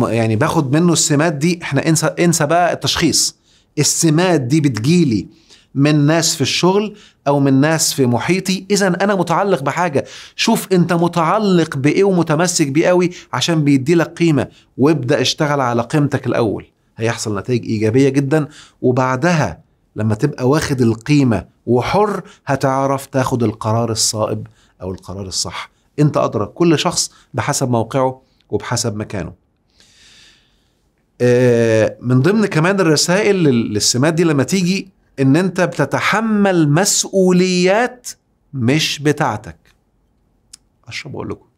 يعني باخد منه السمات دي احنا انسى انسى بقى التشخيص السمات دي بتجيلي من ناس في الشغل او من ناس في محيطي اذا انا متعلق بحاجه شوف انت متعلق بايه ومتمسك بيه قوي عشان بيدي لك قيمه وابدا اشتغل على قيمتك الاول هيحصل نتائج ايجابيه جدا وبعدها لما تبقى واخد القيمه وحر هتعرف تاخد القرار الصائب او القرار الصح انت ادرى كل شخص بحسب موقعه وبحسب مكانه آه، من ضمن كمان الرسائل للسمات دي لما تيجي ان انت بتتحمل مسؤوليات مش بتاعتك اشرب اقول لكم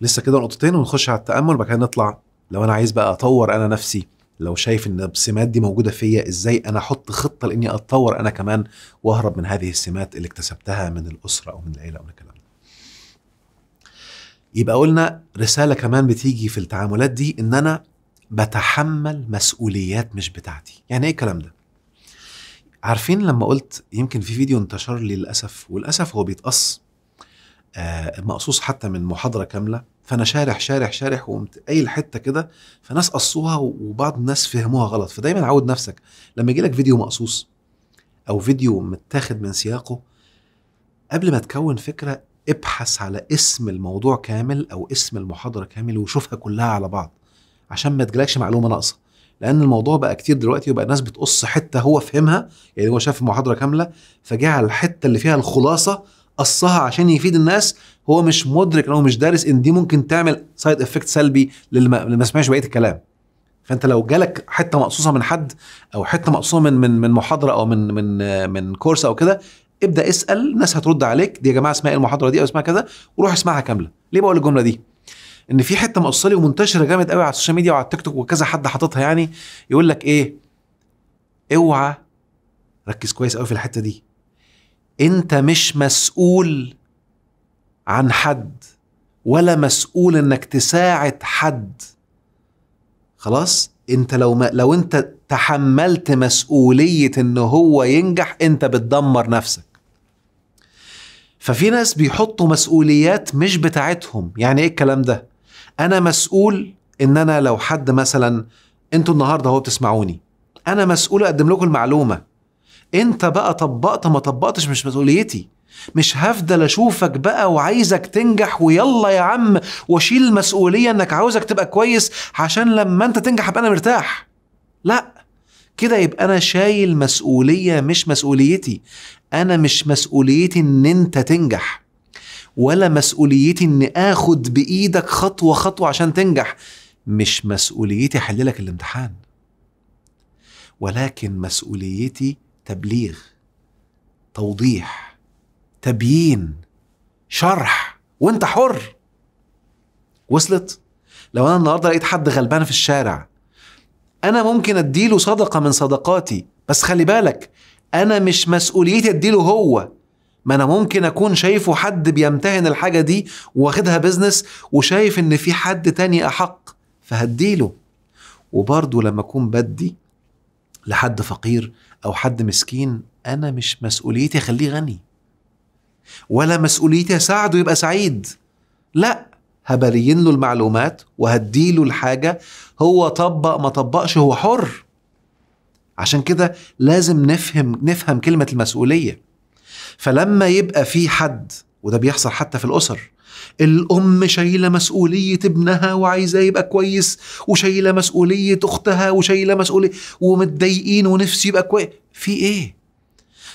لسه كده نقطتين ونخش على التامل وبعد كده نطلع لو انا عايز بقى اطور انا نفسي لو شايف ان السمات دي موجوده فيا ازاي انا احط خطه لاني اتطور انا كمان واهرب من هذه السمات اللي اكتسبتها من الاسره او من العيله او من الكلام يبقى قلنا رساله كمان بتيجي في التعاملات دي ان انا بتحمل مسؤوليات مش بتاعتي يعني ايه الكلام ده عارفين لما قلت يمكن في فيديو انتشر لي للاسف وللاسف هو بيتقص آه، مقصوص حتى من محاضره كامله فانا شارح شارح شارح وقمت قايل حته كده فناس قصوها وبعض الناس فهموها غلط فدايما عود نفسك لما يجي لك فيديو مقصوص او فيديو متاخد من سياقه قبل ما تكون فكره ابحث على اسم الموضوع كامل او اسم المحاضره كامل وشوفها كلها على بعض عشان ما تجيلكش معلومه ناقصه لان الموضوع بقى كتير دلوقتي وبقى الناس بتقص حته هو فهمها يعني هو شاف المحاضره كامله فجعل الحته اللي فيها الخلاصه قصها عشان يفيد الناس هو مش مدرك او مش دارس ان دي ممكن تعمل سايد افكت سلبي للي ما سمعش بقيه الكلام فانت لو جالك حته مقصوصه من حد او حته مقصوصه من من من محاضره او من من من كورس او كده ابدا اسال الناس هترد عليك دي يا جماعه اسمها إيه المحاضره دي او اسمها كذا وروح اسمعها كامله ليه بقول الجمله دي ان في حته مقصوصه لي ومنتشره جامد قوي على السوشيال ميديا وعلى التيك توك وكذا حد حاططها يعني يقول لك ايه اوعى ركز كويس قوي في الحته دي انت مش مسؤول عن حد ولا مسؤول انك تساعد حد خلاص انت لو ما لو انت تحملت مسؤوليه ان هو ينجح انت بتدمر نفسك ففي ناس بيحطوا مسؤوليات مش بتاعتهم يعني ايه الكلام ده انا مسؤول ان انا لو حد مثلا انتوا النهارده اهو بتسمعوني انا مسؤول اقدم لكم المعلومه انت بقى طبقت ما طبقتش مش مسؤوليتي مش هفضل اشوفك بقى وعايزك تنجح ويلا يا عم واشيل المسؤوليه انك عاوزك تبقى كويس عشان لما انت تنجح ابقى انا مرتاح لا كده يبقى انا شايل مسؤوليه مش مسؤوليتي انا مش مسؤوليتي ان انت تنجح ولا مسؤوليتي ان اخد بايدك خطوه خطوه عشان تنجح مش مسؤوليتي احللك الامتحان ولكن مسؤوليتي تبليغ توضيح تبيين شرح وانت حر وصلت لو انا النهارده لقيت حد غلبان في الشارع انا ممكن اديله صدقه من صدقاتي بس خلي بالك انا مش مسؤوليتي اديله هو ما انا ممكن اكون شايفه حد بيمتهن الحاجه دي واخدها بيزنس وشايف ان في حد تاني احق فهديله وبرضه لما اكون بدي لحد فقير او حد مسكين انا مش مسؤوليتي اخليه غني ولا مسؤوليتي اساعده يبقى سعيد لا هبين له المعلومات وهديله الحاجه هو طبق ما طبقش هو حر عشان كده لازم نفهم نفهم كلمه المسؤوليه فلما يبقى في حد وده بيحصل حتى في الاسر الأم شايلة مسؤولية ابنها وعايزاه يبقى كويس وشايلة مسؤولية أختها وشايلة مسؤولية ومتضايقين ونفسي يبقى كويس في إيه؟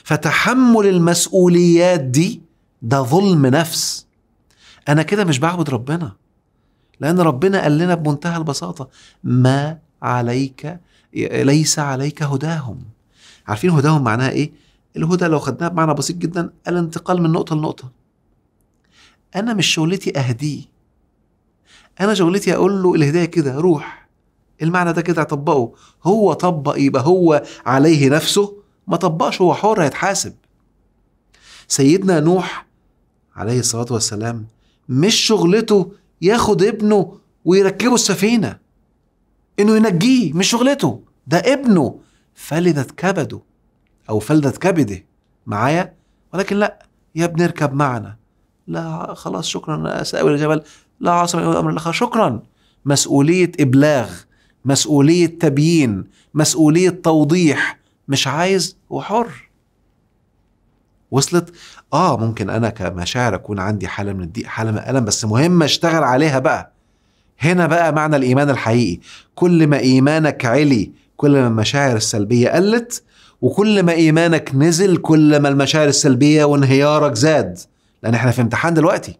فتحمل المسؤوليات دي ده ظلم نفس أنا كده مش بعبد ربنا لأن ربنا قال لنا بمنتهى البساطة ما عليك ليس عليك هداهم عارفين هداهم معناها إيه؟ الهدى لو خدناها بمعنى بسيط جدا الانتقال من نقطة لنقطة انا مش شغلتي اهديه انا شغلتي اقول له الهدايه كده روح المعنى ده كده طبقه هو طبق يبقى هو عليه نفسه ما طبقش هو حر هيتحاسب سيدنا نوح عليه الصلاه والسلام مش شغلته ياخد ابنه ويركبه السفينه انه ينجيه مش شغلته ده ابنه فلذت كبده او فلذت كبده معايا ولكن لا يا ابني اركب معنا لا خلاص شكرا ساوي الجبل لا عاصم الامر الاخر شكرا مسؤوليه ابلاغ مسؤوليه تبيين مسؤوليه توضيح مش عايز هو حر وصلت اه ممكن انا كمشاعر اكون عندي حاله من الضيق حاله من الالم بس مهم اشتغل عليها بقى هنا بقى معنى الايمان الحقيقي كل ما ايمانك علي كل ما المشاعر السلبيه قلت وكل ما ايمانك نزل كل ما المشاعر السلبيه وانهيارك زاد لان احنا في امتحان دلوقتي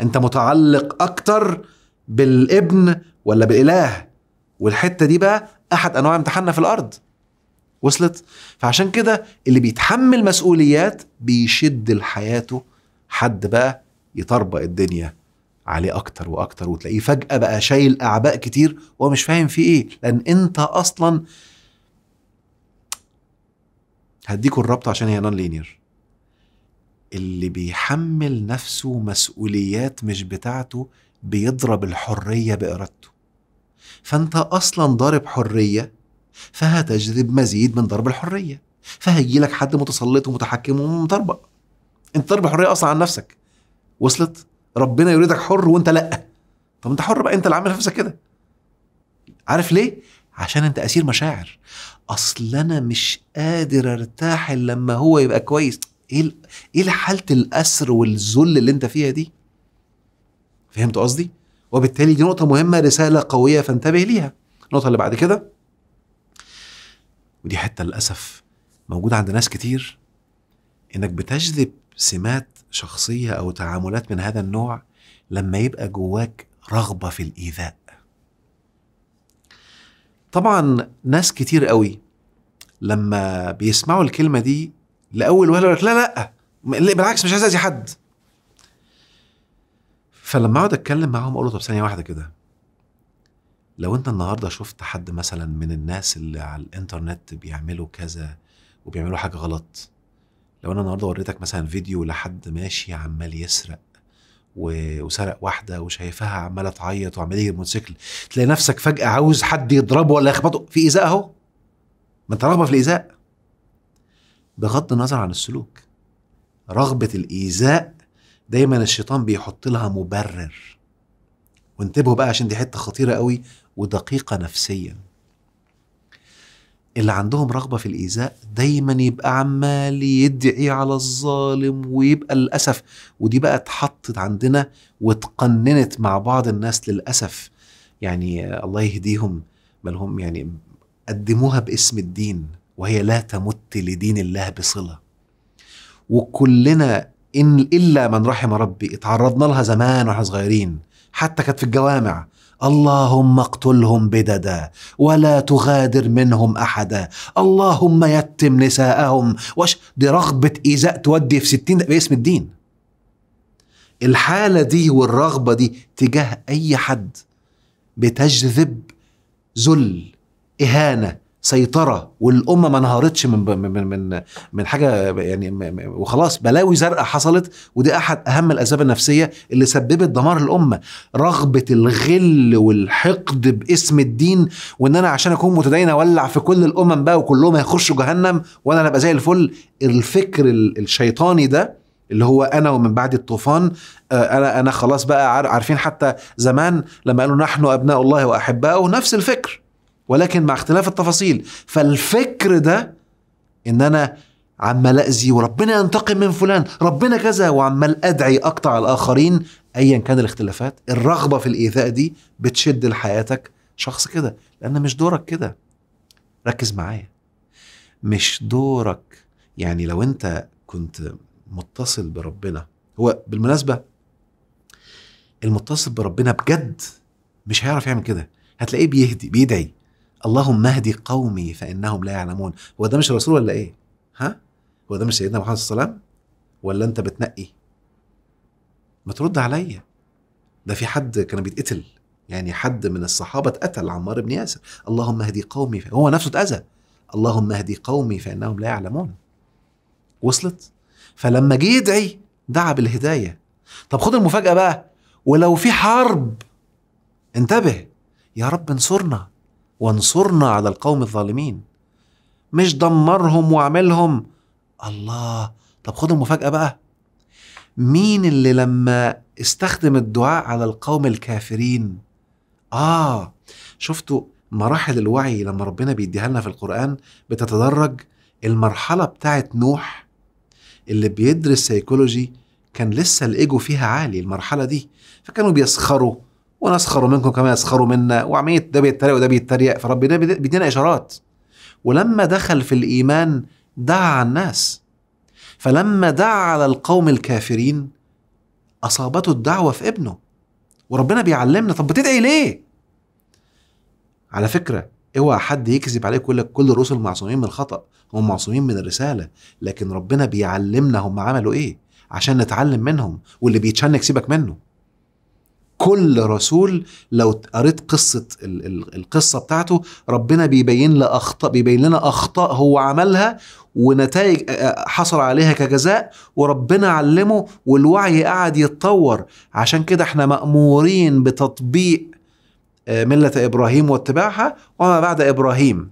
انت متعلق اكتر بالابن ولا بالاله والحته دي بقى احد انواع امتحاننا في الارض وصلت فعشان كده اللي بيتحمل مسؤوليات بيشد لحياته حد بقى يطربق الدنيا عليه اكتر واكتر وتلاقيه فجاه بقى شايل اعباء كتير وهو مش فاهم فيه ايه لان انت اصلا هديكوا الرابطه عشان هي نون لينير اللي بيحمل نفسه مسؤوليات مش بتاعته بيضرب الحرية بإرادته فأنت أصلا ضارب حرية فهتجذب مزيد من ضرب الحرية فهيجي لك حد متسلط ومتحكم ومطربق انت ضرب حرية أصلا عن نفسك وصلت ربنا يريدك حر وانت لأ طب انت حر بقى انت اللي عامل نفسك كده عارف ليه عشان انت اسير مشاعر اصل انا مش قادر ارتاح الا لما هو يبقى كويس ايه ايه حاله الاسر والذل اللي انت فيها دي فهمت قصدي وبالتالي دي نقطه مهمه رساله قويه فانتبه ليها النقطه اللي بعد كده ودي حته للاسف موجوده عند ناس كتير انك بتجذب سمات شخصيه او تعاملات من هذا النوع لما يبقى جواك رغبه في الايذاء طبعا ناس كتير قوي لما بيسمعوا الكلمه دي لاول ولا لك لا لا بالعكس مش عايز اذي حد فلما اقعد اتكلم معاهم اقول له طب ثانيه واحده كده لو انت النهارده شفت حد مثلا من الناس اللي على الانترنت بيعملوا كذا وبيعملوا حاجه غلط لو انا النهارده وريتك مثلا فيديو لحد ماشي عمال يسرق وسرق واحده وشايفها عماله تعيط وعمال يجري موتوسيكل تلاقي نفسك فجاه عاوز حد يضربه ولا يخبطه في ايذاء اهو ما انت رغبه في الايذاء بغض النظر عن السلوك رغبة الإيذاء دايما الشيطان بيحط لها مبرر وانتبهوا بقى عشان دي حتة خطيرة قوي ودقيقة نفسيا اللي عندهم رغبة في الإيذاء دايما يبقى عمال يدعي على الظالم ويبقى للأسف ودي بقى اتحطت عندنا واتقننت مع بعض الناس للأسف يعني الله يهديهم بل هم يعني قدموها باسم الدين وهي لا تمت لدين الله بصلة وكلنا إن إلا من رحم ربي اتعرضنا لها زمان واحنا صغيرين حتى كانت في الجوامع اللهم اقتلهم بددا ولا تغادر منهم احدا اللهم يتم نساءهم وش دي رغبة إيذاء تودي في ستين باسم الدين الحالة دي والرغبة دي تجاه أي حد بتجذب ذل إهانة سيطره والامه ما انهارتش من من من من حاجه يعني وخلاص بلاوي زرقاء حصلت ودي احد اهم الاسباب النفسيه اللي سببت دمار الامه رغبه الغل والحقد باسم الدين وان انا عشان اكون متدين اولع في كل الامم بقى وكلهم هيخشوا جهنم وانا ابقى زي الفل الفكر الشيطاني ده اللي هو انا ومن بعد الطوفان آه، انا انا خلاص بقى عارفين حتى زمان لما قالوا نحن ابناء الله واحباؤه نفس الفكر ولكن مع اختلاف التفاصيل فالفكر ده ان انا عمال اذي وربنا ينتقم من فلان ربنا كذا وعمال ادعي اقطع الاخرين ايا كان الاختلافات الرغبه في الايذاء دي بتشد لحياتك شخص كده لان مش دورك كده ركز معايا مش دورك يعني لو انت كنت متصل بربنا هو بالمناسبه المتصل بربنا بجد مش هيعرف يعمل كده هتلاقيه بيهدي بيدعي اللهم اهدي قومي فانهم لا يعلمون هو ده مش الرسول ولا ايه ها هو ده مش سيدنا محمد صلى الله عليه وسلم ولا انت بتنقي ما ترد عليا ده في حد كان بيتقتل يعني حد من الصحابه اتقتل عمار بن ياسر اللهم اهدي قومي هو نفسه اتاذى اللهم اهدي قومي فانهم لا يعلمون وصلت فلما جه يدعي دعا بالهدايه طب خد المفاجاه بقى ولو في حرب انتبه يا رب انصرنا وانصرنا على القوم الظالمين مش دمرهم واعملهم الله طب خد المفاجأة بقى مين اللي لما استخدم الدعاء على القوم الكافرين آه شفتوا مراحل الوعي لما ربنا بيديها لنا في القرآن بتتدرج المرحلة بتاعت نوح اللي بيدرس سيكولوجي كان لسه الإيجو فيها عالي المرحلة دي فكانوا بيسخروا ونسخر منكم كما يسخروا منا وعمليه ده بيتريق وده بيتريق فربنا بيدينا اشارات ولما دخل في الايمان دعا على الناس فلما دعا على القوم الكافرين اصابته الدعوه في ابنه وربنا بيعلمنا طب بتدعي ليه على فكره اوعى حد يكذب عليك ويقول لك كل الرسل معصومين من الخطا هم معصومين من الرساله لكن ربنا بيعلمنا هم عملوا ايه عشان نتعلم منهم واللي بيتشنك سيبك منه كل رسول لو قريت قصه القصه بتاعته ربنا بيبين لنا اخطاء بيبين لنا اخطاء هو عملها ونتائج حصل عليها كجزاء وربنا علمه والوعي قعد يتطور عشان كده احنا مامورين بتطبيق آه، مله ابراهيم واتباعها وما بعد ابراهيم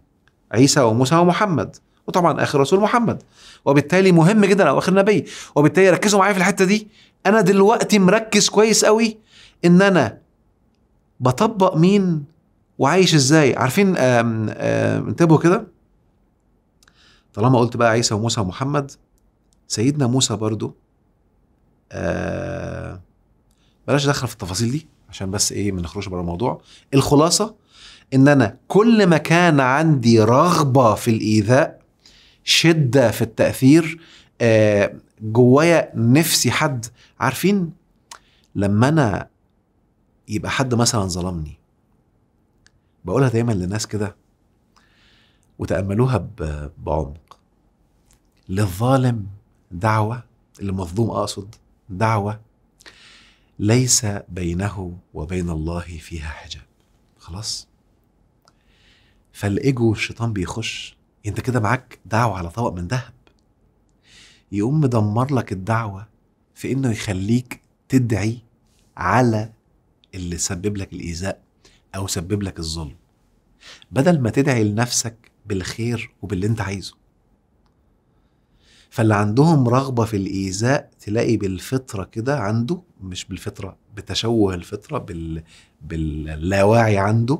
عيسى وموسى ومحمد وطبعا اخر رسول محمد وبالتالي مهم جدا او اخر نبي وبالتالي ركزوا معايا في الحته دي انا دلوقتي مركز كويس قوي ان انا بطبق مين وعايش ازاي عارفين انتبهوا كده طالما قلت بقى عيسى وموسى ومحمد سيدنا موسى برضو آه، بلاش دخل في التفاصيل دي عشان بس ايه ما نخرجش بره الموضوع الخلاصه ان انا كل ما كان عندي رغبه في الايذاء شده في التاثير آه، جوايا نفسي حد عارفين لما انا يبقى حد مثلا ظلمني بقولها دايما لناس كده وتأملوها بعمق للظالم دعوة للمظلوم أقصد دعوة ليس بينه وبين الله فيها حجاب خلاص فالإيجو الشيطان بيخش انت كده معاك دعوة على طبق من ذهب يقوم مدمر لك الدعوة في انه يخليك تدعي على اللي سبب لك الايذاء او سبب لك الظلم بدل ما تدعي لنفسك بالخير وباللي انت عايزه فاللي عندهم رغبة في الإيذاء تلاقي بالفطرة كده عنده مش بالفطرة بتشوه الفطرة بال... باللاواعي عنده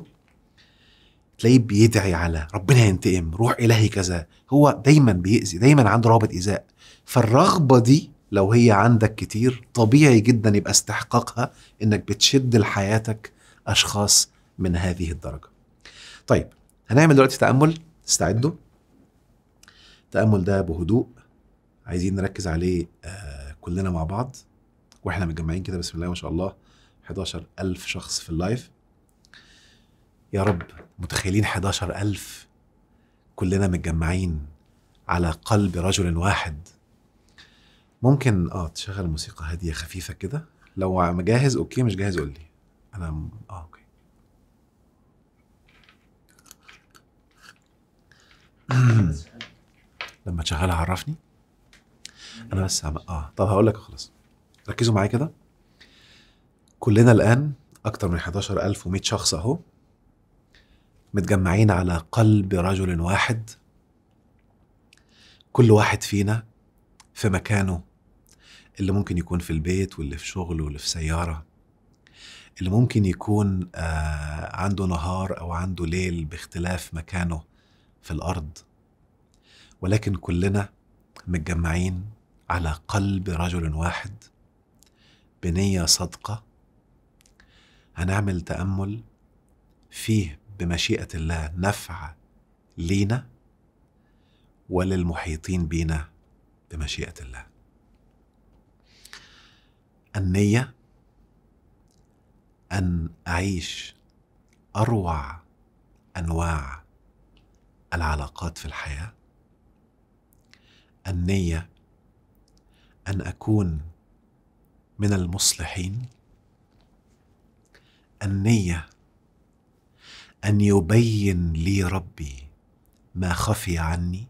تلاقيه بيدعي على ربنا ينتقم روح إلهي كذا هو دايما بيأذي دايما عنده رغبة إيذاء فالرغبة دي لو هي عندك كتير طبيعي جدا يبقى استحقاقها انك بتشد لحياتك اشخاص من هذه الدرجه. طيب هنعمل دلوقتي تامل استعدوا. التامل ده بهدوء عايزين نركز عليه آه، كلنا مع بعض واحنا متجمعين كده بسم الله ما شاء الله 11000 شخص في اللايف. يا رب متخيلين 11000 كلنا متجمعين على قلب رجل واحد ممكن اه تشغل موسيقى هاديه خفيفه كده لو مجهز اوكي مش جاهز قول لي انا م... اه اوكي لما تشغلها عرفني انا بس عم... اه طب هقول لك خلاص ركزوا معايا كده كلنا الان اكتر من 11100 شخص اهو متجمعين على قلب رجل واحد كل واحد فينا في مكانه اللي ممكن يكون في البيت واللي في شغل واللي في سيارة اللي ممكن يكون آه، عنده نهار أو عنده ليل باختلاف مكانه في الأرض ولكن كلنا متجمعين على قلب رجل واحد بنية صادقة هنعمل تأمل فيه بمشيئة الله نفع لينا وللمحيطين بينا بمشيئة الله النية أن أعيش أروع أنواع العلاقات في الحياة النية أن أكون من المصلحين النية أن يبين لي ربي ما خفي عني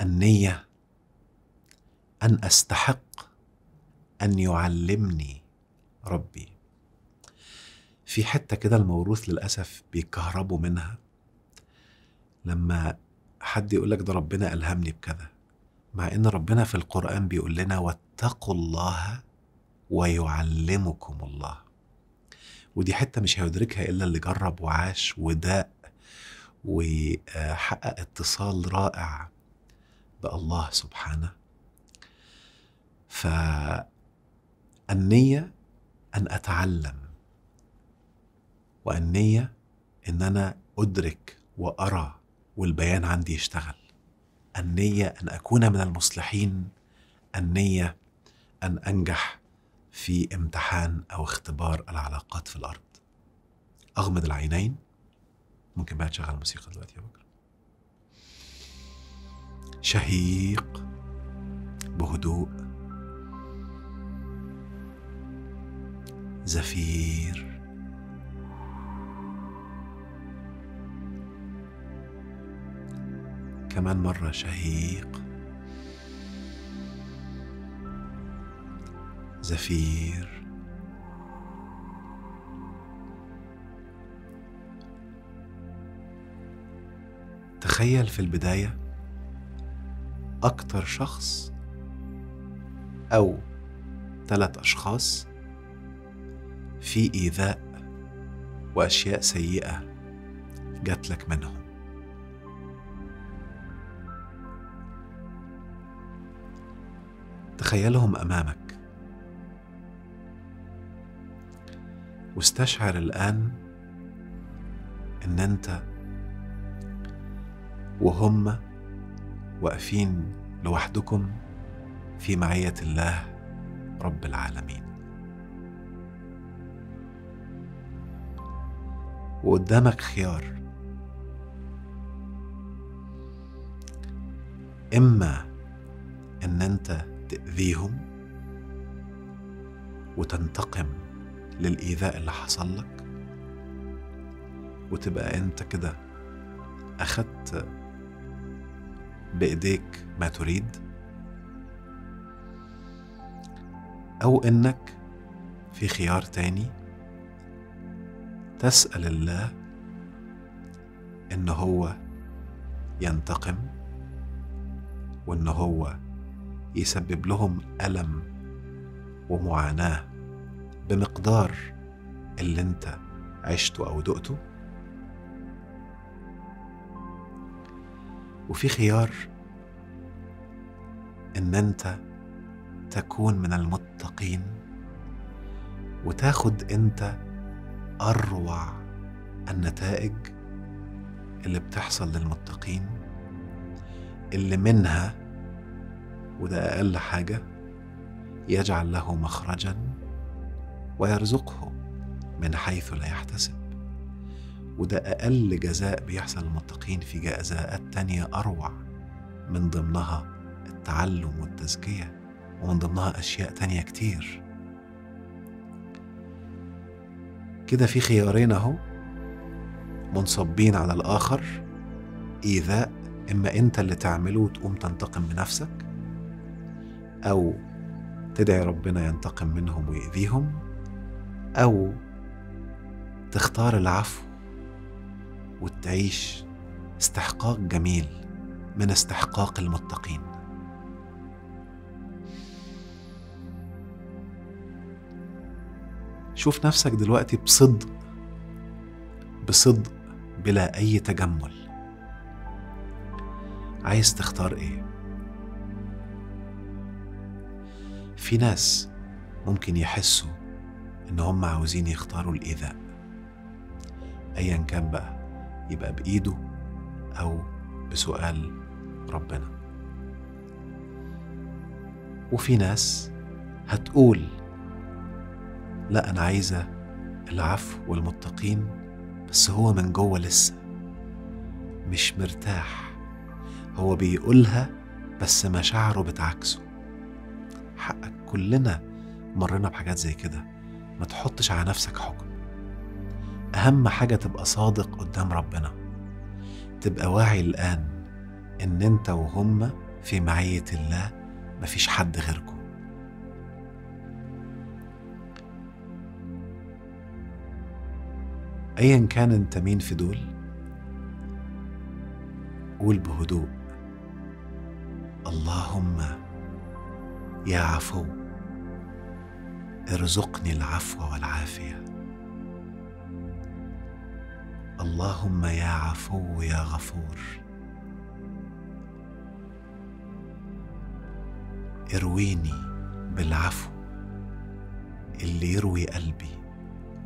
النية أن أستحق أن يعلمني ربي في حتة كده الموروث للأسف بيكهربوا منها لما حد يقول لك ده ربنا ألهمني بكذا مع إن ربنا في القرآن بيقول لنا واتقوا الله ويعلمكم الله ودي حتة مش هيدركها إلا اللي جرب وعاش وداق وحقق اتصال رائع بالله سبحانه ف النية أن أتعلم والنية إن أنا أدرك وأرى والبيان عندي يشتغل النية أن أكون من المصلحين النية أن أنجح في امتحان أو اختبار العلاقات في الأرض أغمض العينين ممكن بقى تشغل الموسيقى دلوقتي يا بكر شهيق بهدوء زفير كمان مرة شهيق زفير تخيل في البداية أكتر شخص أو ثلاث أشخاص في إيذاء وأشياء سيئة جات لك منهم تخيلهم أمامك واستشعر الآن إن أنت وهم واقفين لوحدكم في معية الله رب العالمين وقدامك خيار إما إن أنت تأذيهم وتنتقم للإيذاء اللي حصل لك وتبقى أنت كده أخدت بإيديك ما تريد أو إنك في خيار تاني تسأل الله إن هو ينتقم وإن هو يسبب لهم ألم ومعاناة بمقدار اللي أنت عشته أو دقته وفي خيار إن أنت تكون من المتقين وتاخد أنت اروع النتائج اللي بتحصل للمتقين اللي منها وده اقل حاجه يجعل له مخرجا ويرزقه من حيث لا يحتسب وده أقل جزاء بيحصل للمتقين في جزاءات تانية أروع من ضمنها التعلم والتزكية ومن ضمنها أشياء تانية كتير كده في خيارين اهو منصبين على الآخر إيذاء إما أنت اللي تعمله وتقوم تنتقم بنفسك أو تدعي ربنا ينتقم منهم ويأذيهم أو تختار العفو وتعيش استحقاق جميل من استحقاق المتقين شوف نفسك دلوقتي بصدق بصدق بلا أي تجمل عايز تختار إيه؟ في ناس ممكن يحسوا إن هم عاوزين يختاروا الإيذاء أيا كان بقى يبقى بإيده أو بسؤال ربنا وفي ناس هتقول لا أنا عايزة العفو والمتقين بس هو من جوه لسه مش مرتاح هو بيقولها بس مشاعره بتعكسه حقك كلنا مرينا بحاجات زي كده ما تحطش على نفسك حكم أهم حاجة تبقى صادق قدام ربنا تبقى واعي الآن إن أنت وهم في معية الله مفيش حد غيركم أيا إن كان أنت مين في دول قول بهدوء اللهم يا عفو ارزقني العفو والعافية اللهم يا عفو يا غفور ارويني بالعفو اللي يروي قلبي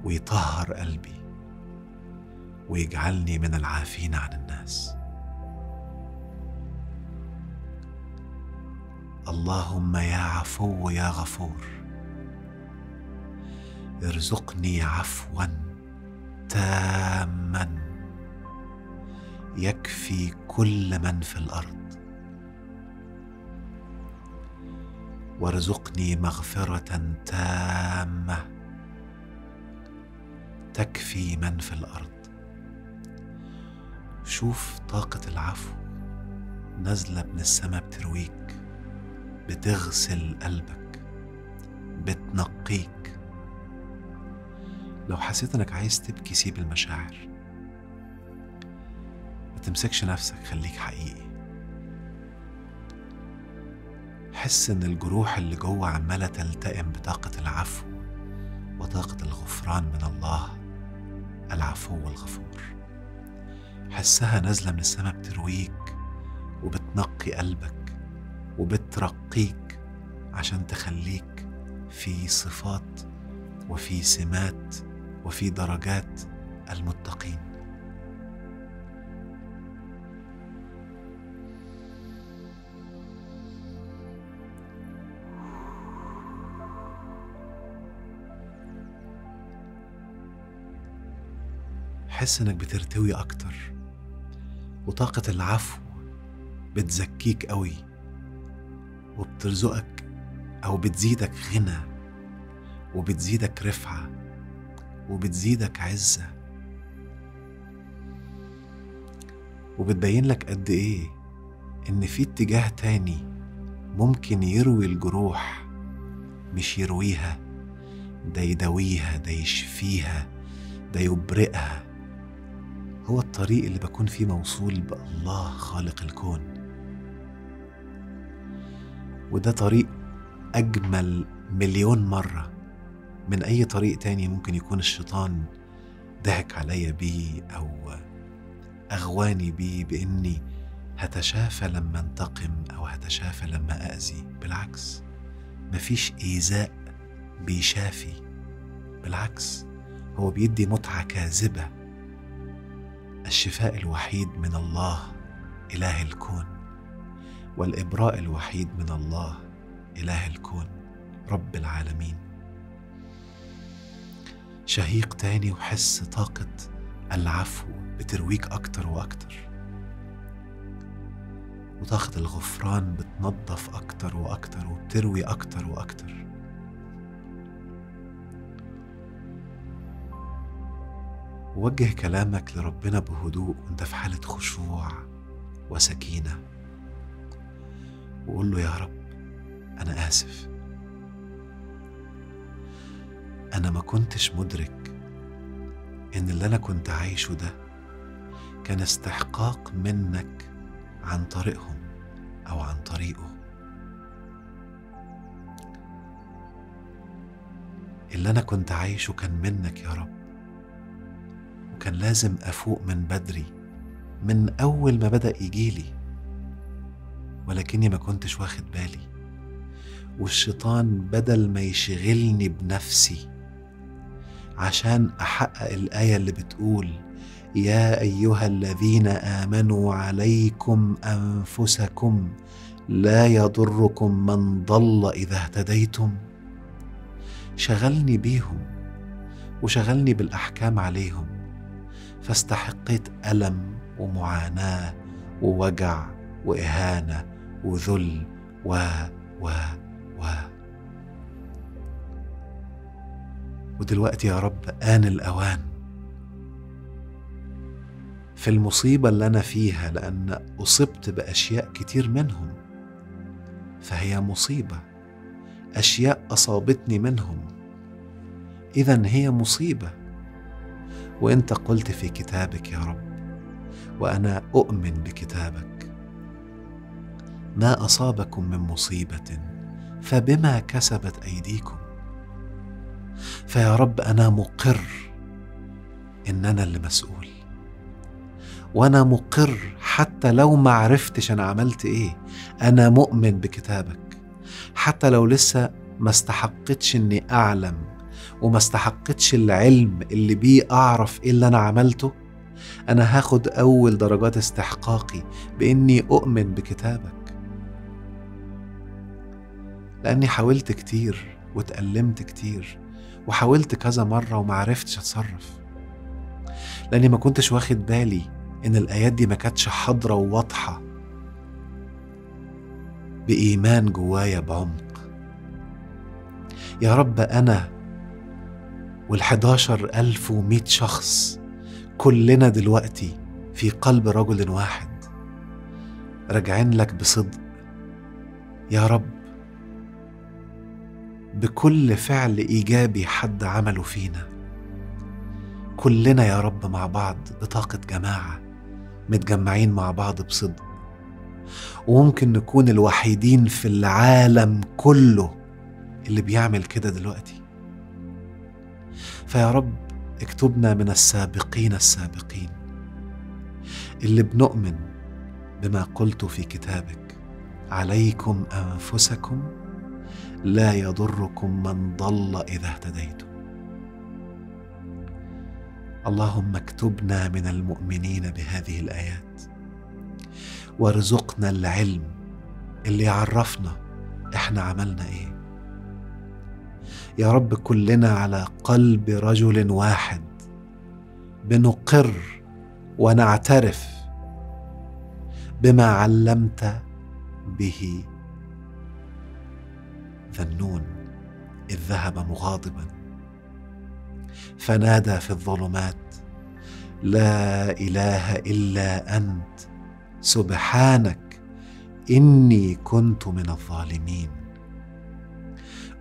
ويطهر قلبي ويجعلني من العافين عن الناس اللهم يا عفو يا غفور ارزقني عفوا تاما يكفي كل من في الارض وارزقني مغفره تامه تكفي من في الارض شوف طاقة العفو نازلة من السماء بترويك بتغسل قلبك بتنقيك لو حسيت انك عايز تبكي سيب المشاعر ما تمسكش نفسك خليك حقيقي حس ان الجروح اللي جوه عمالة تلتئم بطاقة العفو وطاقة الغفران من الله العفو والغفور حسها نازلة من السماء بترويك وبتنقي قلبك وبترقيك عشان تخليك في صفات وفي سمات وفي درجات المتقين حس انك بترتوي اكتر وطاقة العفو بتزكيك قوي وبترزقك أو بتزيدك غنى وبتزيدك رفعة وبتزيدك عزة وبتبين لك قد إيه إن في اتجاه تاني ممكن يروي الجروح مش يرويها ده يداويها ده يشفيها ده يبرئها هو الطريق اللي بكون فيه موصول بالله خالق الكون وده طريق أجمل مليون مرة من أي طريق تاني ممكن يكون الشيطان ضحك عليا بيه أو أغواني بيه بإني هتشافى لما انتقم أو هتشافى لما أأذي بالعكس مفيش إيذاء بيشافي بالعكس هو بيدي متعة كاذبة الشفاء الوحيد من الله إله الكون والإبراء الوحيد من الله إله الكون رب العالمين شهيق تاني وحس طاقة العفو بترويك أكتر وأكتر وطاقة الغفران بتنظف أكتر وأكتر وبتروي أكتر وأكتر وجه كلامك لربنا بهدوء وانت في حالة خشوع وسكينة وقول له يا رب أنا آسف أنا ما كنتش مدرك إن اللي أنا كنت عايشه ده كان استحقاق منك عن طريقهم أو عن طريقه اللي أنا كنت عايشه كان منك يا رب كان لازم أفوق من بدري من أول ما بدأ يجيلي ولكني ما كنتش واخد بالي والشيطان بدل ما يشغلني بنفسي عشان أحقق الآية اللي بتقول يا أيها الذين آمنوا عليكم أنفسكم لا يضركم من ضل إذا اهتديتم شغلني بيهم وشغلني بالأحكام عليهم فاستحقيت الم ومعاناه ووجع واهانه وذل و و و ودلوقتي يا رب آن الأوان في المصيبة اللي أنا فيها لأن أصبت بأشياء كتير منهم فهي مصيبة أشياء أصابتني منهم إذا هي مصيبة وانت قلت في كتابك يا رب وانا اؤمن بكتابك ما اصابكم من مصيبه فبما كسبت ايديكم فيا رب انا مقر ان انا اللي مسؤول وانا مقر حتى لو ما عرفتش انا عملت ايه انا مؤمن بكتابك حتى لو لسه ما استحقتش اني اعلم وما استحقتش العلم اللي بيه أعرف إيه اللي أنا عملته أنا هاخد أول درجات استحقاقي بإني أؤمن بكتابك لأني حاولت كتير واتألمت كتير وحاولت كذا مرة ومعرفتش أتصرف لأني ما كنتش واخد بالي إن الآيات دي ما كانتش حاضرة وواضحة بإيمان جوايا بعمق يا رب أنا وال11100 شخص كلنا دلوقتي في قلب رجل واحد راجعين لك بصدق يا رب بكل فعل ايجابي حد عمله فينا كلنا يا رب مع بعض بطاقه جماعه متجمعين مع بعض بصدق وممكن نكون الوحيدين في العالم كله اللي بيعمل كده دلوقتي فيا رب اكتبنا من السابقين السابقين اللي بنؤمن بما قلت في كتابك عليكم انفسكم لا يضركم من ضل اذا اهتديتم اللهم اكتبنا من المؤمنين بهذه الايات وارزقنا العلم اللي يعرفنا احنا عملنا ايه يا رب كلنا على قلب رجل واحد بنقر ونعترف بما علمت به ذنون اذ ذهب مغاضبا فنادى في الظلمات لا اله الا انت سبحانك اني كنت من الظالمين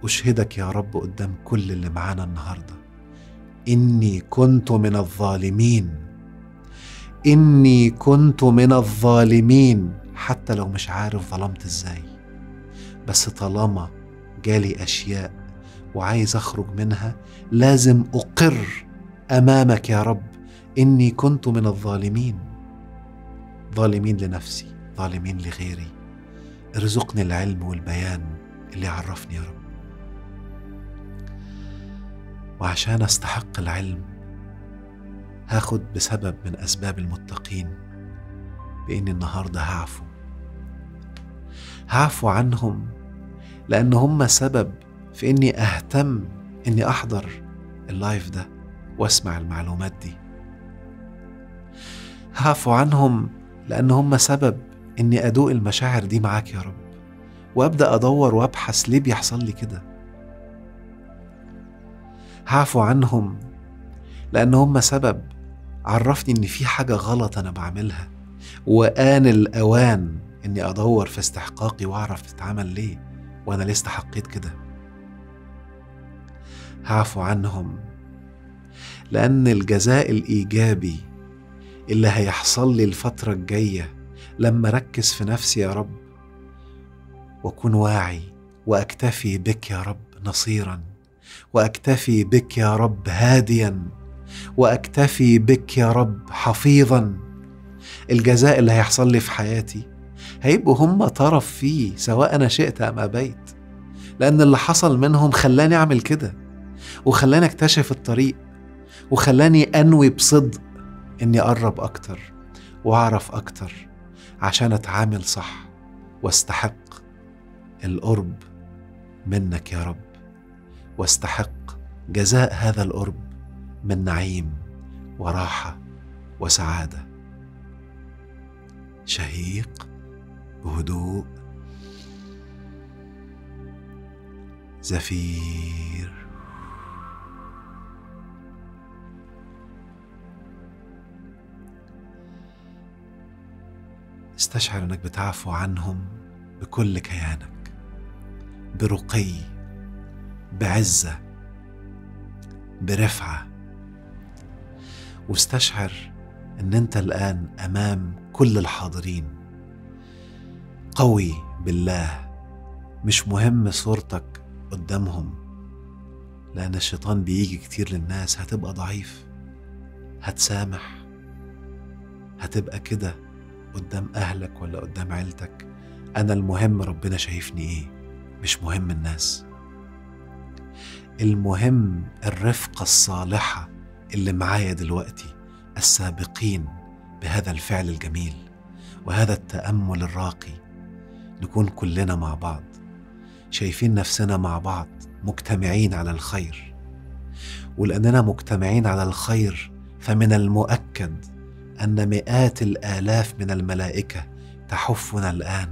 أشهدك يا رب قدام كل اللي معانا النهارده إني كنت من الظالمين إني كنت من الظالمين حتى لو مش عارف ظلمت إزاي بس طالما جالي أشياء وعايز أخرج منها لازم أقر أمامك يا رب إني كنت من الظالمين ظالمين لنفسي ظالمين لغيري ارزقني العلم والبيان اللي يعرفني يا رب وعشان أستحق العلم هاخد بسبب من أسباب المتقين بإني النهاردة هعفو هعفو عنهم لأن هم سبب في إني أهتم إني أحضر اللايف ده وأسمع المعلومات دي هعفو عنهم لأن هم سبب إني أدوق المشاعر دي معاك يا رب وأبدأ أدور وأبحث ليه بيحصل لي كده هعفو عنهم لأن هم سبب عرفني إن في حاجة غلط أنا بعملها وآن الأوان إني أدور في استحقاقي وأعرف بتتعمل ليه وأنا ليه استحقيت كده هعفو عنهم لأن الجزاء الإيجابي اللي هيحصل لي الفترة الجاية لما أركز في نفسي يا رب وأكون واعي وأكتفي بك يا رب نصيراً واكتفي بك يا رب هاديا واكتفي بك يا رب حفيظا الجزاء اللي هيحصل لي في حياتي هيبقوا هم طرف فيه سواء انا شئت ام ابيت لان اللي حصل منهم خلاني اعمل كده وخلاني اكتشف الطريق وخلاني انوي بصدق اني اقرب اكتر واعرف اكتر عشان اتعامل صح واستحق القرب منك يا رب واستحق جزاء هذا القرب من نعيم وراحه وسعاده شهيق بهدوء زفير استشعر انك بتعفو عنهم بكل كيانك برقي بعزة برفعة واستشعر أن أنت الآن أمام كل الحاضرين قوي بالله مش مهم صورتك قدامهم لأن الشيطان بيجي كتير للناس هتبقى ضعيف هتسامح هتبقى كده قدام أهلك ولا قدام عيلتك أنا المهم ربنا شايفني إيه مش مهم الناس المهم الرفقة الصالحة اللي معايا دلوقتي السابقين بهذا الفعل الجميل وهذا التأمل الراقي نكون كلنا مع بعض شايفين نفسنا مع بعض مجتمعين على الخير ولأننا مجتمعين على الخير فمن المؤكد أن مئات الآلاف من الملائكة تحفنا الآن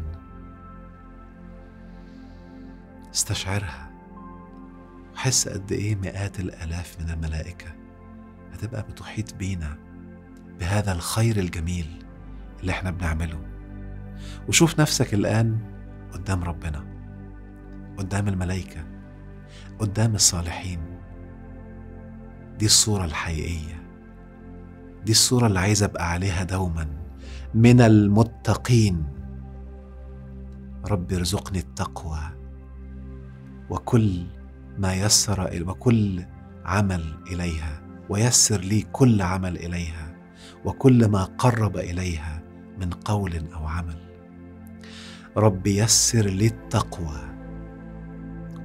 استشعرها حس قد إيه مئات الآلاف من الملائكة هتبقى بتحيط بينا بهذا الخير الجميل اللي احنا بنعمله وشوف نفسك الآن قدام ربنا قدام الملائكة قدام الصالحين دي الصورة الحقيقية دي الصورة اللي عايز أبقى عليها دوما من المتقين رب ارزقني التقوى وكل ما يسر وكل عمل إليها ويسر لي كل عمل إليها وكل ما قرب إليها من قول أو عمل رب يسر لي التقوى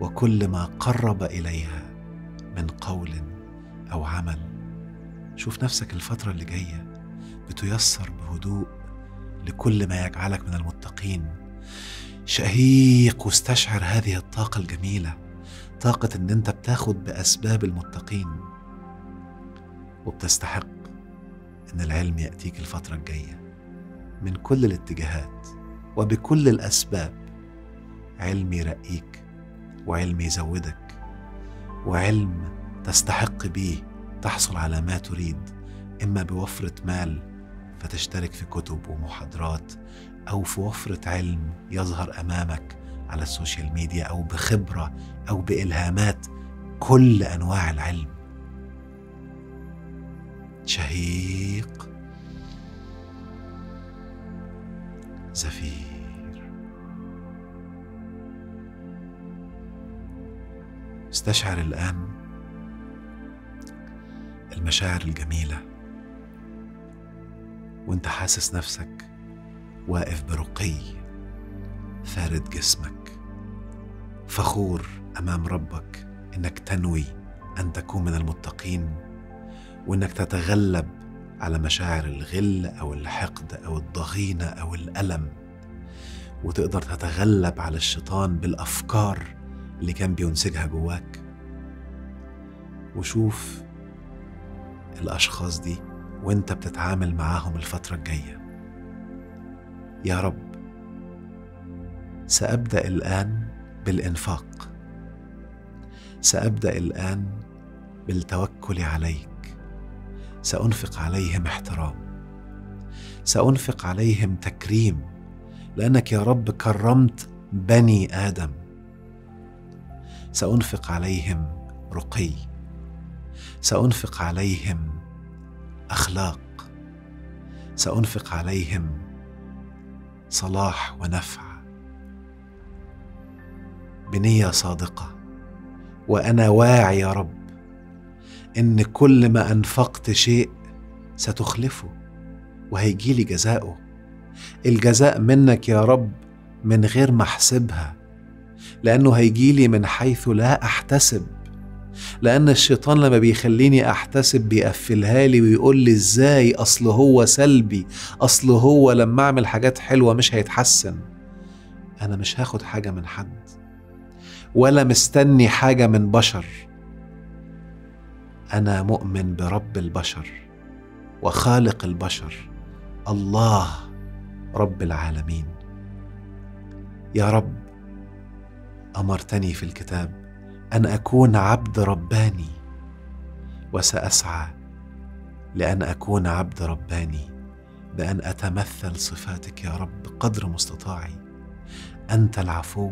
وكل ما قرب إليها من قول أو عمل شوف نفسك الفترة اللي جاية بتيسر بهدوء لكل ما يجعلك من المتقين شهيق واستشعر هذه الطاقة الجميلة طاقة إن أنت بتاخد بأسباب المتقين وبتستحق إن العلم يأتيك الفترة الجاية من كل الاتجاهات وبكل الأسباب علم يرقيك وعلم يزودك وعلم تستحق بيه تحصل على ما تريد إما بوفرة مال فتشترك في كتب ومحاضرات أو في وفرة علم يظهر أمامك على السوشيال ميديا او بخبره او بالهامات كل انواع العلم شهيق زفير استشعر الان المشاعر الجميله وانت حاسس نفسك واقف برقي فارد جسمك فخور امام ربك انك تنوي ان تكون من المتقين وانك تتغلب على مشاعر الغل او الحقد او الضغينه او الالم وتقدر تتغلب على الشيطان بالافكار اللي كان بينسجها جواك وشوف الاشخاص دي وانت بتتعامل معاهم الفتره الجايه يا رب سأبدأ الآن بالإنفاق سأبدأ الآن بالتوكل عليك سأنفق عليهم احترام سأنفق عليهم تكريم لأنك يا رب كرمت بني آدم سأنفق عليهم رقي سأنفق عليهم أخلاق سأنفق عليهم صلاح ونفع بنيه صادقه وانا واعي يا رب ان كل ما انفقت شيء ستخلفه وهيجي لي جزاؤه الجزاء منك يا رب من غير ما احسبها لانه هيجي لي من حيث لا احتسب لأن الشيطان لما بيخليني أحتسب بيقفلها لي ويقول لي إزاي أصل هو سلبي أصل هو لما أعمل حاجات حلوة مش هيتحسن أنا مش هاخد حاجة من حد ولا مستني حاجه من بشر انا مؤمن برب البشر وخالق البشر الله رب العالمين يا رب امرتني في الكتاب ان اكون عبد رباني وساسعى لان اكون عبد رباني بان اتمثل صفاتك يا رب قدر مستطاعي انت العفو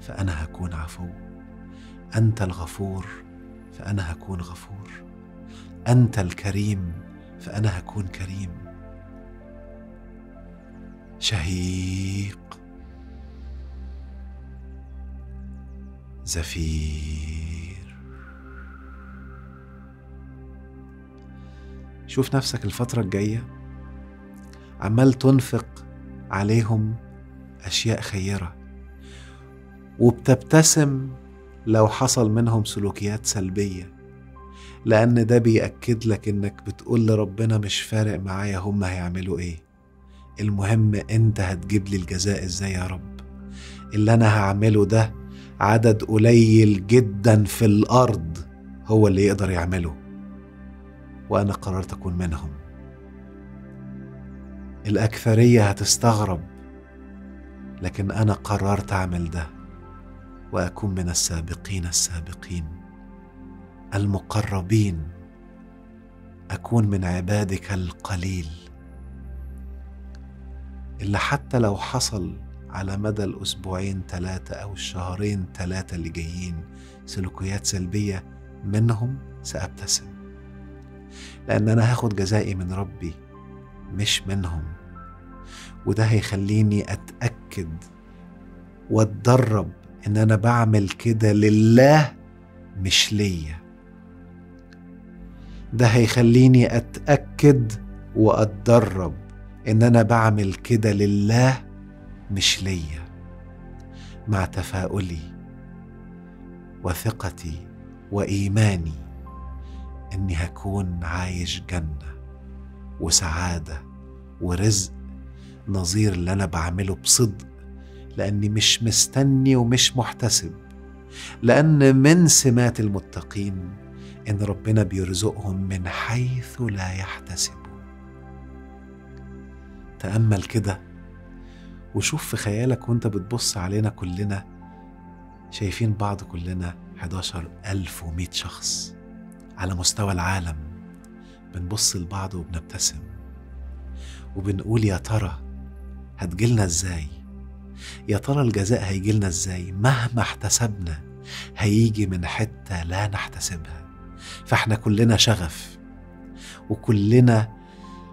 فأنا هكون عفو أنت الغفور فأنا هكون غفور أنت الكريم فأنا هكون كريم شهيق زفير شوف نفسك الفترة الجاية عمال تنفق عليهم أشياء خيرة وبتبتسم لو حصل منهم سلوكيات سلبية لأن ده بيأكد لك إنك بتقول لربنا مش فارق معايا هم هيعملوا إيه المهم أنت هتجيب لي الجزاء إزاي يا رب اللي أنا هعمله ده عدد قليل جدا في الأرض هو اللي يقدر يعمله وأنا قررت أكون منهم الأكثرية هتستغرب لكن أنا قررت أعمل ده واكون من السابقين السابقين المقربين اكون من عبادك القليل اللي حتى لو حصل على مدى الاسبوعين ثلاثه او الشهرين ثلاثه اللي جايين سلوكيات سلبيه منهم سابتسم لان انا هاخد جزائي من ربي مش منهم وده هيخليني اتاكد واتدرب ان انا بعمل كده لله مش ليا ده هيخليني اتاكد واتدرب ان انا بعمل كده لله مش ليا مع تفاؤلي وثقتي وايماني اني هكون عايش جنه وسعاده ورزق نظير اللي انا بعمله بصدق لأني مش مستني ومش محتسب لأن من سمات المتقين إن ربنا بيرزقهم من حيث لا يحتسبوا تأمل كده وشوف في خيالك وانت بتبص علينا كلنا شايفين بعض كلنا 11100 شخص على مستوى العالم بنبص لبعض وبنبتسم وبنقول يا ترى هتجيلنا ازاي يا ترى الجزاء هيجي لنا ازاي مهما احتسبنا هيجي من حتة لا نحتسبها فاحنا كلنا شغف وكلنا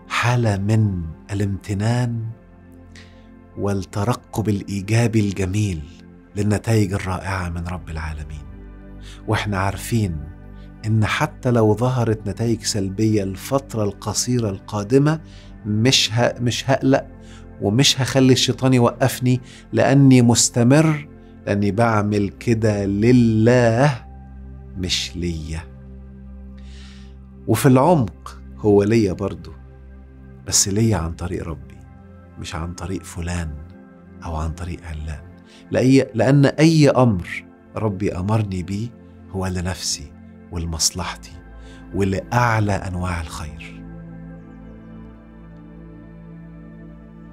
حالة من الامتنان والترقب الإيجابي الجميل للنتائج الرائعة من رب العالمين واحنا عارفين ان حتى لو ظهرت نتائج سلبية الفترة القصيرة القادمة مش ه... مش هقلق ومش هخلي الشيطان يوقفني لاني مستمر لاني بعمل كده لله مش ليا وفي العمق هو ليا برضه بس ليا عن طريق ربي مش عن طريق فلان او عن طريق علان لأي لان اي امر ربي امرني بيه هو لنفسي ولمصلحتي ولاعلى انواع الخير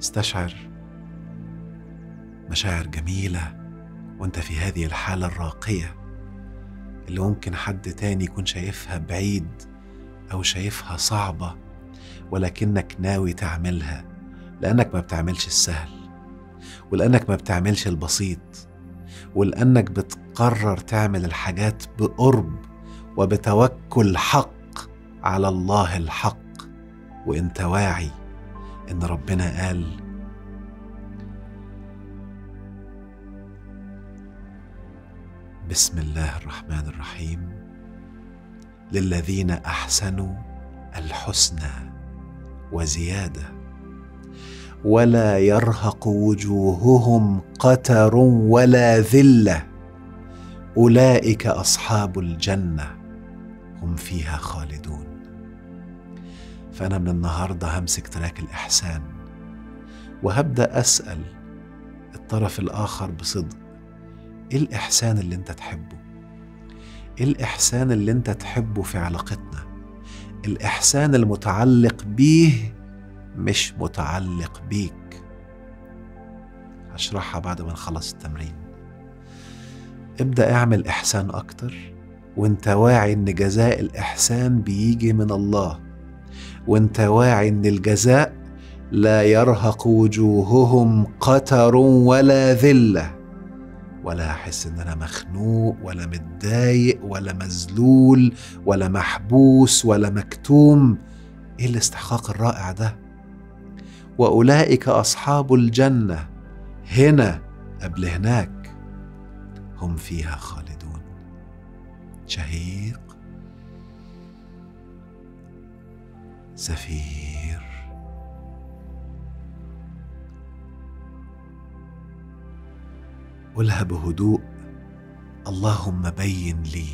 استشعر مشاعر جميله وانت في هذه الحاله الراقيه اللي ممكن حد تاني يكون شايفها بعيد او شايفها صعبه ولكنك ناوي تعملها لانك ما بتعملش السهل ولانك ما بتعملش البسيط ولانك بتقرر تعمل الحاجات بقرب وبتوكل حق على الله الحق وانت واعي ان ربنا قال بسم الله الرحمن الرحيم للذين احسنوا الحسنى وزياده ولا يرهق وجوههم قتر ولا ذله اولئك اصحاب الجنه هم فيها خالدون فأنا من النهاردة همسك تراك الإحسان وهبدأ أسأل الطرف الآخر بصدق إيه الإحسان اللي أنت تحبه؟ إيه الإحسان اللي أنت تحبه في علاقتنا؟ الإحسان المتعلق بيه مش متعلق بيك هشرحها بعد ما نخلص التمرين ابدأ اعمل إحسان أكتر وانت واعي إن جزاء الإحسان بيجي من الله وانت واعي ان الجزاء لا يرهق وجوههم قتر ولا ذله ولا احس ان انا مخنوق ولا متضايق ولا مذلول ولا محبوس ولا مكتوم ايه الاستحقاق الرائع ده واولئك اصحاب الجنه هنا قبل هناك هم فيها خالدون شهيق زفير قلها بهدوء اللهم بين لي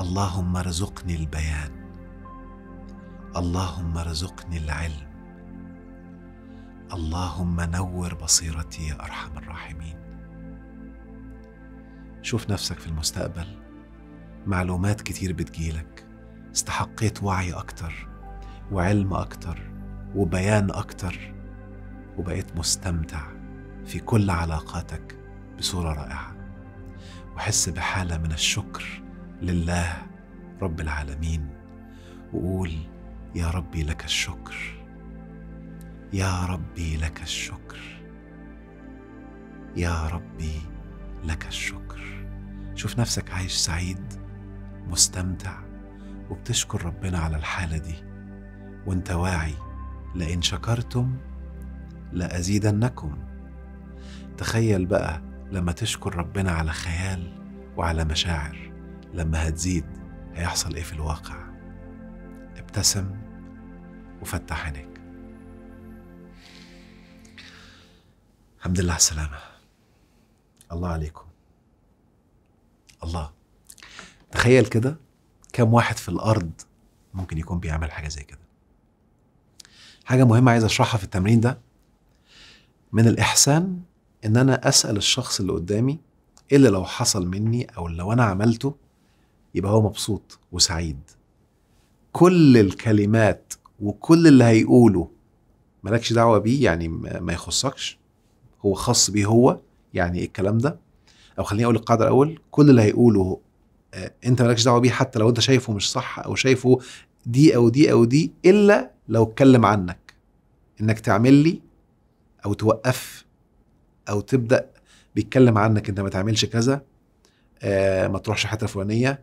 اللهم ارزقني البيان اللهم ارزقني العلم اللهم نور بصيرتي يا ارحم الراحمين شوف نفسك في المستقبل معلومات كتير بتجيلك استحقيت وعي أكتر وعلم أكتر وبيان أكتر وبقيت مستمتع في كل علاقاتك بصورة رائعة وحس بحالة من الشكر لله رب العالمين وقول يا ربي لك الشكر يا ربي لك الشكر يا ربي لك الشكر شوف نفسك عايش سعيد مستمتع وبتشكر ربنا على الحالة دي وانت واعي لإن شكرتم لأزيدنكم تخيل بقى لما تشكر ربنا على خيال وعلى مشاعر لما هتزيد هيحصل ايه في الواقع ابتسم وفتح عينيك الحمد لله على السلامة الله عليكم الله تخيل كده كم واحد في الارض ممكن يكون بيعمل حاجه زي كده حاجه مهمه عايز اشرحها في التمرين ده من الاحسان ان انا اسال الشخص اللي قدامي ايه اللي لو حصل مني او لو انا عملته يبقى هو مبسوط وسعيد كل الكلمات وكل اللي هيقوله مالكش دعوه بيه يعني ما يخصكش هو خاص بيه هو يعني ايه الكلام ده او خليني اقول القاعده الاول كل اللي هيقوله آه، انت مالكش دعوه بيه حتى لو انت شايفه مش صح او شايفه دي او دي او دي الا لو اتكلم عنك انك تعمل لي او توقف او تبدا بيتكلم عنك انت ما تعملش كذا آه ما تروحش الحته الفلانيه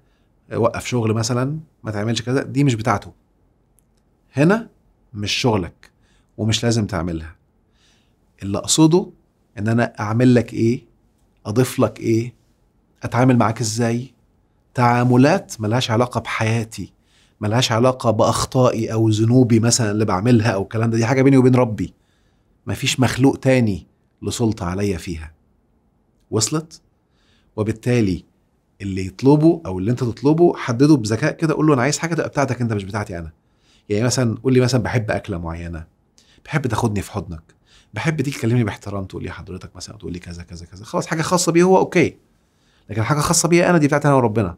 آه، وقف شغل مثلا ما تعملش كذا دي مش بتاعته هنا مش شغلك ومش لازم تعملها اللي اقصده ان انا اعمل لك ايه اضيف لك ايه اتعامل معاك ازاي تعاملات ملهاش علاقه بحياتي ملهاش علاقه باخطائي او ذنوبي مثلا اللي بعملها او الكلام ده دي حاجه بيني وبين ربي مفيش مخلوق تاني لسلطه عليا فيها وصلت وبالتالي اللي يطلبه او اللي انت تطلبه حدده بذكاء كده قول له انا عايز حاجه تبقى بتاعتك انت مش بتاعتي انا يعني مثلا قول لي مثلا بحب اكله معينه بحب تاخدني في حضنك بحب تيجي تكلمني باحترام تقول لي حضرتك مثلا تقول لي كذا كذا كذا خلاص حاجه خاصه بيه هو اوكي لكن حاجه خاصه بيا انا دي بتاعتي انا وربنا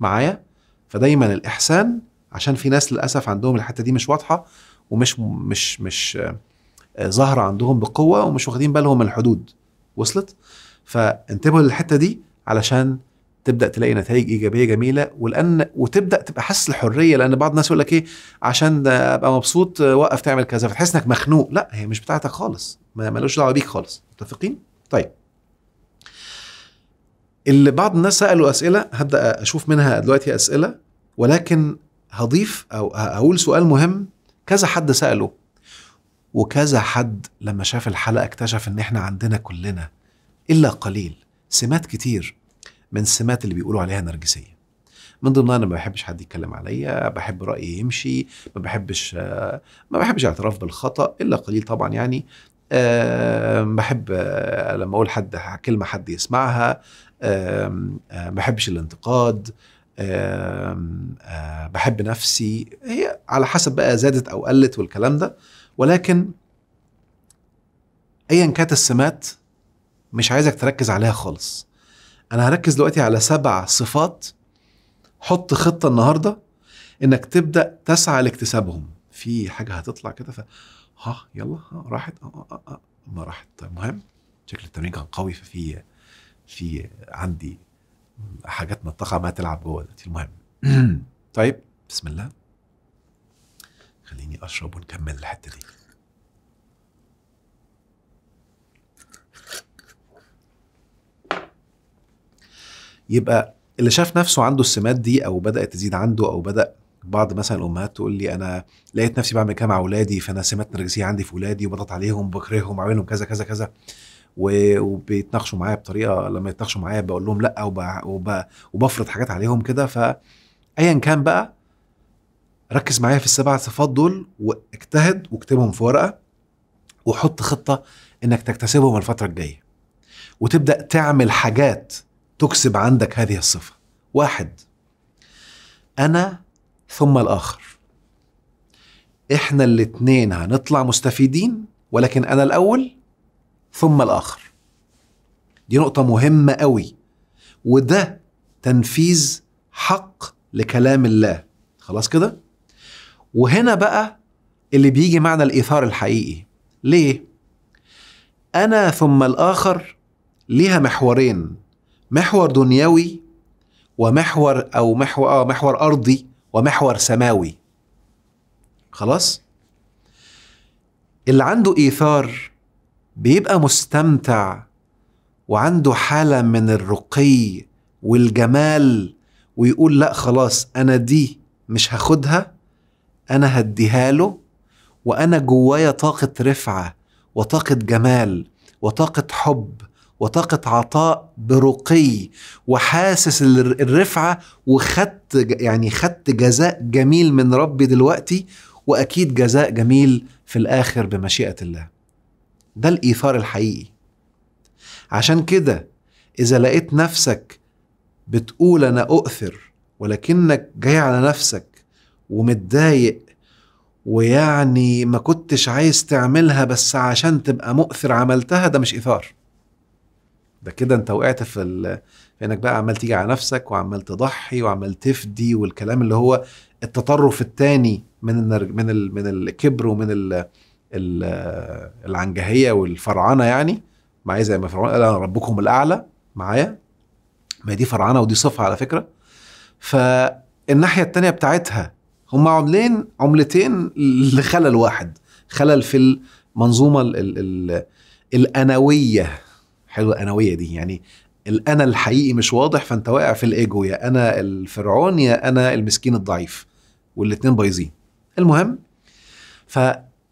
معايا فدايما الاحسان عشان في ناس للاسف عندهم الحته دي مش واضحه ومش مش مش آه، ظاهره عندهم بقوه ومش واخدين بالهم من الحدود وصلت فانتبهوا للحته دي علشان تبدا تلاقي نتائج ايجابيه جميله ولان وتبدا تبقى حاسس الحريه لان بعض الناس يقول لك ايه عشان ابقى مبسوط آه، وقف تعمل كذا فتحس انك مخنوق لا هي مش بتاعتك خالص ما ملوش دعوه بيك خالص متفقين طيب اللي بعض الناس سالوا اسئله هبدا اشوف منها دلوقتي اسئله ولكن هضيف او هقول سؤال مهم كذا حد ساله وكذا حد لما شاف الحلقه اكتشف ان احنا عندنا كلنا الا قليل سمات كتير من السمات اللي بيقولوا عليها نرجسيه من ضمنها انا ما بحبش حد يتكلم عليا بحب رايي يمشي ما بحبش ما بحبش اعتراف بالخطا الا قليل طبعا يعني أه بحب أه لما اقول حد كلمه حد يسمعها آه، بحبش الانتقاد آه، بحب نفسي هي على حسب بقى زادت او قلت والكلام ده ولكن ايا كانت السمات مش عايزك تركز عليها خالص انا هركز دلوقتي على سبع صفات حط خطه النهارده انك تبدا تسعى لاكتسابهم في حاجه هتطلع كده ف ها يلا ها راحت آه آه آه, آه، ما راحت طيب مهم شكل التمرين كان قوي ففي في عندي حاجات مطخه ما تلعب جوه دلوقتي المهم طيب بسم الله خليني اشرب ونكمل الحته دي يبقى اللي شاف نفسه عنده السمات دي او بدات تزيد عنده او بدا بعض مثلا الامهات تقول لي انا لقيت نفسي بعمل كده مع اولادي فانا سمات نرجسيه عندي في اولادي وبضغط عليهم بكرههم وعاملهم كذا كذا كذا وبيتناقشوا معايا بطريقه لما يتناقشوا معايا بقول لهم لا وبفرض حاجات عليهم كده ف ايا كان بقى ركز معايا في السبع صفات دول واجتهد واكتبهم في ورقه وحط خطه انك تكتسبهم الفتره الجايه وتبدا تعمل حاجات تكسب عندك هذه الصفه واحد انا ثم الاخر احنا الاثنين هنطلع مستفيدين ولكن انا الاول ثم الآخر دي نقطة مهمة قوي وده تنفيذ حق لكلام الله خلاص كده وهنا بقى اللي بيجي معنى الإيثار الحقيقي ليه أنا ثم الآخر ليها محورين محور دنيوي ومحور أو محور آه محور أرضي ومحور سماوي خلاص اللي عنده إيثار بيبقى مستمتع وعنده حاله من الرقي والجمال ويقول لا خلاص انا دي مش هاخدها انا هديها له وانا جوايا طاقه رفعه وطاقه جمال وطاقه حب وطاقة عطاء برقي وحاسس الرفعة وخدت يعني خدت جزاء جميل من ربي دلوقتي وأكيد جزاء جميل في الآخر بمشيئة الله ده الايثار الحقيقي عشان كده اذا لقيت نفسك بتقول انا اؤثر ولكنك جاي على نفسك ومتضايق ويعني ما كنتش عايز تعملها بس عشان تبقى مؤثر عملتها ده مش ايثار ده كده انت وقعت في, ال... في انك بقى عمال تيجي على نفسك وعمال تضحي وعمال تفدي والكلام اللي هو التطرف الثاني من النر... من ال... من الكبر ومن ال... العنجهيه والفرعنه يعني معايا زي ما فرعون قال انا ربكم الاعلى معايا ما دي فرعنه ودي صفه على فكره فالناحيه الثانيه بتاعتها هم عملين عملتين لخلل واحد خلل في المنظومه الـ الـ الـ الانويه حلوه الانويه دي يعني الانا الحقيقي مش واضح فانت واقع في الايجو يا انا الفرعون يا انا المسكين الضعيف والاتنين بايظين المهم ف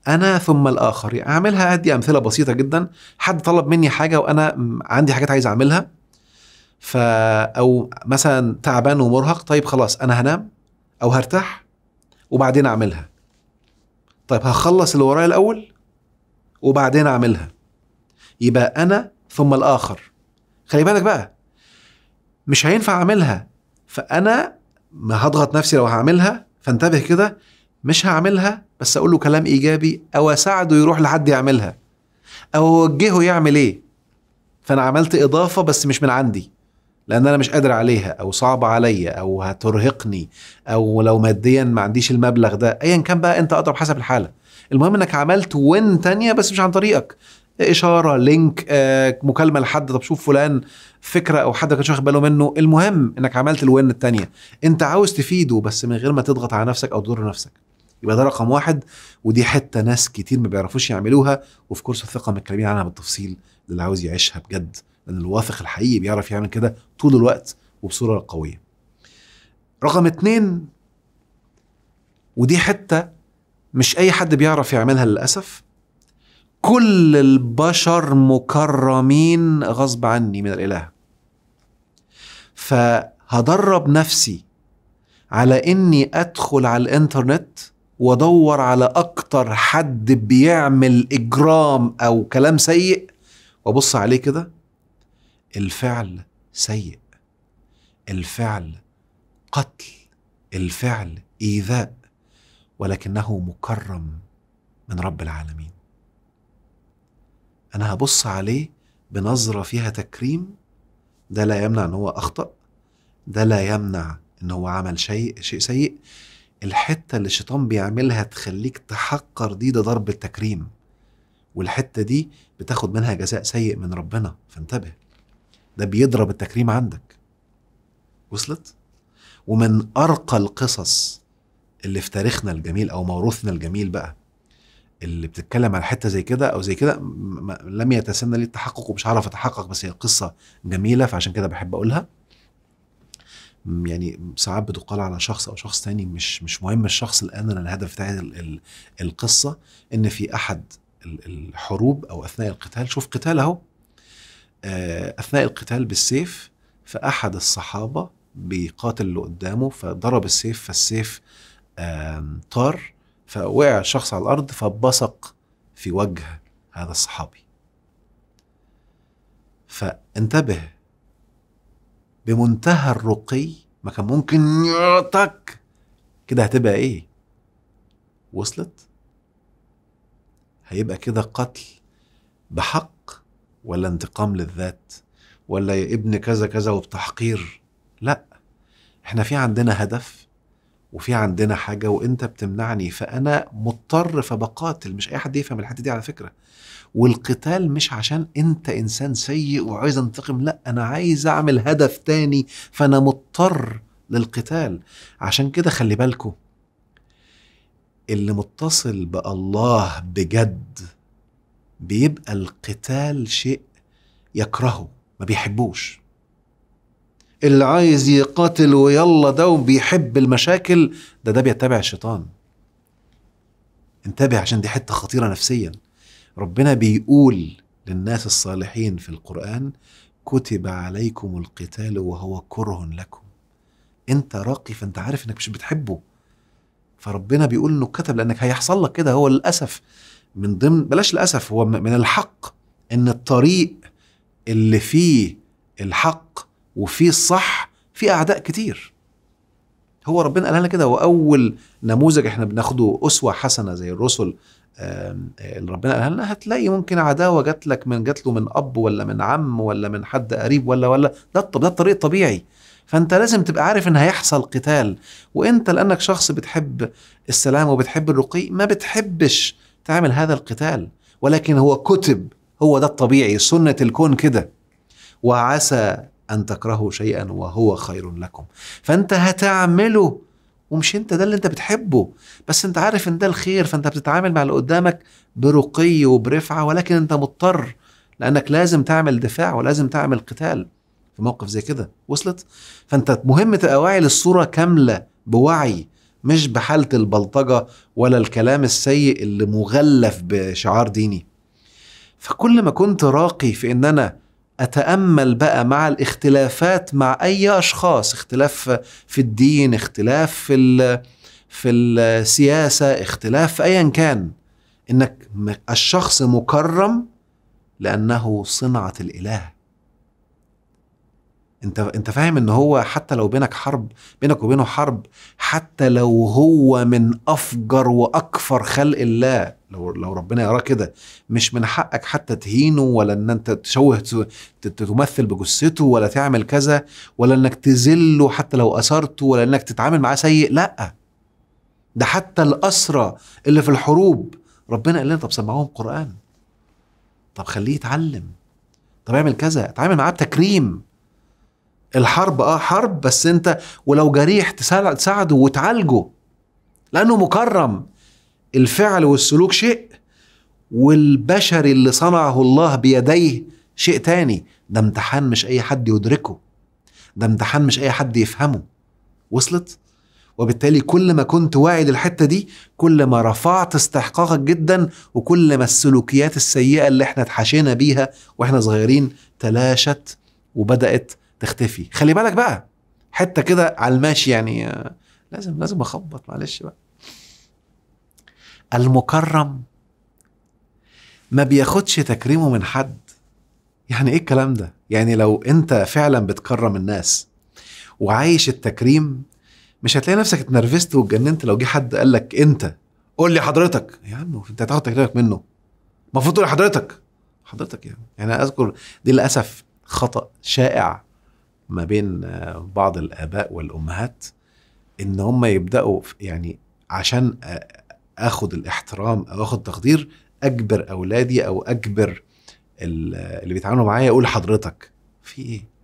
انا ثم الاخر يعني اعملها ادي امثله بسيطه جدا حد طلب مني حاجه وانا عندي حاجات عايز اعملها ف او مثلا تعبان ومرهق طيب خلاص انا هنام او هرتاح وبعدين اعملها طيب هخلص اللي ورايا الاول وبعدين اعملها يبقى انا ثم الاخر خلي بالك بقى مش هينفع اعملها فانا ما هضغط نفسي لو هعملها فانتبه كده مش هعملها بس اقول له كلام ايجابي او اساعده يروح لحد يعملها او اوجهه يعمل ايه فانا عملت اضافه بس مش من عندي لان انا مش قادر عليها او صعبه عليا او هترهقني او لو ماديا ما عنديش المبلغ ده ايا كان بقى انت اقرب حسب الحاله المهم انك عملت وين تانية بس مش عن طريقك اشاره لينك آه، مكالمه لحد طب شوف فلان فكره او حد ما كانش واخد باله منه المهم انك عملت الوين التانية انت عاوز تفيده بس من غير ما تضغط على نفسك او تضر نفسك يبقى ده رقم واحد ودي حته ناس كتير ما بيعرفوش يعملوها وفي كورس الثقه متكلمين عنها بالتفصيل للي عاوز يعيشها بجد لان الواثق الحقيقي بيعرف يعمل كده طول الوقت وبصوره قويه. رقم اتنين ودي حته مش اي حد بيعرف يعملها للاسف كل البشر مكرمين غصب عني من الاله. فهدرب نفسي على اني ادخل على الانترنت وادور على اكتر حد بيعمل اجرام او كلام سيء وابص عليه كده الفعل سيء الفعل قتل الفعل ايذاء ولكنه مكرم من رب العالمين انا هبص عليه بنظره فيها تكريم ده لا يمنع ان هو اخطا ده لا يمنع ان هو عمل شيء شيء سيء الحتة اللي الشيطان بيعملها تخليك تحقر دي ده ضرب التكريم والحتة دي بتاخد منها جزاء سيء من ربنا فانتبه ده بيضرب التكريم عندك وصلت؟ ومن أرقى القصص اللي في تاريخنا الجميل أو موروثنا الجميل بقى اللي بتتكلم على حته زي كده او زي كده لم يتسنى لي التحقق ومش هعرف اتحقق بس هي قصه جميله فعشان كده بحب اقولها يعني ساعات بتقال على شخص او شخص تاني مش مش مهم الشخص الان انا الهدف بتاعي القصه ان في احد الحروب او اثناء القتال شوف قتال اهو آه، اثناء القتال بالسيف فاحد الصحابه بيقاتل اللي قدامه فضرب السيف فالسيف طار فوقع شخص على الارض فبصق في وجه هذا الصحابي فانتبه بمنتهى الرقي ما كان ممكن يعطك كده هتبقى ايه وصلت هيبقى كده قتل بحق ولا انتقام للذات ولا يا ابن كذا كذا وبتحقير لا احنا في عندنا هدف وفي عندنا حاجة وانت بتمنعني فأنا مضطر فبقاتل مش أي حد يفهم الحتة دي على فكرة والقتال مش عشان انت انسان سيء وعايز انتقم لا انا عايز اعمل هدف تاني فانا مضطر للقتال عشان كده خلي بالكم اللي متصل بالله بجد بيبقى القتال شيء يكرهه ما بيحبوش اللي عايز يقاتل ويلا ده وبيحب المشاكل ده ده بيتبع الشيطان انتبه عشان دي حته خطيره نفسيا ربنا بيقول للناس الصالحين في القرآن كتب عليكم القتال وهو كره لكم انت راقي فانت عارف انك مش بتحبه فربنا بيقول انه كتب لانك هيحصل لك كده هو للاسف من ضمن بلاش للاسف هو من الحق ان الطريق اللي فيه الحق وفيه الصح فيه اعداء كتير هو ربنا قال لنا كده هو اول نموذج احنا بناخده اسوه حسنه زي الرسل آه، اللي ربنا قالها لنا هتلاقي ممكن عداوه جات لك من جات له من اب ولا من عم ولا من حد قريب ولا ولا ده ده الطريق الطبيعي فانت لازم تبقى عارف ان هيحصل قتال وانت لانك شخص بتحب السلام وبتحب الرقي ما بتحبش تعمل هذا القتال ولكن هو كتب هو ده الطبيعي سنه الكون كده وعسى ان تكرهوا شيئا وهو خير لكم فانت هتعمله ومش انت ده اللي انت بتحبه بس انت عارف ان ده الخير فانت بتتعامل مع اللي قدامك برقي وبرفعه ولكن انت مضطر لانك لازم تعمل دفاع ولازم تعمل قتال في موقف زي كده وصلت فانت مهم تبقى واعي للصوره كامله بوعي مش بحاله البلطجه ولا الكلام السيء اللي مغلف بشعار ديني فكل ما كنت راقي في ان انا اتامل بقى مع الاختلافات مع اي اشخاص اختلاف في الدين اختلاف في في السياسه اختلاف ايا كان انك الشخص مكرم لانه صنعه الاله انت انت فاهم ان هو حتى لو بينك حرب بينك وبينه حرب حتى لو هو من افجر واكفر خلق الله لو لو ربنا يراه كده مش من حقك حتى تهينه ولا ان انت تشوه تمثل بجثته ولا تعمل كذا ولا انك تذله حتى لو اثرته ولا انك تتعامل معاه سيء لا ده حتى الاسرى اللي في الحروب ربنا قال لنا طب سمعوهم قران طب خليه يتعلم طب اعمل كذا اتعامل معاه بتكريم الحرب اه حرب بس انت ولو جريح تساعده وتعالجه لانه مكرم الفعل والسلوك شيء والبشري اللي صنعه الله بيديه شيء تاني ده امتحان مش اي حد يدركه ده امتحان مش اي حد يفهمه وصلت وبالتالي كل ما كنت واعي للحته دي كل ما رفعت استحقاقك جدا وكل ما السلوكيات السيئه اللي احنا اتحاشينا بيها واحنا صغيرين تلاشت وبدات تختفي خلي بالك بقى حته كده على الماشي يعني آه، لازم لازم اخبط معلش بقى المكرم ما بياخدش تكريمه من حد يعني ايه الكلام ده يعني لو انت فعلا بتكرم الناس وعايش التكريم مش هتلاقي نفسك اتنرفزت واتجننت لو جه حد قال لك انت قول لي حضرتك يا عم انت هتاخد تكريمك منه المفروض تقول حضرتك حضرتك يعني يعني اذكر دي للاسف خطا شائع ما بين آه، بعض الاباء والامهات ان هم يبداوا يعني عشان آه، اخد الاحترام او اخد تقدير اجبر اولادي او اجبر اللي بيتعاملوا معايا اقول حضرتك في ايه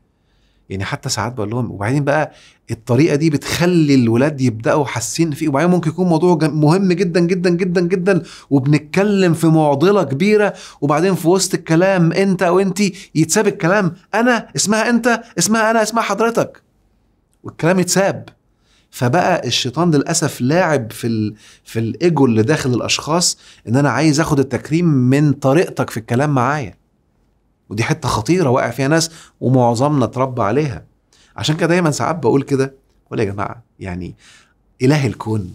يعني حتى ساعات بقول لهم وبعدين بقى الطريقه دي بتخلي الولاد يبداوا حاسين فيه وبعدين ممكن يكون موضوع مهم جدا جدا جدا جدا وبنتكلم في معضله كبيره وبعدين في وسط الكلام انت او انت يتساب الكلام انا اسمها انت اسمها انا اسمها حضرتك والكلام يتساب فبقى الشيطان للاسف لاعب في الـ في الايجو اللي داخل الاشخاص ان انا عايز اخد التكريم من طريقتك في الكلام معايا ودي حته خطيره واقع فيها ناس ومعظمنا اتربى عليها عشان كده دايما ساعات بقول كده بقول يا جماعه يعني اله الكون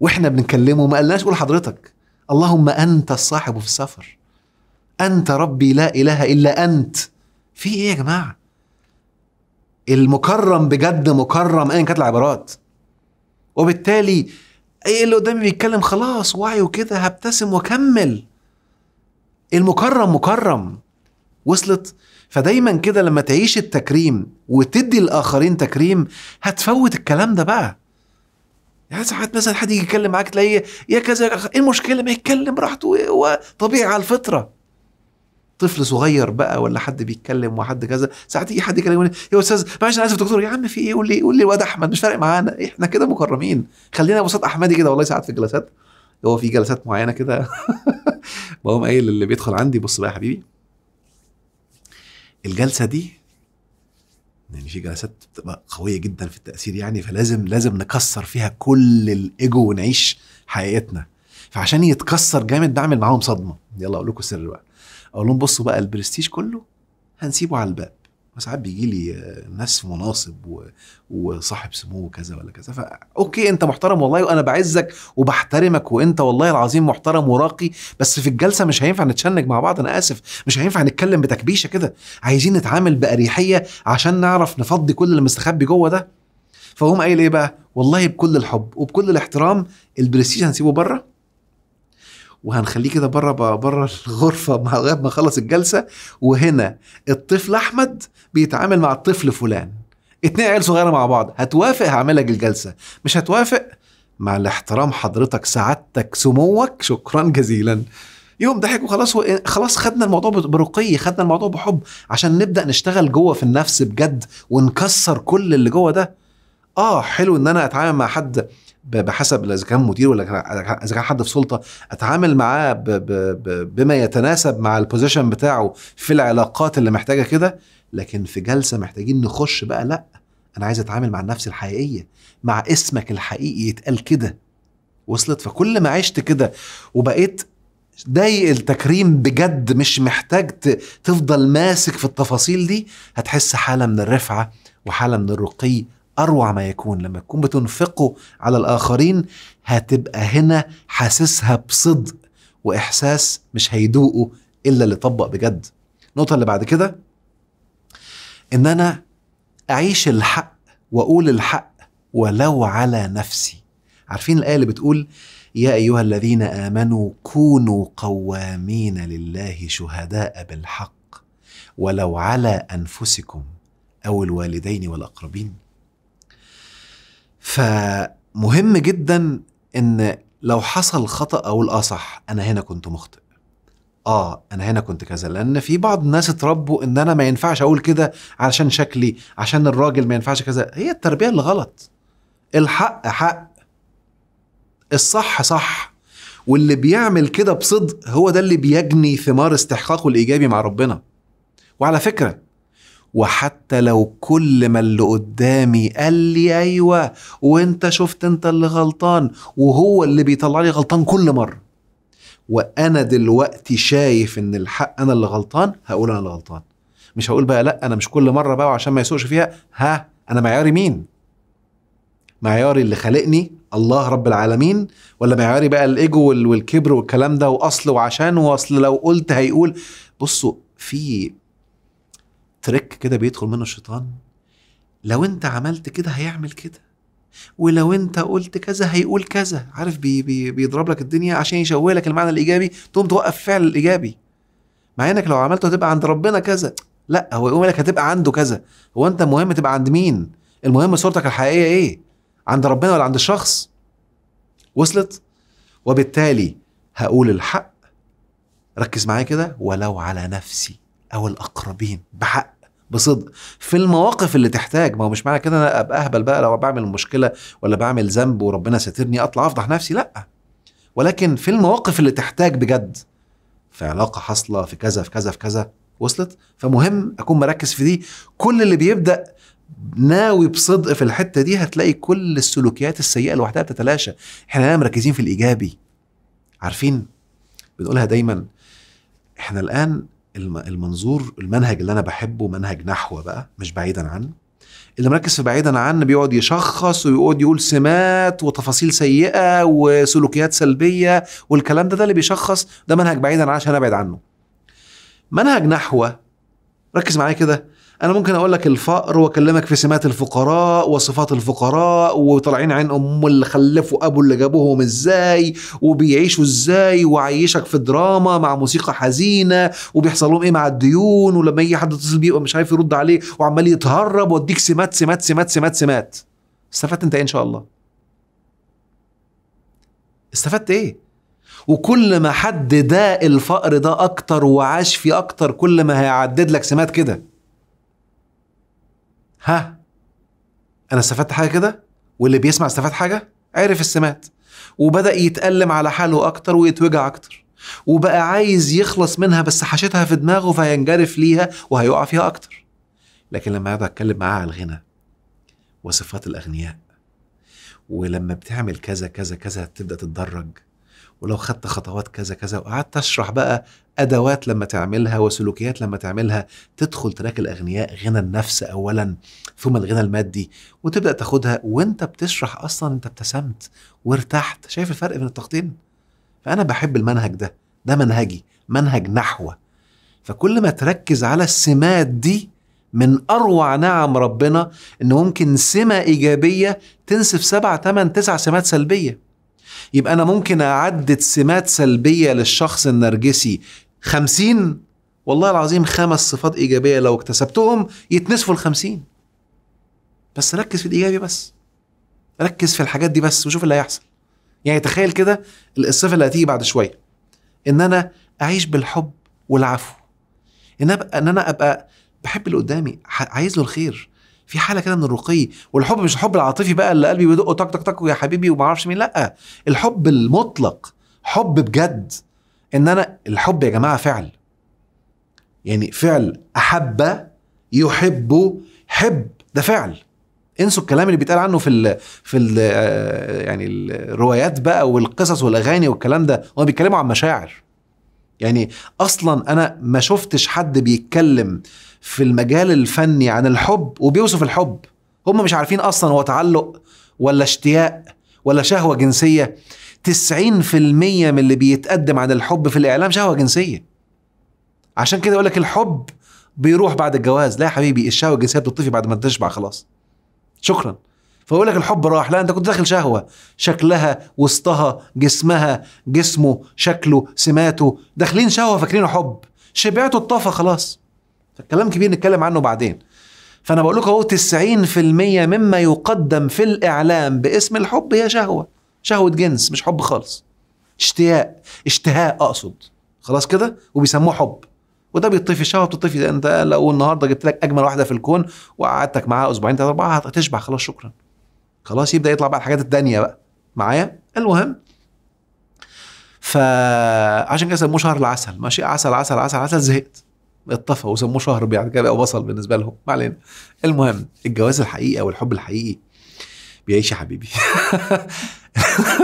واحنا بنكلمه ما قالناش قول حضرتك اللهم انت الصاحب في السفر انت ربي لا اله الا انت في ايه يا جماعه المكرم بجد مكرم ايا كانت العبارات وبالتالي اي اللي قدامي بيتكلم خلاص وعي وكده هبتسم واكمل المكرم مكرم وصلت فدايما كده لما تعيش التكريم وتدي الاخرين تكريم هتفوت الكلام ده بقى يعني ساعات مثلا حد يجي يتكلم معاك تلاقيه يا كذا ايه المشكله ما يتكلم براحته هو طبيعي على الفطره طفل صغير بقى ولا حد بيتكلم وحد كذا ساعات يجي حد يكلمني يا استاذ معلش انا اسف دكتور يا عم في ايه قول لي قول لي الواد احمد مش فارق معانا احنا كده مكرمين خلينا وسط احمدي كده والله ساعات في الجلسات هو في جلسات معينه كده بقوم قايل اللي بيدخل عندي بص بقى يا حبيبي الجلسه دي يعني في جلسات بتبقى قويه جدا في التاثير يعني فلازم لازم نكسر فيها كل الايجو ونعيش حقيقتنا فعشان يتكسر جامد بعمل معاهم صدمه يلا اقول لكم السر بقى اقول لهم بصوا بقى البرستيج كله هنسيبه على الباب ساعات بيجي لي ناس مناصب وصاحب سمو وكذا ولا كذا فا اوكي انت محترم والله وانا بعزك وبحترمك وانت والله العظيم محترم وراقي بس في الجلسه مش هينفع نتشنج مع بعض انا اسف مش هينفع نتكلم بتكبيشه كده عايزين نتعامل باريحيه عشان نعرف نفضي كل اللي مستخبي جوه ده فهم قايل ايه بقى والله بكل الحب وبكل الاحترام البرستيج هنسيبه بره وهنخليه كده بره بره الغرفه لغايه ما اخلص الجلسه وهنا الطفل احمد بيتعامل مع الطفل فلان اتنين عيال صغيره مع بعض هتوافق هعملك الجلسه مش هتوافق مع الاحترام حضرتك سعادتك سموك شكرا جزيلا يوم ضحك وخلاص و... خلاص خدنا الموضوع برقي خدنا الموضوع بحب عشان نبدا نشتغل جوه في النفس بجد ونكسر كل اللي جوه ده اه حلو ان انا اتعامل مع حد بحسب اذا كان مدير ولا اذا كان حد في سلطه اتعامل معاه ب ب ب بما يتناسب مع البوزيشن بتاعه في العلاقات اللي محتاجه كده لكن في جلسه محتاجين نخش بقى لا انا عايز اتعامل مع النفس الحقيقيه مع اسمك الحقيقي يتقال كده وصلت فكل ما عشت كده وبقيت ضايق التكريم بجد مش محتاج تفضل ماسك في التفاصيل دي هتحس حاله من الرفعه وحاله من الرقي اروع ما يكون لما تكون بتنفقه على الاخرين هتبقى هنا حاسسها بصدق واحساس مش هيدوقه الا اللي طبق بجد النقطه اللي بعد كده ان انا اعيش الحق واقول الحق ولو على نفسي عارفين الايه اللي بتقول يا ايها الذين امنوا كونوا قوامين لله شهداء بالحق ولو على انفسكم او الوالدين والاقربين فمهم جدا ان لو حصل خطا او الاصح آه انا هنا كنت مخطئ اه انا هنا كنت كذا لان في بعض الناس اتربوا ان انا ما ينفعش اقول كده علشان شكلي عشان الراجل ما ينفعش كذا هي التربيه اللي غلط الحق حق الصح صح واللي بيعمل كده بصدق هو ده اللي بيجني ثمار استحقاقه الايجابي مع ربنا وعلى فكره وحتى لو كل ما اللي قدامي قال لي ايوه وانت شفت انت اللي غلطان وهو اللي بيطلع لي غلطان كل مره وانا دلوقتي شايف ان الحق انا اللي غلطان هقول انا اللي غلطان مش هقول بقى لا انا مش كل مره بقى وعشان ما يسوقش فيها ها انا معياري مين معياري اللي خلقني الله رب العالمين ولا معياري بقى الايجو والكبر والكلام ده واصل وعشان واصل لو قلت هيقول بصوا في تريك كده بيدخل منه الشيطان لو انت عملت كده هيعمل كده ولو انت قلت كذا هيقول كذا عارف بي بي بيضرب لك الدنيا عشان يشوه لك المعنى الايجابي تقوم توقف فعل الايجابي مع انك لو عملته هتبقى عند ربنا كذا لا هو يقول لك هتبقى عنده كذا هو انت المهم تبقى عند مين المهم صورتك الحقيقيه ايه عند ربنا ولا عند الشخص وصلت وبالتالي هقول الحق ركز معايا كده ولو على نفسي او الاقربين بحق بصدق في المواقف اللي تحتاج ما هو مش معنى كده انا ابقى اهبل بقى لو بعمل مشكله ولا بعمل ذنب وربنا ساترني اطلع افضح نفسي لا ولكن في المواقف اللي تحتاج بجد في علاقه حاصله في كذا في كذا في كذا وصلت فمهم اكون مركز في دي كل اللي بيبدا ناوي بصدق في الحته دي هتلاقي كل السلوكيات السيئه لوحدها بتتلاشى احنا الان مركزين في الايجابي عارفين بنقولها دايما احنا الان المنظور المنهج اللي انا بحبه منهج نحو بقى مش بعيدا عنه اللي مركز في بعيدا عنه بيقعد يشخص ويقعد يقول سمات وتفاصيل سيئه وسلوكيات سلبيه والكلام ده ده اللي بيشخص ده منهج بعيدا عشان ابعد عنه منهج نحو ركز معايا كده انا ممكن اقول لك الفقر واكلمك في سمات الفقراء وصفات الفقراء وطالعين عين ام اللي خلفوا ابو اللي جابوهم ازاي وبيعيشوا ازاي وعيشك في دراما مع موسيقى حزينه وبيحصل لهم ايه مع الديون ولما يجي حد يتصل بيه مش عارف يرد عليه وعمال يتهرب واديك سمات سمات سمات سمات سمات استفدت انت ايه ان شاء الله استفدت ايه وكل ما حد داق الفقر ده اكتر وعاش فيه اكتر كل ما هيعدد لك سمات كده ها انا استفدت حاجه كده واللي بيسمع استفاد حاجه عرف السمات وبدا يتالم على حاله اكتر ويتوجع اكتر وبقى عايز يخلص منها بس حشتها في دماغه فهينجرف ليها وهيقع فيها اكتر لكن لما اقعد اتكلم معاه على الغنى وصفات الاغنياء ولما بتعمل كذا كذا كذا تبدا تتدرج ولو خدت خطوات كذا كذا وقعدت اشرح بقى ادوات لما تعملها وسلوكيات لما تعملها تدخل تراك الاغنياء غنى النفس اولا ثم الغنى المادي وتبدا تاخدها وانت بتشرح اصلا انت ابتسمت وارتحت شايف الفرق بين التقطين فانا بحب المنهج ده ده منهجي منهج نحو فكل ما تركز على السمات دي من اروع نعم ربنا ان ممكن سمه ايجابيه تنسف سبع تمن تسع سمات سلبيه يبقى أنا ممكن أعدد سمات سلبية للشخص النرجسي خمسين والله العظيم خمس صفات إيجابية لو اكتسبتهم يتنسفوا الخمسين بس ركز في الإيجابي بس ركز في الحاجات دي بس وشوف اللي هيحصل يعني تخيل كده الصفة اللي هتيجي بعد شوية إن أنا أعيش بالحب والعفو إن أبقى إن أنا أبقى بحب اللي قدامي عايز له الخير في حاله كده من الرقي والحب مش الحب العاطفي بقى اللي قلبي بيدق تك تك تك ويا حبيبي وما اعرفش مين لا الحب المطلق حب بجد ان انا الحب يا جماعه فعل يعني فعل احب يحب حب ده فعل انسوا الكلام اللي بيتقال عنه في ال في ال آه، يعني الروايات بقى والقصص والاغاني والكلام ده هما بيتكلموا عن مشاعر يعني اصلا انا ما شفتش حد بيتكلم في المجال الفني عن الحب وبيوصف الحب هم مش عارفين اصلا هو تعلق ولا اشتياق ولا شهوه جنسيه 90% من اللي بيتقدم عن الحب في الاعلام شهوه جنسيه عشان كده يقول لك الحب بيروح بعد الجواز لا يا حبيبي الشهوه الجنسيه بتطفي بعد ما تشبع خلاص شكرا فيقول لك الحب راح لا انت كنت داخل شهوه شكلها وسطها جسمها جسمه شكله سماته داخلين شهوه فاكرينه حب شبعته اتطفى خلاص فالكلام كبير نتكلم عنه بعدين فانا بقول لكم اهو 90% مما يقدم في الاعلام باسم الحب هي شهوه شهوه جنس مش حب خالص اشتياق اشتهاء اقصد خلاص كده وبيسموه حب وده بيطفي الشهوه بتطفي ده انت لو النهارده جبت لك اجمل واحده في الكون وقعدتك معاها اسبوعين ثلاثه اربعه هتشبع خلاص شكرا خلاص يبدا يطلع بقى الحاجات الثانيه بقى معايا المهم فعشان كده سموه شهر العسل ماشي عسل عسل عسل عسل زهقت اتطفى وسموه شهر بعد كده بقى بصل بالنسبه لهم ما علينا المهم الجواز الحقيقي او الحب الحقيقي بيعيش يا حبيبي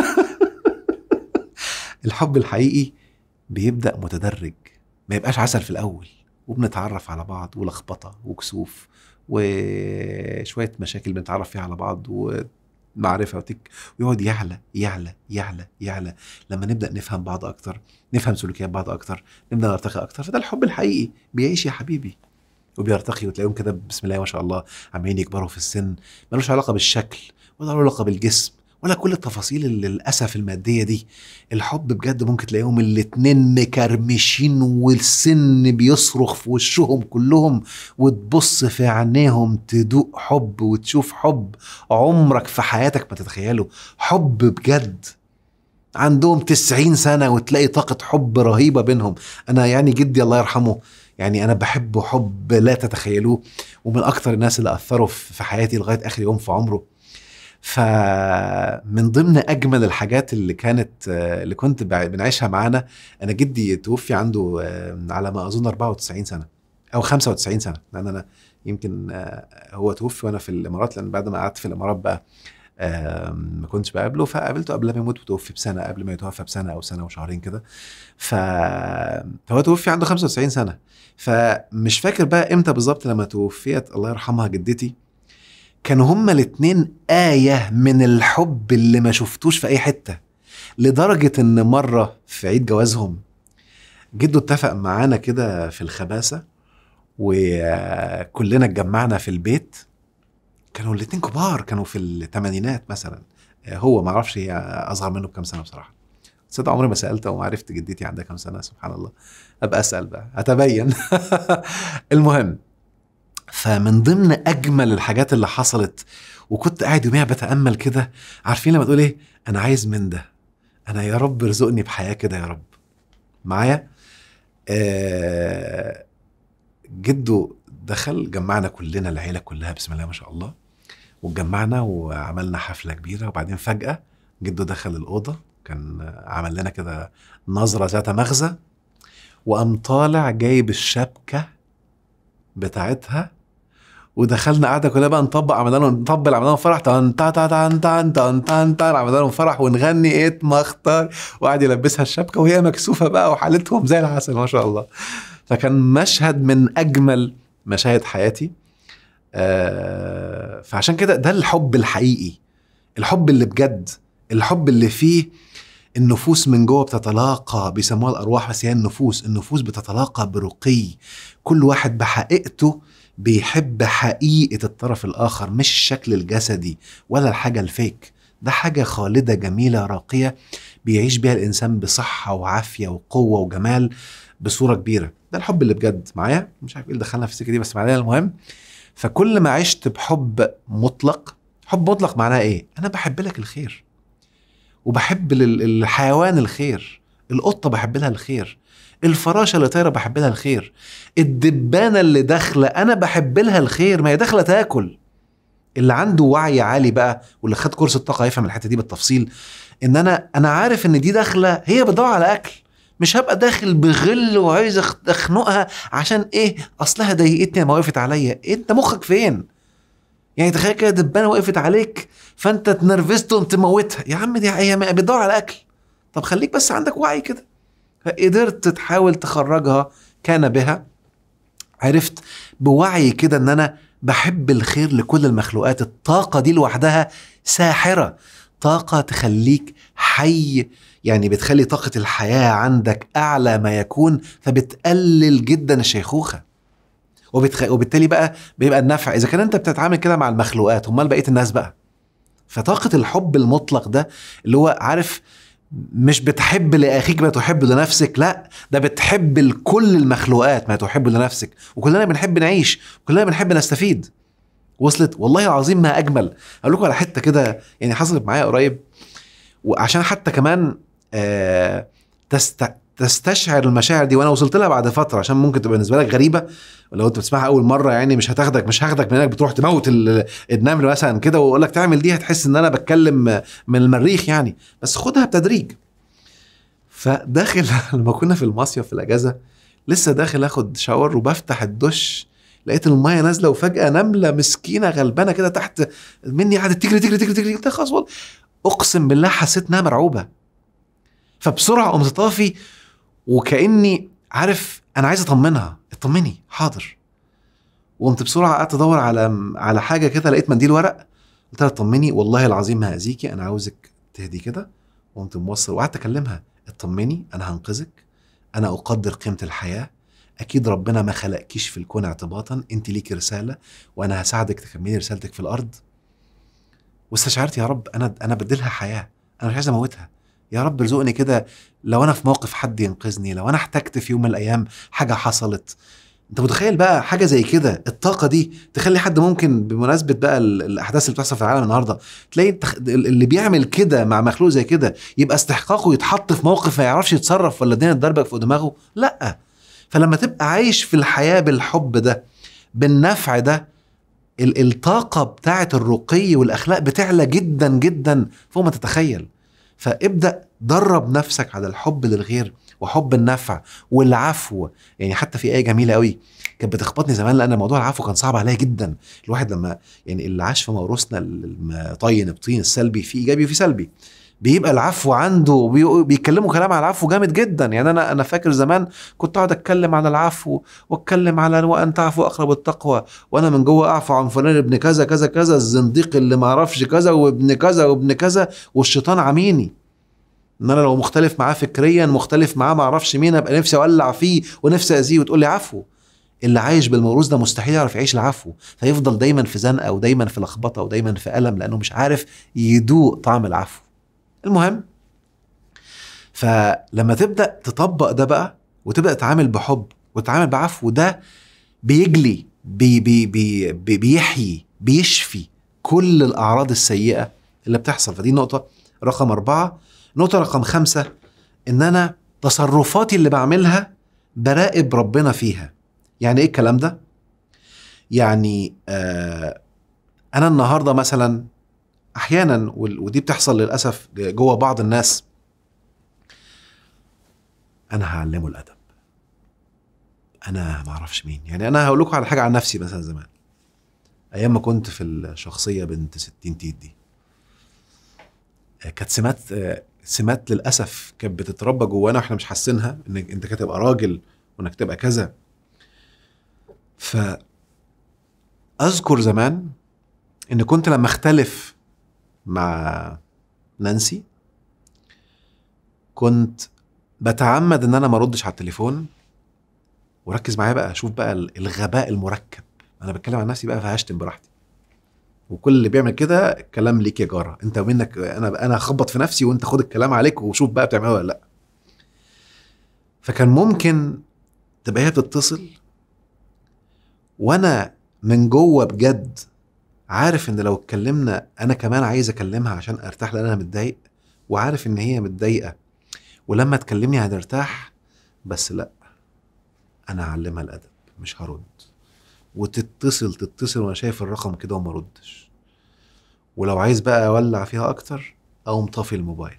الحب الحقيقي بيبدا متدرج ما يبقاش عسل في الاول وبنتعرف على بعض ولخبطه وكسوف وشويه مشاكل بنتعرف فيها على بعض و معرفه وتك ويقعد يعلى يعلى يعلى يعلى لما نبدا نفهم بعض اكتر نفهم سلوكيات بعض اكتر نبدا نرتقي اكتر فده الحب الحقيقي بيعيش يا حبيبي وبيرتقي وتلاقيهم كده بسم الله ما شاء الله عمالين يكبروا في السن ملوش علاقه بالشكل ولا علاقه بالجسم ولا كل التفاصيل اللي للاسف الماديه دي الحب بجد ممكن تلاقيهم الاتنين مكرمشين والسن بيصرخ في وشهم كلهم وتبص في عينيهم تدوق حب وتشوف حب عمرك في حياتك ما تتخيله حب بجد عندهم تسعين سنة وتلاقي طاقة حب رهيبة بينهم أنا يعني جدي الله يرحمه يعني أنا بحبه حب لا تتخيلوه ومن أكتر الناس اللي أثروا في حياتي لغاية آخر يوم في عمره فمن ضمن اجمل الحاجات اللي كانت آه، اللي كنت بنعيشها معانا انا جدي توفي عنده آه، على ما اظن 94 سنه او 95 سنه لان انا يمكن آه، هو توفي وانا في الامارات لان بعد ما قعدت في الامارات بقى ما كنتش بقابله فقابلته قبل ما يموت وتوفي بسنه قبل ما يتوفى بسنه او سنه وشهرين كده ف... فهو توفي عنده 95 سنه فمش فاكر بقى امتى بالظبط لما توفيت الله يرحمها جدتي كانوا هما الاتنين آية من الحب اللي ما شفتوش في أي حتة لدرجة إن مرة في عيد جوازهم جده اتفق معانا كده في الخباسة وكلنا اتجمعنا في البيت كانوا الاتنين كبار كانوا في الثمانينات مثلا هو ما اعرفش هي اصغر منه بكام سنه بصراحه تصدق عمري ما سالت وما عرفت جدتي عندها كام سنه سبحان الله ابقى اسال بقى اتبين المهم فمن ضمن اجمل الحاجات اللي حصلت وكنت قاعد يوميها بتامل كده عارفين لما تقول ايه انا عايز من ده انا يا رب ارزقني بحياه كده يا رب معايا آه جده دخل جمعنا كلنا العيله كلها بسم الله ما شاء الله واتجمعنا وعملنا حفله كبيره وبعدين فجاه جده دخل الاوضه كان عمل لنا كده نظره ذات مغزى وقام طالع جايب الشبكه بتاعتها ودخلنا قعده كلها بقى نطبق عملنا لهم نطبل عملنا لهم فرح تان تان تان تان تان تن عملنا لهم فرح ونغني ايه مختار وقعد يلبسها الشبكه وهي مكسوفه بقى وحالتهم زي العسل ما شاء الله فكان مشهد من اجمل مشاهد حياتي آه فعشان كده ده الحب الحقيقي الحب اللي بجد الحب اللي فيه النفوس من جوه بتتلاقى بيسموها الارواح بس هي النفوس النفوس بتتلاقى برقي كل واحد بحقيقته بيحب حقيقه الطرف الاخر مش الشكل الجسدي ولا الحاجه الفيك ده حاجه خالده جميله راقيه بيعيش بيها الانسان بصحه وعافيه وقوه وجمال بصوره كبيره ده الحب اللي بجد معايا مش عارف ايه اللي دخلنا في السكه دي بس معايا المهم فكل ما عشت بحب مطلق حب مطلق معناه ايه انا بحب لك الخير وبحب للحيوان الخير القطه بحب لها الخير الفراشه اللي طايره بحب لها الخير الدبانه اللي داخله انا بحب لها الخير ما هي داخله تاكل اللي عنده وعي عالي بقى واللي خد كورس الطاقه هيفهم الحته دي بالتفصيل ان انا انا عارف ان دي داخله هي بتدور على اكل مش هبقى داخل بغل وعايز اخنقها عشان ايه اصلها ضايقتني لما وقفت عليا إيه انت مخك فين يعني تخيل كده دبانه وقفت عليك فانت اتنرفزت وانت موتها يا عم دي هي بتدور على اكل طب خليك بس عندك وعي كده فقدرت تحاول تخرجها كان بها عرفت بوعي كده ان انا بحب الخير لكل المخلوقات الطاقه دي لوحدها ساحره طاقه تخليك حي يعني بتخلي طاقه الحياه عندك اعلى ما يكون فبتقلل جدا الشيخوخه وبتخ... وبالتالي بقى بيبقى النفع اذا كان انت بتتعامل كده مع المخلوقات امال بقيه الناس بقى فطاقه الحب المطلق ده اللي هو عارف مش بتحب لاخيك ما تحب لنفسك لا ده بتحب لكل المخلوقات ما تحب لنفسك وكلنا بنحب نعيش وكلنا بنحب نستفيد وصلت والله العظيم ما اجمل اقول لكم على حته كده يعني حصلت معايا قريب وعشان حتى كمان آه تست تستشعر المشاعر دي وانا وصلت لها بعد فتره عشان ممكن تبقى بالنسبه لك غريبه ولو انت بتسمعها اول مره يعني مش هتاخدك مش هاخدك من انك بتروح تموت النمل مثلا كده واقول لك تعمل دي هتحس ان انا بتكلم من المريخ يعني بس خدها بتدريج فداخل لما كنا في المصيف في الاجازه لسه داخل اخد شاور وبفتح الدش لقيت المايه نازله وفجاه نمله مسكينه غلبانه كده تحت مني قعدت تجري تجري تجري تجري قلت خلاص اقسم بالله حسيت انها مرعوبه فبسرعه قمت طافي وكاني عارف انا عايز اطمنها اطمني حاضر وقمت بسرعه قعدت ادور على على حاجه كده لقيت منديل ورق قلت لها اطمني والله العظيم ما هاذيكي انا عاوزك تهدي كده وقمت موصل وقعدت اكلمها اطمني انا هنقذك انا اقدر قيمه الحياه اكيد ربنا ما خلقكيش في الكون اعتباطا انت ليكي رساله وانا هساعدك تكملي رسالتك في الارض واستشعرت يا رب انا انا بديلها حياه انا مش عايز اموتها يا رب ارزقني كده لو انا في موقف حد ينقذني لو انا احتجت في يوم من الايام حاجه حصلت انت متخيل بقى حاجه زي كده الطاقه دي تخلي حد ممكن بمناسبه بقى الاحداث اللي بتحصل في العالم النهارده تلاقي اللي بيعمل كده مع مخلوق زي كده يبقى استحقاقه يتحط في موقف ما يعرفش يتصرف ولا الدنيا تضربك في دماغه لا فلما تبقى عايش في الحياه بالحب ده بالنفع ده الطاقه بتاعه الرقي والاخلاق بتعلى جدا جدا فوق ما تتخيل فابدا درب نفسك على الحب للغير وحب النفع والعفو يعني حتى في ايه جميله قوي كانت بتخبطني زمان لان موضوع العفو كان صعب عليا جدا الواحد لما يعني اللي عاش في موروثنا الطين الطين السلبي في ايجابي وفي سلبي بيبقى العفو عنده بيتكلموا كلام على العفو جامد جدا يعني انا انا فاكر زمان كنت اقعد اتكلم عن العفو واتكلم على وان تعفو اقرب التقوى وانا من جوه اعفو عن فلان ابن كذا كذا كذا الزنديق اللي ما اعرفش كذا وابن كذا وابن كذا والشيطان عميني ان انا لو مختلف معاه فكريا مختلف معاه ما اعرفش مين ابقى نفسي اولع فيه ونفسي اذيه وتقول لي عفو اللي عايش بالموروث ده مستحيل يعرف يعيش العفو فيفضل دايما في زنقه ودايما في لخبطه ودايما في الم لانه مش عارف يدوق طعم العفو المهم فلما تبدا تطبق ده بقى وتبدا تتعامل بحب وتتعامل بعفو ده بيجلي بي بي بي بي بيحيي بيشفي كل الاعراض السيئه اللي بتحصل فدي نقطه رقم أربعة نقطه رقم خمسة ان انا تصرفاتي اللي بعملها براقب ربنا فيها يعني ايه الكلام ده يعني آه انا النهارده مثلا احيانا ودي بتحصل للاسف جوه بعض الناس انا هعلمه الادب انا ما اعرفش مين يعني انا هقول لكم على حاجه عن نفسي مثلا زمان ايام ما كنت في الشخصيه بنت 60 تيت دي آه، كانت سمات آه، سمات للاسف كانت بتتربى جوانا واحنا مش حاسينها ان انت كده تبقى راجل وانك تبقى كذا ف اذكر زمان ان كنت لما اختلف مع نانسي كنت بتعمد ان انا ما اردش على التليفون وركز معايا بقى شوف بقى الغباء المركب انا بتكلم عن نفسي بقى فهشتم براحتي وكل اللي بيعمل كده كلام ليك يا جاره انت منك انا انا هخبط في نفسي وانت خد الكلام عليك وشوف بقى بتعمله ولا لا فكان ممكن تبقى هي بتتصل وانا من جوه بجد عارف ان لو اتكلمنا انا كمان عايز اكلمها عشان ارتاح لان انا متضايق وعارف ان هي متضايقه ولما تكلمني هترتاح بس لا انا هعلمها الادب مش هرد وتتصل تتصل وانا شايف الرقم كده وما ردش ولو عايز بقى اولع فيها اكتر اقوم مطفي الموبايل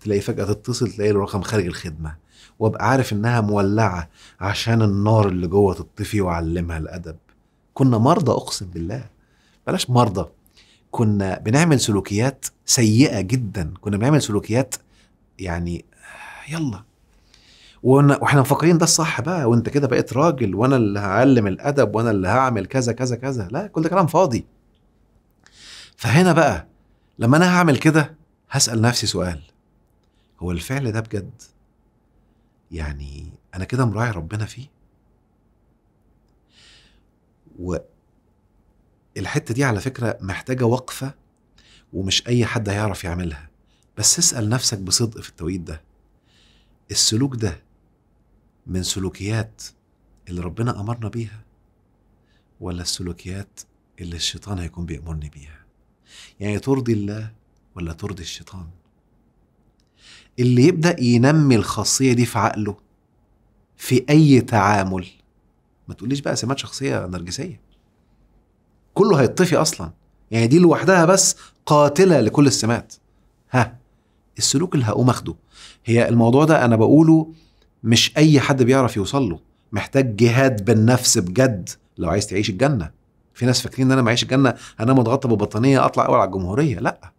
تلاقي فجاه تتصل تلاقي الرقم خارج الخدمه وابقى عارف انها مولعه عشان النار اللي جوه تطفي واعلمها الادب كنا مرضى اقسم بالله بلاش مرضى كنا بنعمل سلوكيات سيئه جدا كنا بنعمل سلوكيات يعني يلا واحنا مفكرين ده الصح بقى وانت كده بقيت راجل وانا اللي هعلم الادب وانا اللي هعمل كذا كذا كذا لا كل ده كلام فاضي فهنا بقى لما انا هعمل كده هسال نفسي سؤال هو الفعل ده بجد يعني انا كده مراعي ربنا فيه و الحته دي على فكره محتاجه وقفه ومش اي حد هيعرف يعملها بس اسال نفسك بصدق في التوقيت ده السلوك ده من سلوكيات اللي ربنا امرنا بيها ولا السلوكيات اللي الشيطان هيكون بيأمرني بيها يعني ترضي الله ولا ترضي الشيطان اللي يبدأ ينمي الخاصية دي في عقله في أي تعامل ما تقوليش بقى سمات شخصية نرجسية كله هيطفي اصلا يعني دي لوحدها بس قاتله لكل السمات ها السلوك اللي هقوم اخده هي الموضوع ده انا بقوله مش اي حد بيعرف يوصل له محتاج جهاد بالنفس بجد لو عايز تعيش الجنه في ناس فاكرين ان انا معيش الجنه انام اتغطى ببطانيه اطلع اول على الجمهوريه لا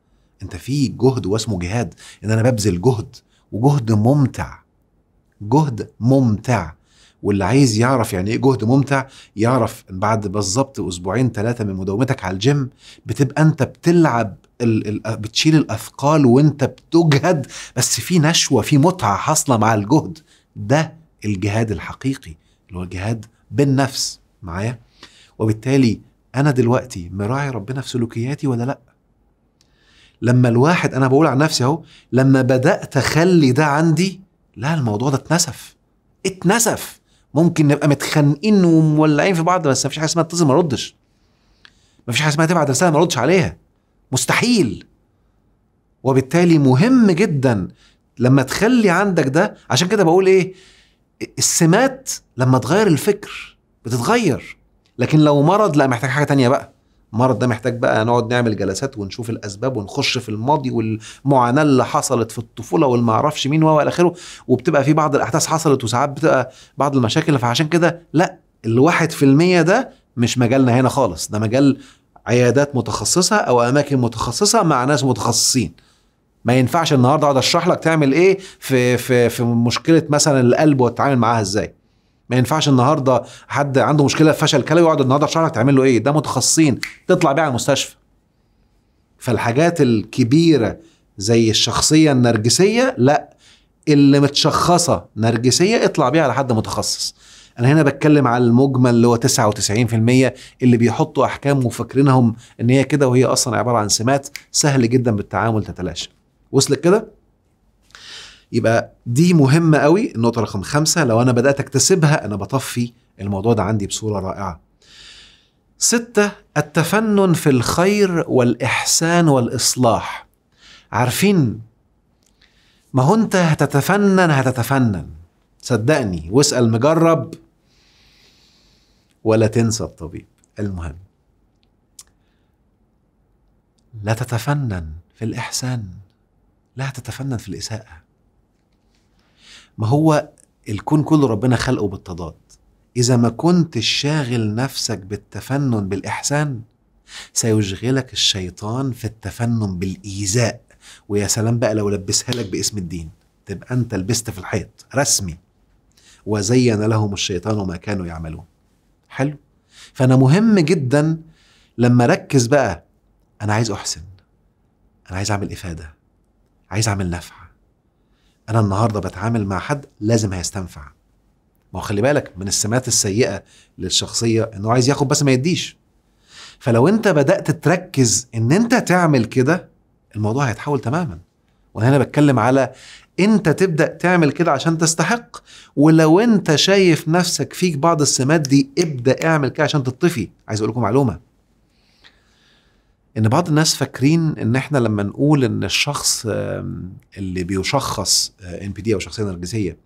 انت في جهد واسمه جهاد ان انا ببذل جهد وجهد ممتع جهد ممتع واللي عايز يعرف يعني ايه جهد ممتع يعرف ان بعد بالظبط اسبوعين ثلاثه من مداومتك على الجيم بتبقى انت بتلعب الـ الـ بتشيل الاثقال وانت بتجهد بس في نشوه في متعه حاصله مع الجهد ده الجهاد الحقيقي اللي هو الجهاد بالنفس معايا وبالتالي انا دلوقتي مراعي ربنا في سلوكياتي ولا لا لما الواحد انا بقول عن نفسي اهو لما بدات اخلي ده عندي لا الموضوع ده اتنسف اتنسف ممكن نبقى متخانقين ومولعين في بعض بس مفيش حاجه اسمها تتصل ما ردش مفيش حاجه اسمها تبعت رساله ما ردش عليها مستحيل وبالتالي مهم جدا لما تخلي عندك ده عشان كده بقول ايه السمات لما تغير الفكر بتتغير لكن لو مرض لا محتاج حاجه تانية بقى المرض ده محتاج بقى نقعد نعمل جلسات ونشوف الاسباب ونخش في الماضي والمعاناه اللي حصلت في الطفوله والمعرفش معرفش مين والى اخره وبتبقى في بعض الاحداث حصلت وساعات بتبقى بعض المشاكل فعشان كده لا الواحد في المية ده مش مجالنا هنا خالص ده مجال عيادات متخصصة أو أماكن متخصصة مع ناس متخصصين ما ينفعش النهارده اقعد اشرح لك تعمل ايه في في في مشكله مثلا القلب وتتعامل معاها ازاي ما ينفعش النهارده حد عنده مشكله في فشل كلوي يقعد النهارده شهر تعمل له ايه ده متخصصين تطلع بيه على المستشفى فالحاجات الكبيره زي الشخصيه النرجسيه لا اللي متشخصه نرجسيه اطلع بيها على حد متخصص انا هنا بتكلم على المجمل اللي هو 99% اللي بيحطوا احكام وفاكرينهم ان هي كده وهي اصلا عباره عن سمات سهل جدا بالتعامل تتلاشى وصلت كده يبقى دي مهمه قوي النقطه رقم خمسة لو انا بدات اكتسبها انا بطفي الموضوع ده عندي بصوره رائعه ستة التفنن في الخير والإحسان والإصلاح عارفين ما هو أنت هتتفنن هتتفنن صدقني واسأل مجرب ولا تنسى الطبيب المهم لا تتفنن في الإحسان لا تتفنن في الإساءة ما هو الكون كله ربنا خلقه بالتضاد إذا ما كنتش شاغل نفسك بالتفنن بالإحسان سيشغلك الشيطان في التفنن بالإيذاء ويا سلام بقى لو لبسها لك باسم الدين تبقى أنت لبست في الحيط رسمي وزين لهم الشيطان ما كانوا يعملون حلو فأنا مهم جدا لما ركز بقى أنا عايز أحسن أنا عايز أعمل إفادة عايز أعمل نفع انا النهارده بتعامل مع حد لازم هيستنفع ما هو خلي بالك من السمات السيئه للشخصيه انه عايز ياخد بس ما يديش فلو انت بدات تركز ان انت تعمل كده الموضوع هيتحول تماما وانا هنا بتكلم على انت تبدا تعمل كده عشان تستحق ولو انت شايف نفسك فيك بعض السمات دي ابدا اعمل كده عشان تطفي عايز اقول لكم معلومه ان بعض الناس فاكرين ان احنا لما نقول ان الشخص اللي بيشخص ان بي دي او شخصيه نرجسيه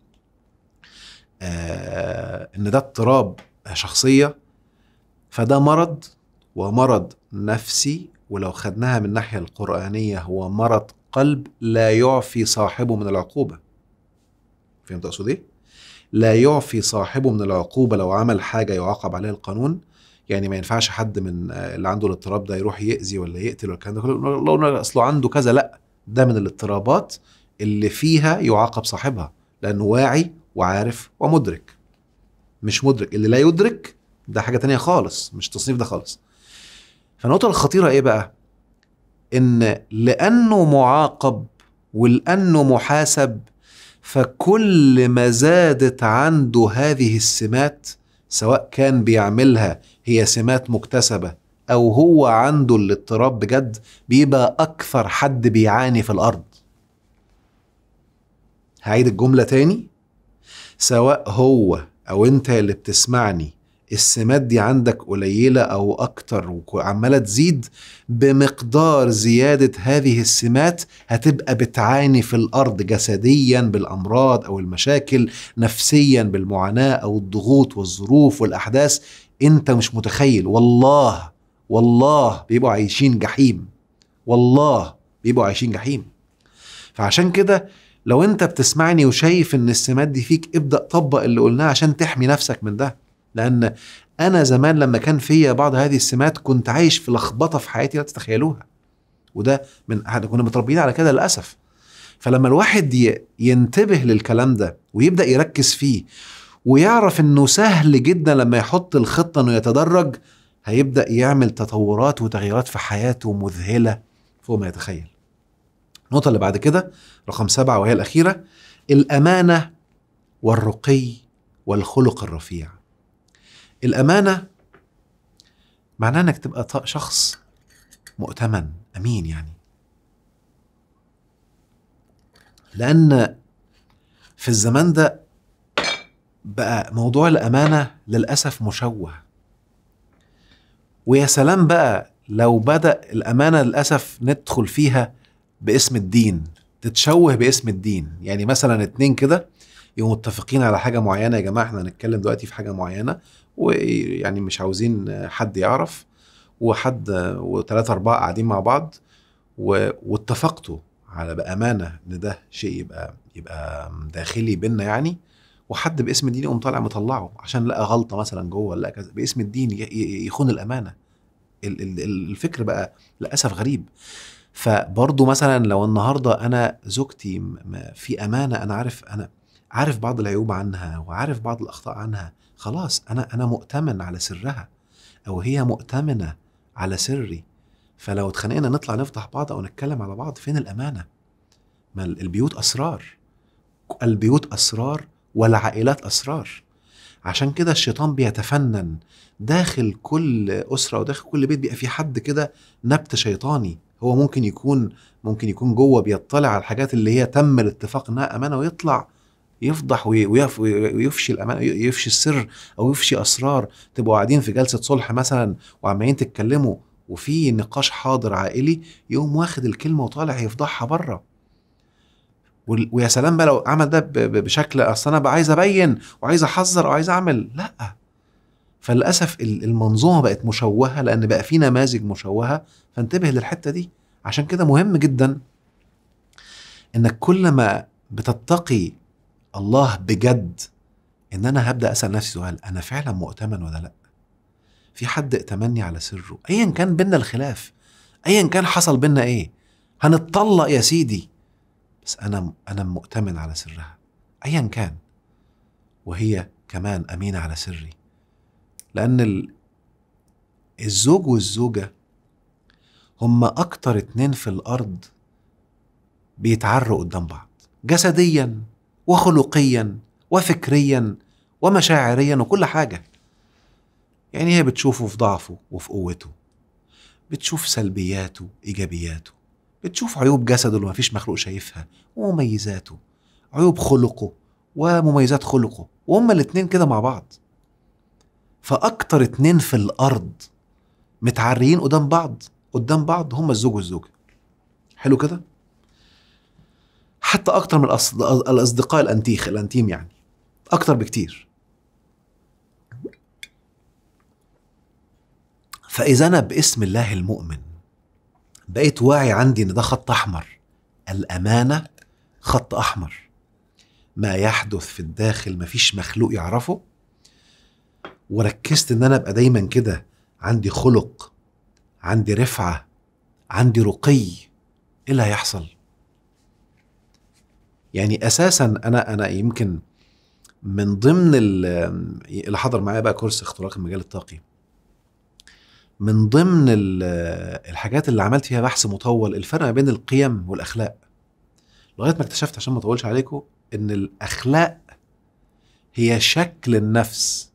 آه، ان ده اضطراب شخصيه فده مرض ومرض نفسي ولو خدناها من الناحيه القرانيه هو مرض قلب لا يعفي صاحبه من العقوبه فهمت اقصد ايه لا يعفي صاحبه من العقوبه لو عمل حاجه يعاقب عليها القانون يعني ما ينفعش حد من اللي عنده الاضطراب ده يروح يأذي ولا يقتل ولا الكلام ده كله لو اصله عنده كذا لا ده من الاضطرابات اللي فيها يعاقب صاحبها لانه واعي وعارف ومدرك مش مدرك اللي لا يدرك ده حاجه تانية خالص مش تصنيف ده خالص فالنقطه الخطيره ايه بقى ان لانه معاقب ولانه محاسب فكل ما زادت عنده هذه السمات سواء كان بيعملها هي سمات مكتسبه او هو عنده الاضطراب بجد بيبقى اكثر حد بيعاني في الارض هعيد الجمله تاني سواء هو او انت اللي بتسمعني السمات دي عندك قليلة أو أكتر وعمالة تزيد بمقدار زيادة هذه السمات هتبقى بتعاني في الأرض جسديا بالأمراض أو المشاكل نفسيا بالمعاناة أو الضغوط والظروف والأحداث انت مش متخيل والله والله بيبقوا عايشين جحيم والله بيبقوا عايشين جحيم فعشان كده لو انت بتسمعني وشايف ان السمات دي فيك ابدا طبق اللي قلناه عشان تحمي نفسك من ده لان انا زمان لما كان فيا بعض هذه السمات كنت عايش في لخبطه في حياتي لا تتخيلوها وده من كنا متربيين على كده للاسف فلما الواحد ينتبه للكلام ده ويبدا يركز فيه ويعرف انه سهل جدا لما يحط الخطه انه يتدرج هيبدا يعمل تطورات وتغييرات في حياته مذهله فوق ما يتخيل. النقطه اللي بعد كده رقم سبعه وهي الاخيره الامانه والرقي والخلق الرفيع. الامانه معناه انك تبقى شخص مؤتمن امين يعني. لان في الزمان ده بقى موضوع الامانه للاسف مشوه ويا سلام بقى لو بدا الامانه للاسف ندخل فيها باسم الدين تتشوه باسم الدين يعني مثلا اتنين كده يبقوا متفقين على حاجه معينه يا جماعه احنا هنتكلم دلوقتي في حاجه معينه ويعني مش عاوزين حد يعرف وحد وثلاثة أربعة قاعدين مع بعض واتفقتوا على بأمانة إن ده شيء يبقى يبقى داخلي بينا يعني وحد باسم الدين يقوم طالع مطلعه عشان لقى غلطه مثلا جوه لقى كذا باسم الدين يخون الامانه الفكر بقى للاسف غريب فبرضه مثلا لو النهارده انا زوجتي في امانه انا عارف انا عارف بعض العيوب عنها وعارف بعض الاخطاء عنها خلاص انا انا مؤتمن على سرها او هي مؤتمنه على سري فلو اتخانقنا نطلع نفضح بعض او نتكلم على بعض فين الامانه ما البيوت اسرار البيوت اسرار والعائلات اسرار عشان كده الشيطان بيتفنن داخل كل اسره وداخل كل بيت بيبقى في حد كده نبت شيطاني هو ممكن يكون ممكن يكون جوه بيطلع على الحاجات اللي هي تم الاتفاق انها امانه ويطلع يفضح ويفشي الامانه يفشي السر او يفشي اسرار تبقوا قاعدين في جلسه صلح مثلا وعمالين تتكلموا وفي نقاش حاضر عائلي يقوم واخد الكلمه وطالع يفضحها بره ويا سلام بقى لو عمل ده بشكل اصل انا بقى عايز ابين وعايز احذر وعايز اعمل لا فللاسف المنظومه بقت مشوهه لان بقى في نماذج مشوهه فانتبه للحته دي عشان كده مهم جدا انك كل ما بتتقي الله بجد ان انا هبدا اسال نفسي سؤال انا فعلا مؤتمن ولا لا في حد ائتمني على سره ايا كان بينا الخلاف ايا كان حصل بينا ايه هنتطلق يا سيدي بس انا انا مؤتمن على سرها ايا كان وهي كمان امينه على سري لان الزوج والزوجه هما اكتر اتنين في الارض بيتعروا قدام بعض جسديا وخلقيا وفكريا ومشاعريا وكل حاجه يعني هي بتشوفه في ضعفه وفي قوته بتشوف سلبياته ايجابياته بتشوف عيوب جسده اللي مفيش مخلوق شايفها ومميزاته عيوب خلقه ومميزات خلقه وهما الاتنين كده مع بعض فأكتر اتنين في الأرض متعريين قدام بعض قدام بعض هما الزوج والزوجة حلو كده حتى أكتر من الأصدقاء الأنتيخ الأنتيم يعني أكتر بكتير فإذا أنا باسم الله المؤمن بقيت واعي عندي ان ده خط احمر الامانه خط احمر ما يحدث في الداخل مفيش مخلوق يعرفه وركزت ان انا ابقى دايما كده عندي خلق عندي رفعه عندي رقي ايه اللي هيحصل يعني اساسا انا انا يمكن من ضمن اللي حضر معايا بقى كورس اختراق المجال الطاقي من ضمن الحاجات اللي عملت فيها بحث مطول الفرق ما بين القيم والاخلاق لغايه ما اكتشفت عشان ما اطولش عليكم ان الاخلاق هي شكل النفس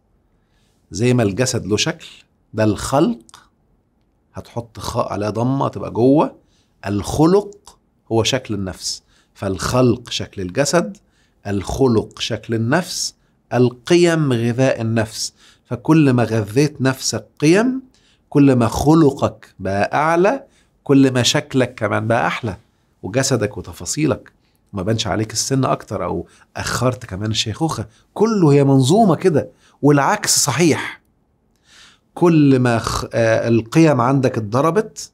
زي ما الجسد له شكل ده الخلق هتحط خاء عليها ضمه تبقى جوه الخلق هو شكل النفس فالخلق شكل الجسد الخلق شكل النفس القيم غذاء النفس فكل ما غذيت نفسك قيم كل ما خلقك بقى اعلى كل ما شكلك كمان بقى احلى وجسدك وتفاصيلك ما بانش عليك السن اكتر او اخرت كمان الشيخوخه كله هي منظومه كده والعكس صحيح كل ما آه، القيم عندك اتضربت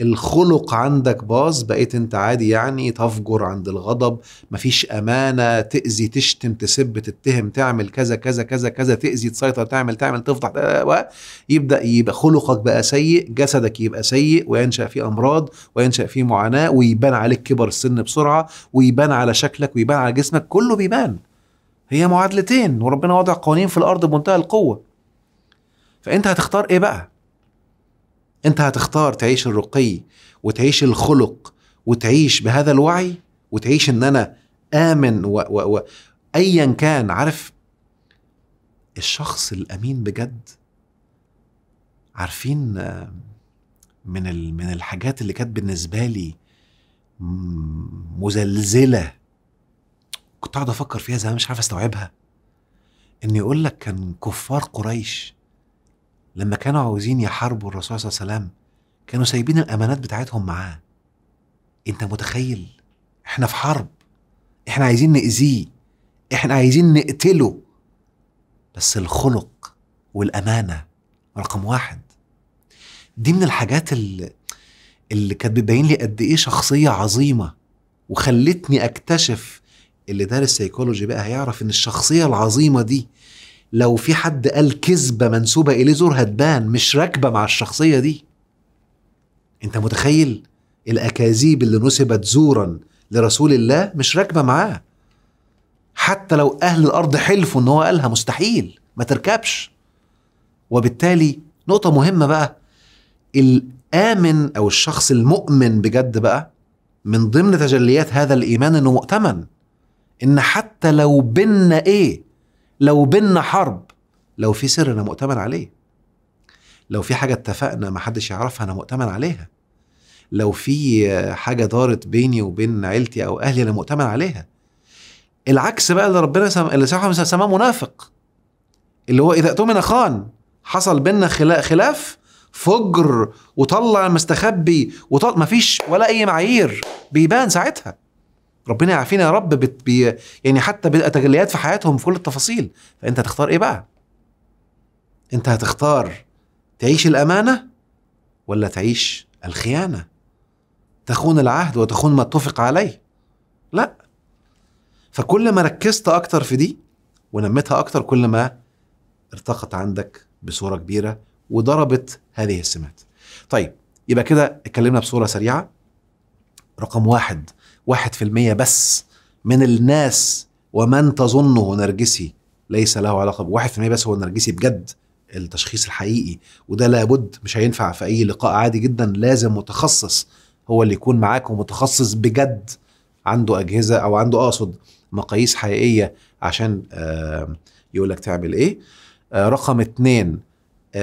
الخلق عندك باظ بقيت انت عادي يعني تفجر عند الغضب مفيش امانه تاذي تشتم تسب تتهم تعمل كذا كذا كذا كذا تاذي تسيطر تعمل تعمل تفضح آه، يبدا يبقى خلقك بقى سيء جسدك يبقى سيء وينشا فيه امراض وينشا فيه معاناه ويبان عليك كبر السن بسرعه ويبان على شكلك ويبان على جسمك كله بيبان هي معادلتين وربنا وضع قوانين في الارض بمنتهى القوه فانت هتختار ايه بقى انت هتختار تعيش الرقي وتعيش الخلق وتعيش بهذا الوعي وتعيش ان انا امن و, و, و ايا كان عارف الشخص الامين بجد عارفين من ال من الحاجات اللي كانت بالنسبه لي مزلزله كنت قاعد افكر فيها زمان مش عارف استوعبها ان يقول لك كان كفار قريش لما كانوا عاوزين يحاربوا الرسول صلى الله عليه وسلم كانوا سايبين الامانات بتاعتهم معاه انت متخيل احنا في حرب احنا عايزين ناذيه احنا عايزين نقتله بس الخلق والامانه رقم واحد دي من الحاجات اللي, اللي كانت بتبين لي قد ايه شخصيه عظيمه وخلتني اكتشف اللي دارس سيكولوجي بقى هيعرف ان الشخصيه العظيمه دي لو في حد قال كذبة منسوبة إليه زور هتبان مش راكبة مع الشخصية دي أنت متخيل الأكاذيب اللي نسبت زورا لرسول الله مش راكبة معاه حتى لو أهل الأرض حلفوا إن هو قالها مستحيل ما تركبش وبالتالي نقطة مهمة بقى الآمن أو الشخص المؤمن بجد بقى من ضمن تجليات هذا الإيمان إنه مؤتمن إن حتى لو بنا إيه لو بينا حرب لو في سر انا مؤتمن عليه لو في حاجه اتفقنا ما حدش يعرفها انا مؤتمن عليها لو في حاجه دارت بيني وبين عيلتي او اهلي انا مؤتمن عليها العكس بقى اللي ربنا سم... اللي سماه سماه منافق اللي هو اذا اؤتمن خان حصل بينا خلاف فجر وطلع مستخبي وطلع مفيش ولا اي معايير بيبان ساعتها ربنا يعافينا يا رب بت بي يعني حتى بيبقى تجليات في حياتهم في كل التفاصيل فانت هتختار ايه بقى انت هتختار تعيش الامانه ولا تعيش الخيانه تخون العهد وتخون ما اتفق عليه لا فكل ما ركزت اكتر في دي ونميتها اكتر كل ما ارتقت عندك بصوره كبيره وضربت هذه السمات طيب يبقى كده اتكلمنا بصوره سريعه رقم واحد واحد في المية بس من الناس ومن تظنه نرجسي ليس له علاقة بواحد في المية بس هو نرجسي بجد التشخيص الحقيقي وده لابد مش هينفع في أي لقاء عادي جدا لازم متخصص هو اللي يكون معاك ومتخصص بجد عنده أجهزة أو عنده أقصد مقاييس حقيقية عشان آه، يقولك تعمل إيه آه، رقم اتنين 99%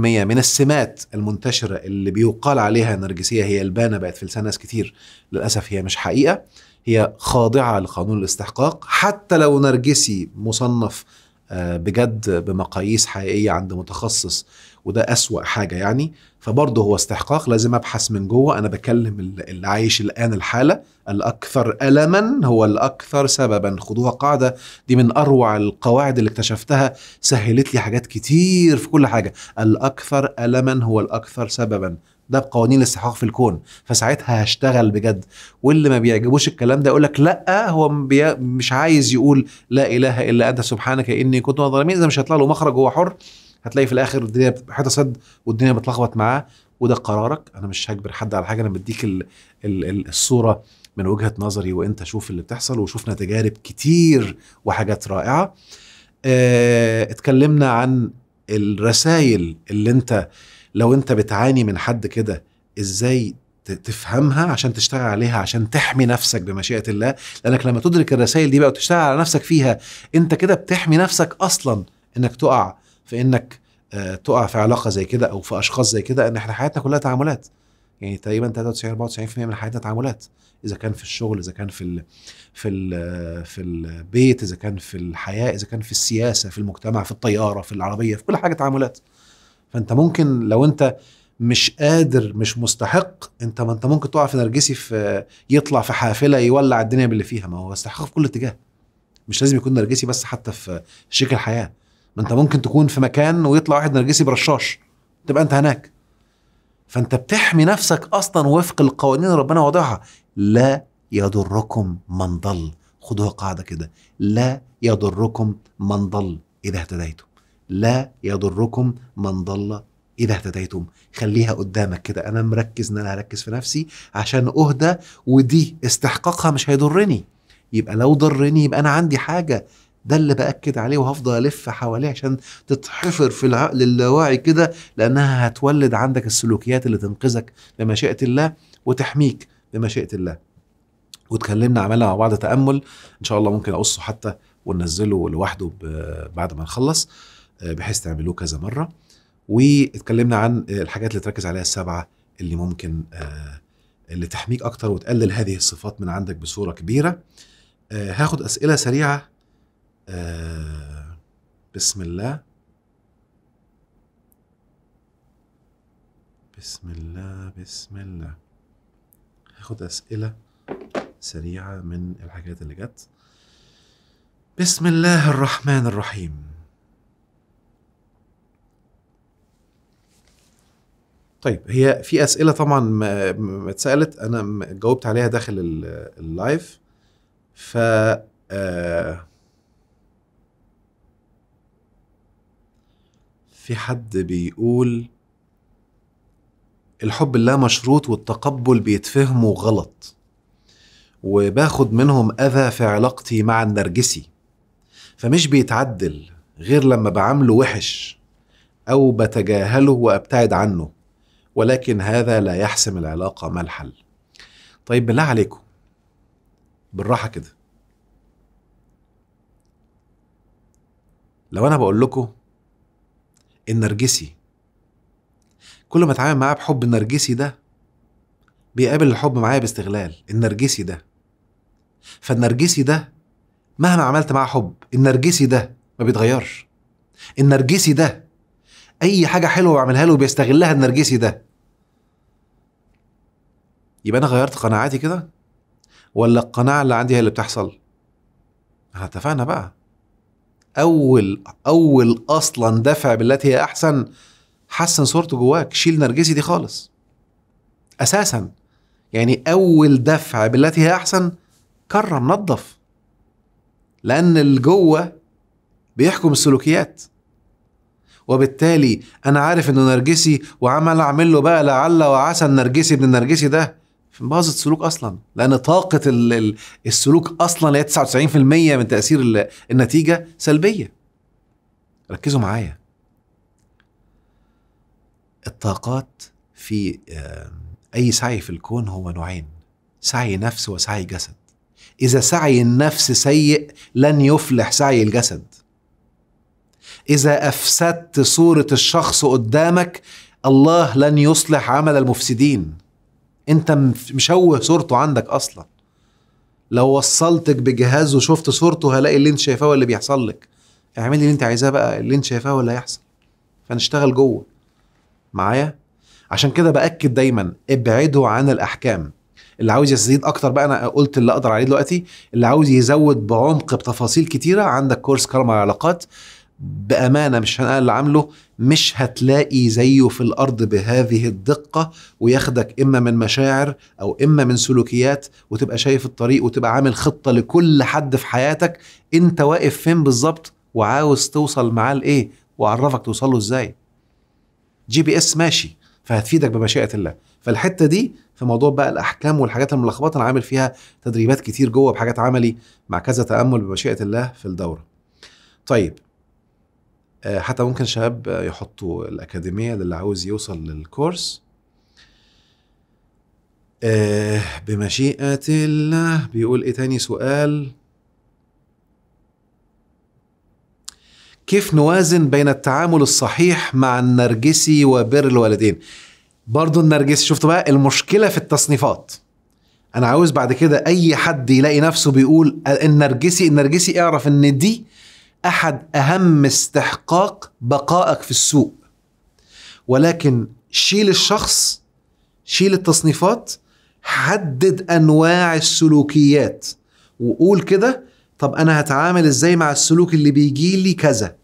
من السمات المنتشرة اللي بيقال عليها نرجسية هي البانة بقت في لسان ناس كتير للأسف هي مش حقيقة هي خاضعة لقانون الاستحقاق حتى لو نرجسي مصنف آه، بجد بمقاييس حقيقية عند متخصص وده أسوأ حاجة يعني فبرضه هو استحقاق لازم ابحث من جوه انا بكلم اللي عايش الان الحاله الاكثر الما هو الاكثر سببا خدوها قاعده دي من اروع القواعد اللي اكتشفتها سهلت لي حاجات كتير في كل حاجه الاكثر الما هو الاكثر سببا ده بقوانين الاستحقاق في الكون فساعتها هشتغل بجد واللي ما بيعجبوش الكلام ده يقول لك لا هو مش عايز يقول لا اله الا انت سبحانك اني كنت من الظالمين اذا مش هيطلع له مخرج هو حر هتلاقي في الاخر الدنيا هتصد والدنيا بتلخبط معاه وده قرارك انا مش هجبر حد على حاجه انا بديك الـ الـ الـ الصوره من وجهه نظري وانت شوف اللي بتحصل وشفنا تجارب كتير وحاجات رائعه اه اتكلمنا عن الرسائل اللي انت لو انت بتعاني من حد كده ازاي تفهمها عشان تشتغل عليها عشان تحمي نفسك بمشيئه الله لانك لما تدرك الرسائل دي بقى وتشتغل على نفسك فيها انت كده بتحمي نفسك اصلا انك تقع في انك آه، تقع في علاقه زي كده او في اشخاص زي كده ان احنا حياتنا كلها تعاملات يعني تقريبا 93 94% من حياتنا تعاملات اذا كان في الشغل اذا كان في الـ في الـ في البيت اذا كان في الحياه اذا كان في السياسه في المجتمع في الطياره في العربيه في كل حاجه تعاملات فانت ممكن لو انت مش قادر مش مستحق انت ما انت ممكن تقع في نرجسي في يطلع في حافله يولع الدنيا باللي فيها ما هو استحقاق في كل اتجاه مش لازم يكون نرجسي بس حتى في شكل الحياه ما انت ممكن تكون في مكان ويطلع واحد نرجسي برشاش تبقى انت هناك فانت بتحمي نفسك اصلا وفق القوانين اللي ربنا وضعها لا يضركم من ضل خدوها قاعده كده لا يضركم من ضل اذا اهتديتم لا يضركم من ضل اذا اهتديتم خليها قدامك كده انا مركز ان انا هركز في نفسي عشان اهدى ودي استحقاقها مش هيضرني يبقى لو ضرني يبقى انا عندي حاجه ده اللي باكد عليه وهفضل الف حواليه عشان تتحفر في العقل اللاواعي كده لانها هتولد عندك السلوكيات اللي تنقذك بمشيئه الله وتحميك بمشيئه الله واتكلمنا عملنا مع بعض تامل ان شاء الله ممكن اقصه حتى وننزله لوحده بعد ما نخلص بحيث تعملوه كذا مره واتكلمنا عن الحاجات اللي تركز عليها السبعه اللي ممكن آه، اللي تحميك اكتر وتقلل هذه الصفات من عندك بصوره كبيره آه، هاخد اسئله سريعه آه، بسم الله بسم الله بسم الله هاخد أسئلة سريعة من الحاجات اللي جت بسم الله الرحمن الرحيم طيب هي في اسئله طبعا ما اتسالت انا جاوبت عليها داخل اللايف ف آه في حد بيقول الحب اللا مشروط والتقبل بيتفهموا غلط وباخد منهم أذى في علاقتي مع النرجسي فمش بيتعدل غير لما بعامله وحش أو بتجاهله وأبتعد عنه ولكن هذا لا يحسم العلاقة ما الحل طيب بالله عليكم بالراحة كده لو أنا بقول لكم النرجسي كل ما اتعامل معاه بحب النرجسي ده بيقابل الحب معايا باستغلال النرجسي ده فالنرجسي ده مهما عملت معاه حب النرجسي ده ما بيتغيرش النرجسي ده اي حاجه حلوه بعملها له بيستغلها النرجسي ده يبقى انا غيرت قناعاتي كده ولا القناعه اللي عندي هي اللي بتحصل اتفقنا بقى اول اول اصلا دفع بالتي هي احسن حسن صورته جواك شيل نرجسي دي خالص اساسا يعني اول دفع بالتي هي احسن كرم نظف لان اللي جوه بيحكم السلوكيات وبالتالي انا عارف انه نرجسي وعمال اعمل له بقى لعل وعسى النرجسي ابن النرجسي ده مبوظ السلوك اصلا لان طاقه السلوك اصلا اللي هي 99% من تاثير النتيجه سلبيه ركزوا معايا الطاقات في آه، اي سعي في الكون هو نوعين سعي نفس وسعي جسد اذا سعي النفس سيء لن يفلح سعي الجسد اذا افسدت صوره الشخص قدامك الله لن يصلح عمل المفسدين انت مشوه صورته عندك اصلا لو وصلتك بجهاز وشفت صورته هلاقي اللي انت شايفاه واللي بيحصل لك اعملي اللي انت عايزاه بقى اللي انت شايفاه ولا هيحصل فنشتغل جوه معايا عشان كده باكد دايما ابعدوا عن الاحكام اللي عاوز يزيد اكتر بقى انا قلت اللي اقدر عليه دلوقتي اللي عاوز يزود بعمق بتفاصيل كتيره عندك كورس كرم العلاقات بامانه مش انا اللي عامله مش هتلاقي زيه في الارض بهذه الدقه وياخدك اما من مشاعر او اما من سلوكيات وتبقى شايف الطريق وتبقى عامل خطه لكل حد في حياتك انت واقف فين بالظبط وعاوز توصل معاه لايه وعرفك توصل له ازاي جي بي اس ماشي فهتفيدك بمشيئه الله فالحته دي في موضوع بقى الاحكام والحاجات الملخبطه انا عامل فيها تدريبات كتير جوه بحاجات عملي مع كذا تامل بمشيئه الله في الدوره طيب آه، حتى ممكن شباب يحطوا الأكاديمية للي عاوز يوصل للكورس آه، بمشيئة الله بيقول إيه تاني سؤال كيف نوازن بين التعامل الصحيح مع النرجسي وبر الوالدين برضو النرجسي شفتوا بقى المشكلة في التصنيفات أنا عاوز بعد كده أي حد يلاقي نفسه بيقول النرجسي النرجسي اعرف إن دي احد اهم استحقاق بقائك في السوق ولكن شيل الشخص شيل التصنيفات حدد انواع السلوكيات وقول كده طب انا هتعامل ازاي مع السلوك اللي بيجي لي كذا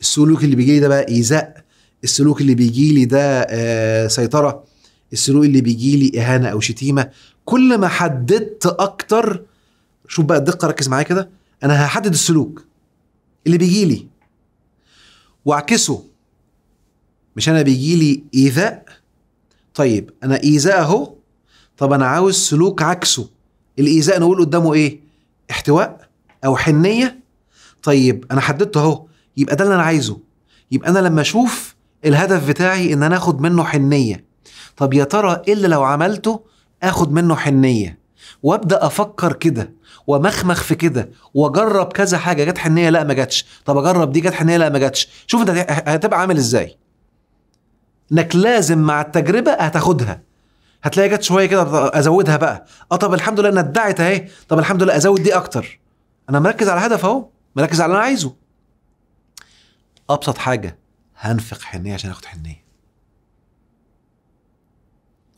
السلوك اللي بيجي لي ده بقى ايذاء السلوك اللي بيجي لي ده آه سيطره السلوك اللي بيجي لي اهانه او شتيمه كل ما حددت اكتر شوف بقى الدقه ركز معايا كده انا هحدد السلوك اللي بيجي لي واعكسه مش انا بيجي لي ايذاء طيب انا ايذاء اهو طب انا عاوز سلوك عكسه الايذاء نقول قدامه ايه احتواء او حنيه طيب انا حددته اهو يبقى ده اللي انا عايزه يبقى انا لما اشوف الهدف بتاعي ان انا اخد منه حنيه طب يا ترى ايه اللي لو عملته اخد منه حنيه وابدا افكر كده ومخمخ في كده واجرب كذا حاجه جت حنيه لا ما جاتش طب اجرب دي جت حنيه لا ما جاتش شوف انت هتبقى عامل ازاي انك لازم مع التجربه هتاخدها هتلاقي جت شويه كده ازودها بقى اه طب الحمد لله انا ادعت اهي طب الحمد لله ازود دي اكتر انا مركز على هدف اهو مركز على اللي انا عايزه ابسط حاجه هنفق حنيه عشان اخد حنيه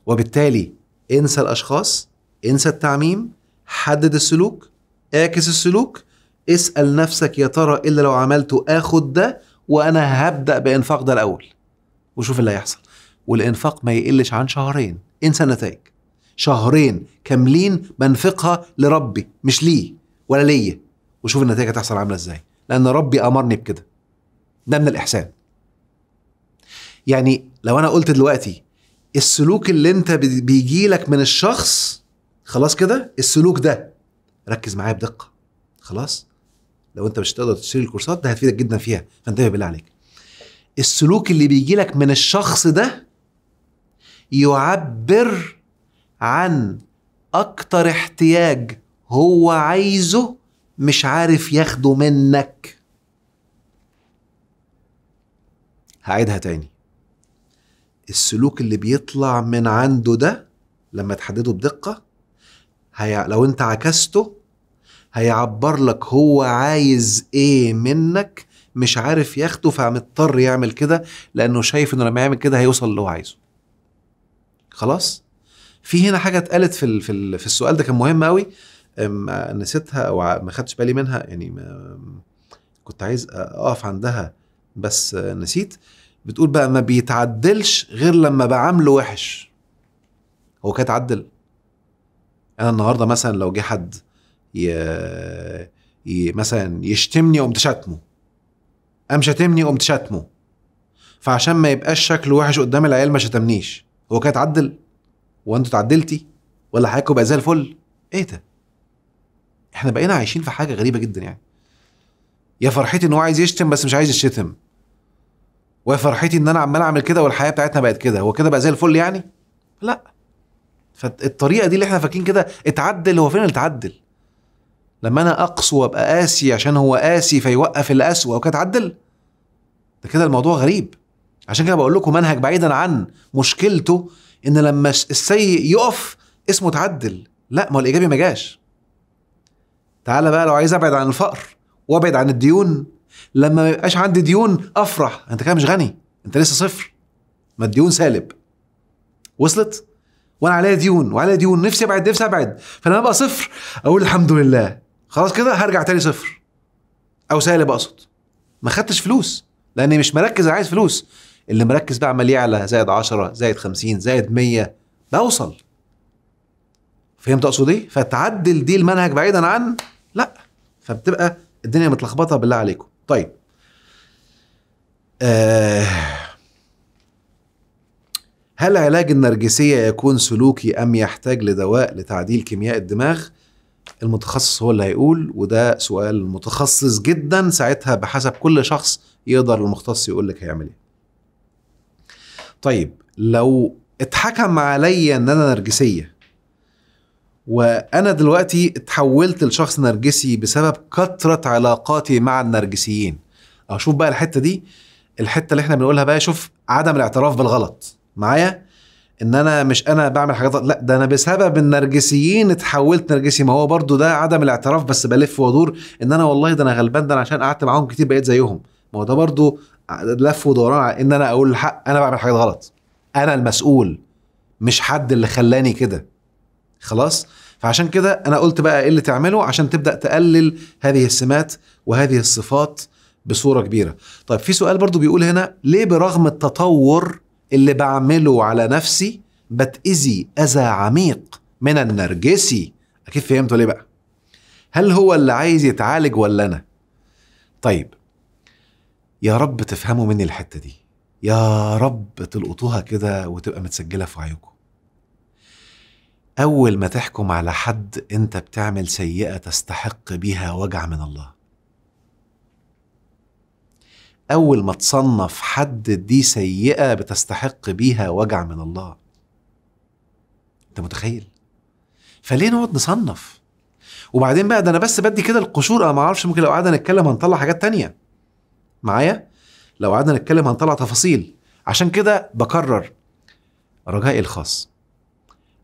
وبالتالي انسى الاشخاص انسى التعميم حدد السلوك اعكس السلوك اسأل نفسك يا ترى إيه إلا لو عملته آخد ده وأنا هبدأ بإنفاق ده الأول وشوف اللي هيحصل والإنفاق ما يقلش عن شهرين انسى النتائج شهرين كاملين بنفقها لربي مش ليه ولا ليا وشوف النتائج هتحصل عاملة إزاي لأن ربي أمرني بكده ده من الإحسان يعني لو أنا قلت دلوقتي السلوك اللي أنت بيجي لك من الشخص خلاص كده السلوك ده ركز معايا بدقه خلاص لو انت مش هتقدر تشتري الكورسات ده هتفيدك جدا فيها فانتبه بالله عليك السلوك اللي بيجي لك من الشخص ده يعبر عن اكتر احتياج هو عايزه مش عارف ياخده منك هعيدها تاني السلوك اللي بيطلع من عنده ده لما تحدده بدقة هي لو انت عكسته هيعبر لك هو عايز ايه منك مش عارف ياخده فمضطر يعمل كده لانه شايف انه لما يعمل كده هيوصل اللي هو عايزه خلاص في هنا حاجه اتقالت في في السؤال ده كان مهم قوي نسيتها او ما خدتش بالي منها يعني كنت عايز اقف عندها بس نسيت بتقول بقى ما بيتعدلش غير لما بعامله وحش هو كان اتعدل انا يعني النهارده مثلا لو جه حد ي... ي... مثلا يشتمني قمت شاتمه قام شاتمني قمت شاتمه فعشان ما يبقاش شكله وحش قدام العيال ما شتمنيش هو كان اتعدل وانتوا اتعدلتي ولا حياتكم بقى زي الفل ايه ده احنا بقينا عايشين في حاجه غريبه جدا يعني يا فرحتي ان هو عايز يشتم بس مش عايز يشتم ويا فرحتي ان انا عمال اعمل كده والحياه بتاعتنا بقت كده هو كده بقى زي الفل يعني لا فالطريقه دي اللي احنا فاكرين كده اتعدل هو فين اللي اتعدل لما انا اقسو وابقى قاسي عشان هو قاسي فيوقف اللي وكده اتعدل ده كده الموضوع غريب عشان كده بقول لكم منهج بعيدا عن مشكلته ان لما السيء يقف اسمه اتعدل لا ما هو الايجابي ما جاش تعالى بقى لو عايز ابعد عن الفقر وابعد عن الديون لما ما يبقاش عندي ديون افرح انت كده مش غني انت لسه صفر ما الديون سالب وصلت وانا عليا ديون وعليا ديون نفسي ابعد نفسي ابعد فلما ابقى صفر اقول الحمد لله خلاص كده هرجع تاني صفر او سالب اقصد ما خدتش فلوس لاني مش مركز عايز فلوس اللي مركز بقى عمال يعلى زائد 10 زائد 50 زائد 100 بوصل فهمت اقصد ايه فتعدل دي المنهج بعيدا عن لا فبتبقى الدنيا متلخبطه بالله عليكم طيب آه هل علاج النرجسية يكون سلوكي أم يحتاج لدواء لتعديل كيمياء الدماغ؟ المتخصص هو اللي هيقول وده سؤال متخصص جدا ساعتها بحسب كل شخص يقدر المختص يقول لك هيعمل ايه. طيب لو اتحكم عليا ان انا نرجسيه وانا دلوقتي اتحولت لشخص نرجسي بسبب كثره علاقاتي مع النرجسيين اشوف بقى الحته دي الحته اللي احنا بنقولها بقى شوف عدم الاعتراف بالغلط معايا ان انا مش انا بعمل حاجات لا ده انا بسبب النرجسيين اتحولت نرجسي ما هو برضو ده عدم الاعتراف بس بلف وادور ان انا والله ده انا غلبان ده انا عشان قعدت معاهم كتير بقيت زيهم ما هو ده برضو لف ودوران ان انا اقول الحق انا بعمل حاجات غلط انا المسؤول مش حد اللي خلاني كده خلاص فعشان كده انا قلت بقى ايه اللي تعمله عشان تبدا تقلل هذه السمات وهذه الصفات بصوره كبيره طيب في سؤال برضو بيقول هنا ليه برغم التطور اللي بعمله على نفسي بتأذي أذى عميق من النرجسي أكيد فهمتوا ليه بقى هل هو اللي عايز يتعالج ولا أنا طيب يا رب تفهموا مني الحتة دي يا رب تلقطوها كده وتبقى متسجلة في وعيكم أول ما تحكم على حد أنت بتعمل سيئة تستحق بيها وجع من الله أول ما تصنف حد دي سيئة بتستحق بيها وجع من الله أنت متخيل؟ فليه نقعد نصنف؟ وبعدين بقى ده أنا بس بدي كده القشور أنا معرفش ممكن لو قعدنا نتكلم هنطلع حاجات تانية معايا؟ لو قعدنا نتكلم هنطلع تفاصيل عشان كده بكرر رجائي الخاص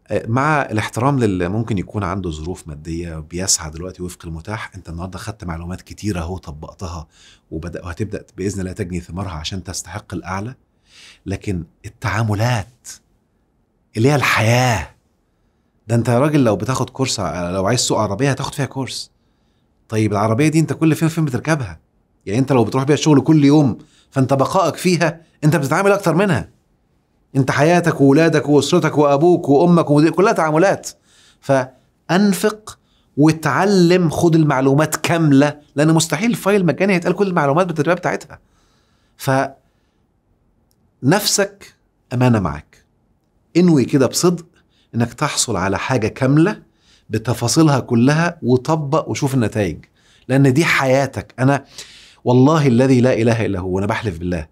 آه، مع الاحترام للي ممكن يكون عنده ظروف ماديه بيسعى دلوقتي وفق المتاح انت النهارده خدت معلومات كتيره اهو طبقتها وبدا وهتبدا باذن الله تجني ثمارها عشان تستحق الاعلى لكن التعاملات اللي هي الحياه ده انت يا راجل لو بتاخد كورس آه، لو عايز سوق عربيه هتاخد فيها كورس طيب العربيه دي انت كل فين وفين بتركبها يعني انت لو بتروح بيها الشغل كل يوم فانت بقائك فيها انت بتتعامل اكتر منها انت حياتك واولادك واسرتك وابوك وامك كلها تعاملات فانفق وتعلم خد المعلومات كامله لان مستحيل فايل مجاني هيتقال كل المعلومات بالترتيبات بتاعتها ف نفسك امانه معاك انوي كده بصدق انك تحصل على حاجه كامله بتفاصيلها كلها وطبق وشوف النتائج لان دي حياتك انا والله الذي لا اله الا هو وانا بحلف بالله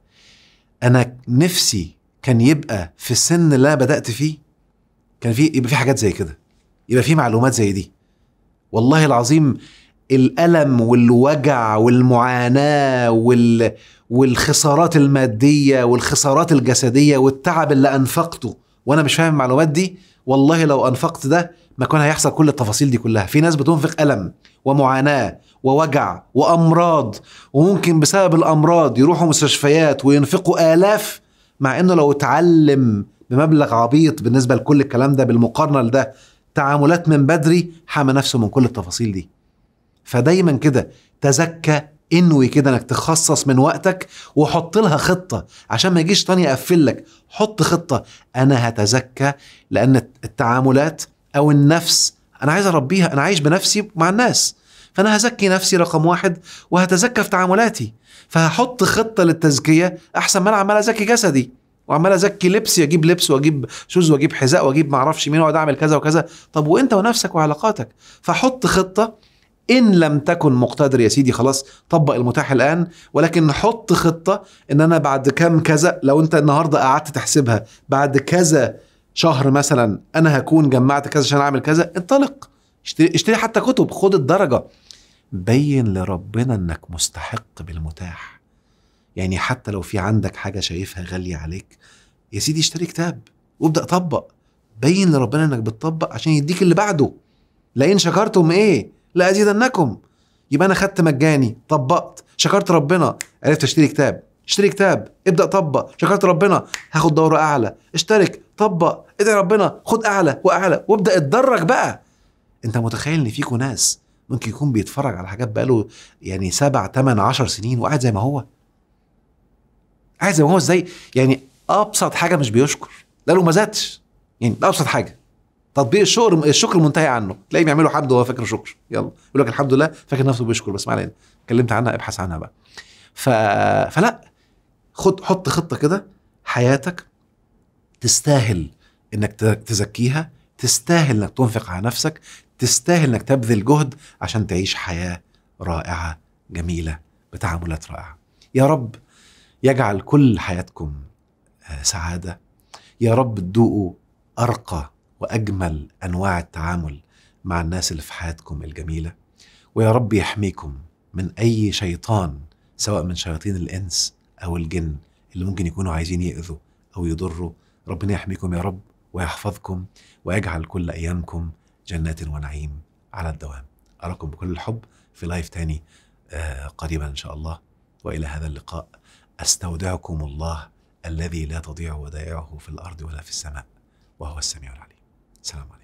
انا نفسي كان يبقى في السن اللي انا بدات فيه كان في يبقى في حاجات زي كده يبقى في معلومات زي دي والله العظيم الالم والوجع والمعاناه وال... والخسارات الماديه والخسارات الجسديه والتعب اللي انفقته وانا مش فاهم المعلومات دي والله لو انفقت ده ما كان هيحصل كل التفاصيل دي كلها في ناس بتنفق الم ومعاناه ووجع وامراض وممكن بسبب الامراض يروحوا مستشفيات وينفقوا الاف مع انه لو اتعلم بمبلغ عبيط بالنسبه لكل الكلام ده بالمقارنه لده تعاملات من بدري حامى نفسه من كل التفاصيل دي فدايما كده تزكى انوي كده انك تخصص من وقتك وحط لها خطه عشان ما يجيش تاني يقفل لك حط خطه انا هتزكى لان التعاملات او النفس انا عايز اربيها انا عايش بنفسي مع الناس فأنا هزكي نفسي رقم واحد وهتزكى في تعاملاتي فهحط خطة للتزكية أحسن ما أنا عمال أزكي جسدي وعمال أزكي لبسي أجيب لبس وأجيب شوز وأجيب حذاء وأجيب معرفش مين وأقعد أعمل كذا وكذا طب وأنت ونفسك وعلاقاتك فحط خطة ان لم تكن مقتدر يا سيدي خلاص طبق المتاح الان ولكن حط خطه ان انا بعد كام كذا لو انت النهارده قعدت تحسبها بعد كذا شهر مثلا انا هكون جمعت كذا عشان اعمل كذا انطلق اشتري, اشتري حتى كتب خد الدرجه بين لربنا انك مستحق بالمتاح يعني حتى لو في عندك حاجه شايفها غاليه عليك يا سيدي اشتري كتاب وابدا طبق بين لربنا انك بتطبق عشان يديك اللي بعده لئن شكرتم ايه لازيدنكم يبقى انا خدت مجاني طبقت شكرت ربنا عرفت اشتري كتاب اشتري كتاب ابدا طبق شكرت ربنا هاخد دوره اعلى اشترك طبق ادعي ربنا خد اعلى واعلى وابدا اتدرج بقى انت متخيل ان فيكم ناس ممكن يكون بيتفرج على حاجات بقاله يعني سبع ثمان عشر سنين وقاعد زي ما هو قاعد زي ما هو ازاي يعني ابسط حاجه مش بيشكر لا لو ما زادش يعني ده ابسط حاجه تطبيق الشكر الشكر منتهي عنه تلاقيه بيعملوا حمد وهو فاكر شكر يلا يقول لك الحمد لله فاكر نفسه بيشكر بس ما علينا اتكلمت عنها ابحث عنها بقى ف... فلا خد حط خطه كده حياتك تستاهل انك تزكيها تستاهل انك تنفق على نفسك تستاهل انك تبذل جهد عشان تعيش حياه رائعه جميله بتعاملات رائعه. يا رب يجعل كل حياتكم آه، سعاده. يا رب تذوقوا ارقى واجمل انواع التعامل مع الناس اللي في حياتكم الجميله. ويا رب يحميكم من اي شيطان سواء من شياطين الانس او الجن اللي ممكن يكونوا عايزين ياذوا او يضروا ربنا يحميكم يا رب ويحفظكم ويجعل كل ايامكم جنات ونعيم على الدوام أراكم بكل الحب في لايف تاني آه، قريبا إن شاء الله وإلى هذا اللقاء أستودعكم الله الذي لا تضيع ودائعه في الأرض ولا في السماء وهو السميع العليم سلام عليكم